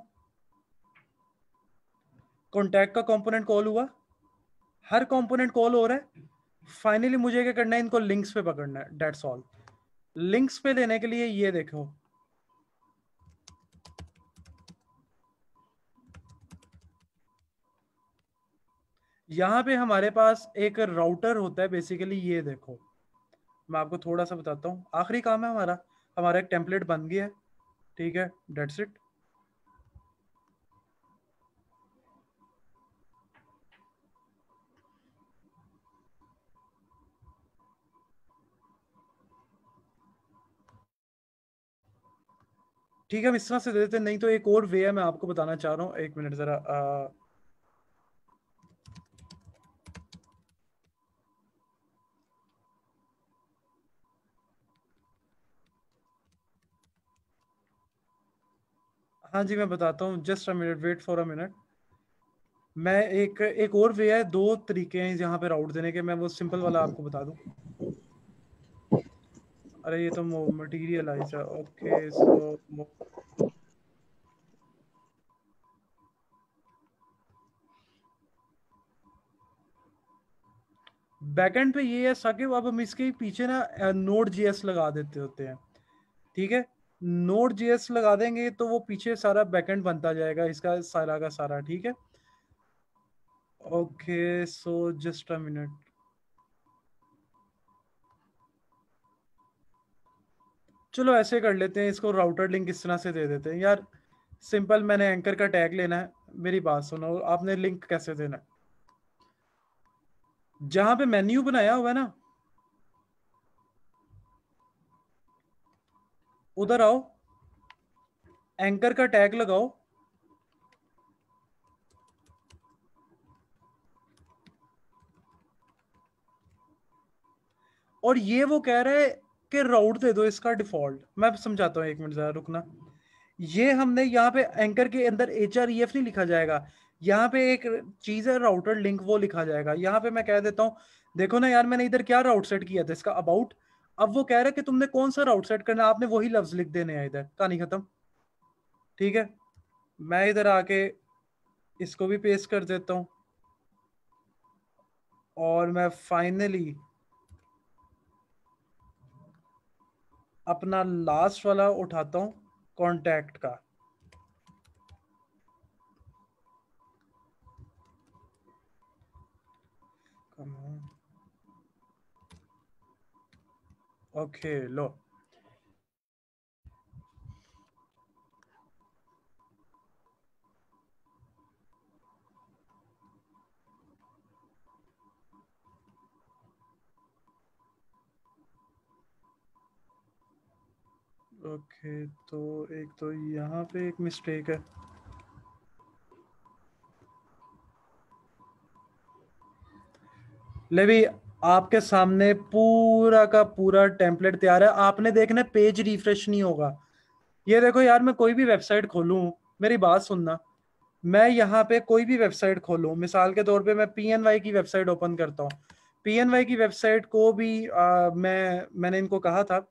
कॉन्टैक्ट का कंपोनेंट कॉल हुआ हर कंपोनेंट कॉल हो रहा है फाइनली मुझे क्या करना है इनको लिंक्स पे पकड़ना है डेट्स ऑल लिंक्स पे लेने के लिए ये देखो यहाँ पे हमारे पास एक राउटर होता है बेसिकली ये देखो मैं आपको थोड़ा सा बताता हूँ आखिरी काम है हमारा हमारा एक टेम्पलेट बन गया है ठीक है डेट्स इट ठीक है हम इस तरह से देते नहीं तो एक और वे है मैं आपको बताना चाह रहा हूँ एक मिनट जरा आ... हाँ जी मैं बताता हूँ just a minute wait for a minute मैं एक एक और वे है दो तरीके हैं यहाँ पे राउट देने के मैं वो सिंपल वाला आपको बता दूँ अरे ये तो मटेरियल आई सर ओके सो बैकएंड पे ये है साकिब अब हम इसके पीछे ना नोड जीएस लगा देते होते हैं ठीक है नोड जीएस लगा देंगे तो वो पीछे सारा बैकएंड बनता जाएगा इसका सारा का सारा ठीक है okay so just a minute चलो ऐसे कर लेते हैं इसको राउटर लिंक इस तरह से दे देते हैं यार सिंपल मैंने एंकर का टैग लेना है मेरी बात सुनो आपने लिंक कैसे देना जहां पे मेन्यू बनाया हुआ है ना उधर आओ एंकर का टैग लगाओ और ये वो कह रहा है के राउट दे दो इसका डिफॉल्ट मैं समझाता हूँ एक मिनट जरा रुकना ये हमने यहाँ पे एंकर के अंदर एच आर ई एफ नहीं लिखा जाएगा यहाँ पे एक चीज है राउटर लिंक वो लिखा जाएगा यहाँ पे मैं कह देता हूँ देखो ना यार मैंने इधर क्या राउट सेट किया था इसका अबाउट अब वो कह रहा है कि तुमने कौन सा राउट सेट करना आपने वही लफ्ज लिख देने हैं इधर कहानी खत्म ठीक है मैं इधर आके इसको भी पेस्ट कर देता हूँ और मैं फाइनली अपना लास्ट वाला उठाता हूं कॉन्टैक्ट का ओके okay, लो ओके तो एक तो यहाँ पे एक मिस्टेक है ले भी आपके सामने पूरा का पूरा टेम्पलेट तैयार है आपने देखना पेज रिफ्रेश नहीं होगा ये देखो यार मैं कोई भी वेबसाइट खोलूँ मेरी बात सुनना मैं यहाँ पे कोई भी वेबसाइट खोलूँ मिसाल के तौर पे मैं पी एन वाई की वेबसाइट ओपन करता हूँ पी एन वाई की वेबसाइट को भी आ, मैं मैंने इनको कहा था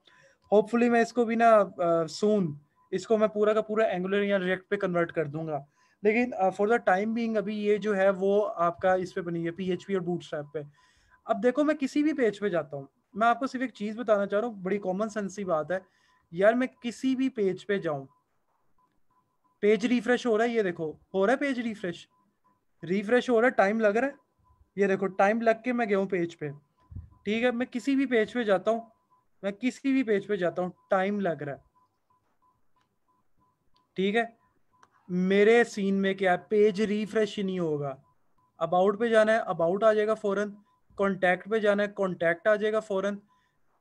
होपफुली मैं इसको भी ना सून इसको मैं पूरा का पूरा एंगुलर या रिएक्ट पे कन्वर्ट कर दूंगा लेकिन फॉर द टाइम बीइंग अभी ये जो है वो आपका इस पे बनी है पीएचपी और बूटस्ट्रैप पे अब देखो मैं किसी भी पेज पे जाता हूँ मैं आपको सिर्फ एक चीज बताना चाह रहा हूँ बड़ी कॉमन सेंस की बात है यार मैं किसी भी पेज पे जाऊं पेज रिफ्रेश हो रहा है ये देखो हो रहा है पेज रिफ्रेश रिफ्रेश हो रहा है टाइम लग रहा है ये देखो टाइम लग के मैं गया हूँ पेज पे ठीक है मैं किसी भी पेज पे जाता हूँ मैं किसी भी पेज पे जाता हूँ टाइम लग रहा है ठीक है मेरे सीन में क्या है पेज रिफ्रेश नहीं होगा अबाउट पे जाना है अबाउट आ जाएगा फौरन कॉन्टैक्ट पे जाना है कॉन्टैक्ट आ जाएगा फौरन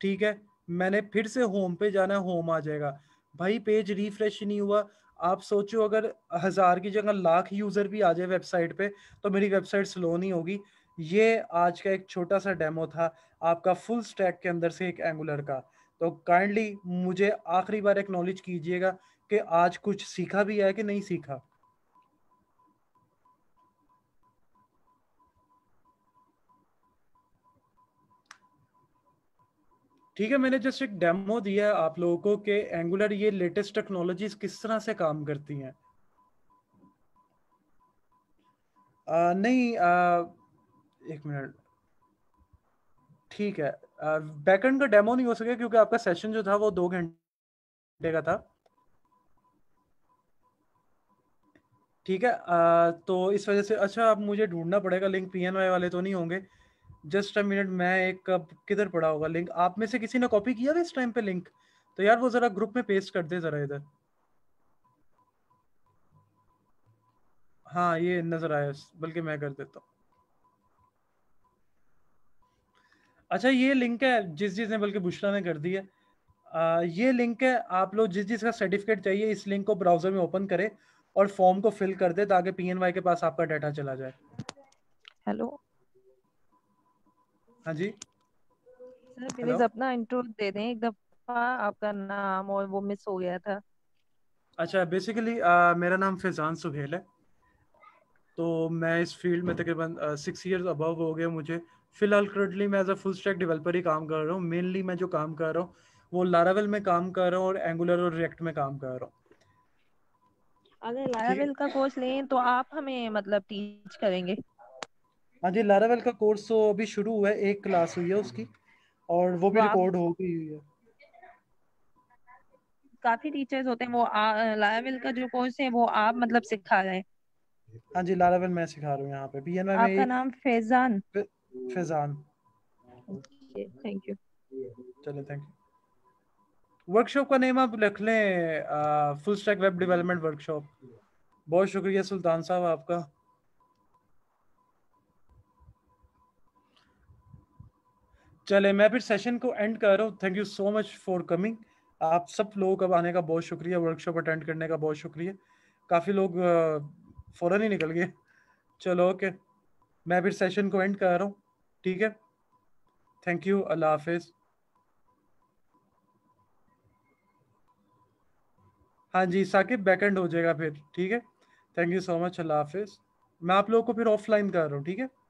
ठीक है मैंने फिर से होम पे जाना है होम आ जाएगा भाई पेज रिफ्रेश नहीं हुआ आप सोचो अगर हजार की जगह लाख यूजर भी आ जाए वेबसाइट पे तो मेरी वेबसाइट स्लो नहीं होगी ये आज का एक छोटा सा डेमो था आपका फुल स्टैक के अंदर से एक एंगुलर का तो काइंडली मुझे आखिरी बार एक्नोलेज कीजिएगा कि आज कुछ सीखा भी है कि नहीं सीखा ठीक है मैंने जस्ट एक डेमो दिया है आप लोगों को कि एंगुलर ये लेटेस्ट टेक्नोलॉजीज किस तरह से काम करती हैं नहीं आ, एक मिनट ठीक है बैकएंड का डेमो नहीं हो सके क्योंकि आपका सेशन जो था वो दो घंटे का था ठीक है आ, तो इस वजह से अच्छा आप मुझे ढूंढना पड़ेगा लिंक पीएनवाई वाले तो नहीं होंगे जस्ट अ मिनट मैं एक किधर पड़ा होगा लिंक आप में से किसी ने कॉपी किया था इस टाइम पे लिंक तो यार वो जरा ग्रुप में पेस्ट कर दे जरा इधर हाँ ये नजर आया बल्कि मैं कर देता हूँ अच्छा ये लिंक है जिस जिस ने बल्कि बुशरा ने कर दी है आ, ये लिंक है आप लोग जिस जिस का सर्टिफिकेट चाहिए इस लिंक को ब्राउजर में ओपन करें और फॉर्म को फिल कर दे ताकि पीएनवाई के पास आपका डाटा चला जाए हेलो हाँ जी सर प्लीज अपना इंट्रो दे दें एक दफा आपका नाम और वो मिस हो गया था अच्छा बेसिकली uh, मेरा नाम फैजान सुहेल है तो मैं इस फील्ड में तकरीबन सिक्स इयर्स अबव हो गया मुझे फिलहाल करंटली मैं as a full stack developer ही काम कर रहा हूँ मेनली मैं जो काम कर रहा हूँ वो लारावेल में काम कर रहा हूँ और एंगुलर और रिएक्ट में काम कर रहा हूँ अगर लारावेल का कोर्स लें तो आप हमें मतलब टीच करेंगे हाँ जी लारावेल का कोर्स तो अभी शुरू हुआ है एक क्लास हुई है उसकी और वो भी रिकॉर्ड हाँ। हो गई हुई है काफी टीचर्स होते हैं वो लारावेल का जो कोर्स है वो आप मतलब सिखा रहे हैं हाँ जी लारावेल मैं सिखा रहा हूँ यहाँ पे बीएनवाई आपका नाम फैजान फैजान थैंक यू चलो थैंक यू वर्कशॉप का नेम आप लिख लें full stack web development workshop बहुत शुक्रिया सुल्तान साहब आपका चले मैं फिर सेशन को एंड कर रहा हूँ thank you so much for coming आप सब लोगों का आने का बहुत शुक्रिया वर्कशॉप अटेंड करने का बहुत शुक्रिया काफ़ी लोग फ़ौरन ही निकल गए चलो ओके मैं फिर सेशन को एंड कर रहा हूँ ठीक है थैंक यू अल्लाह हाफिज हाँ जी साकिब बैकेंड हो जाएगा फिर ठीक है थैंक यू सो मच अल्लाह हाफिज मैं आप लोगों को फिर ऑफलाइन कर रहा हूँ ठीक है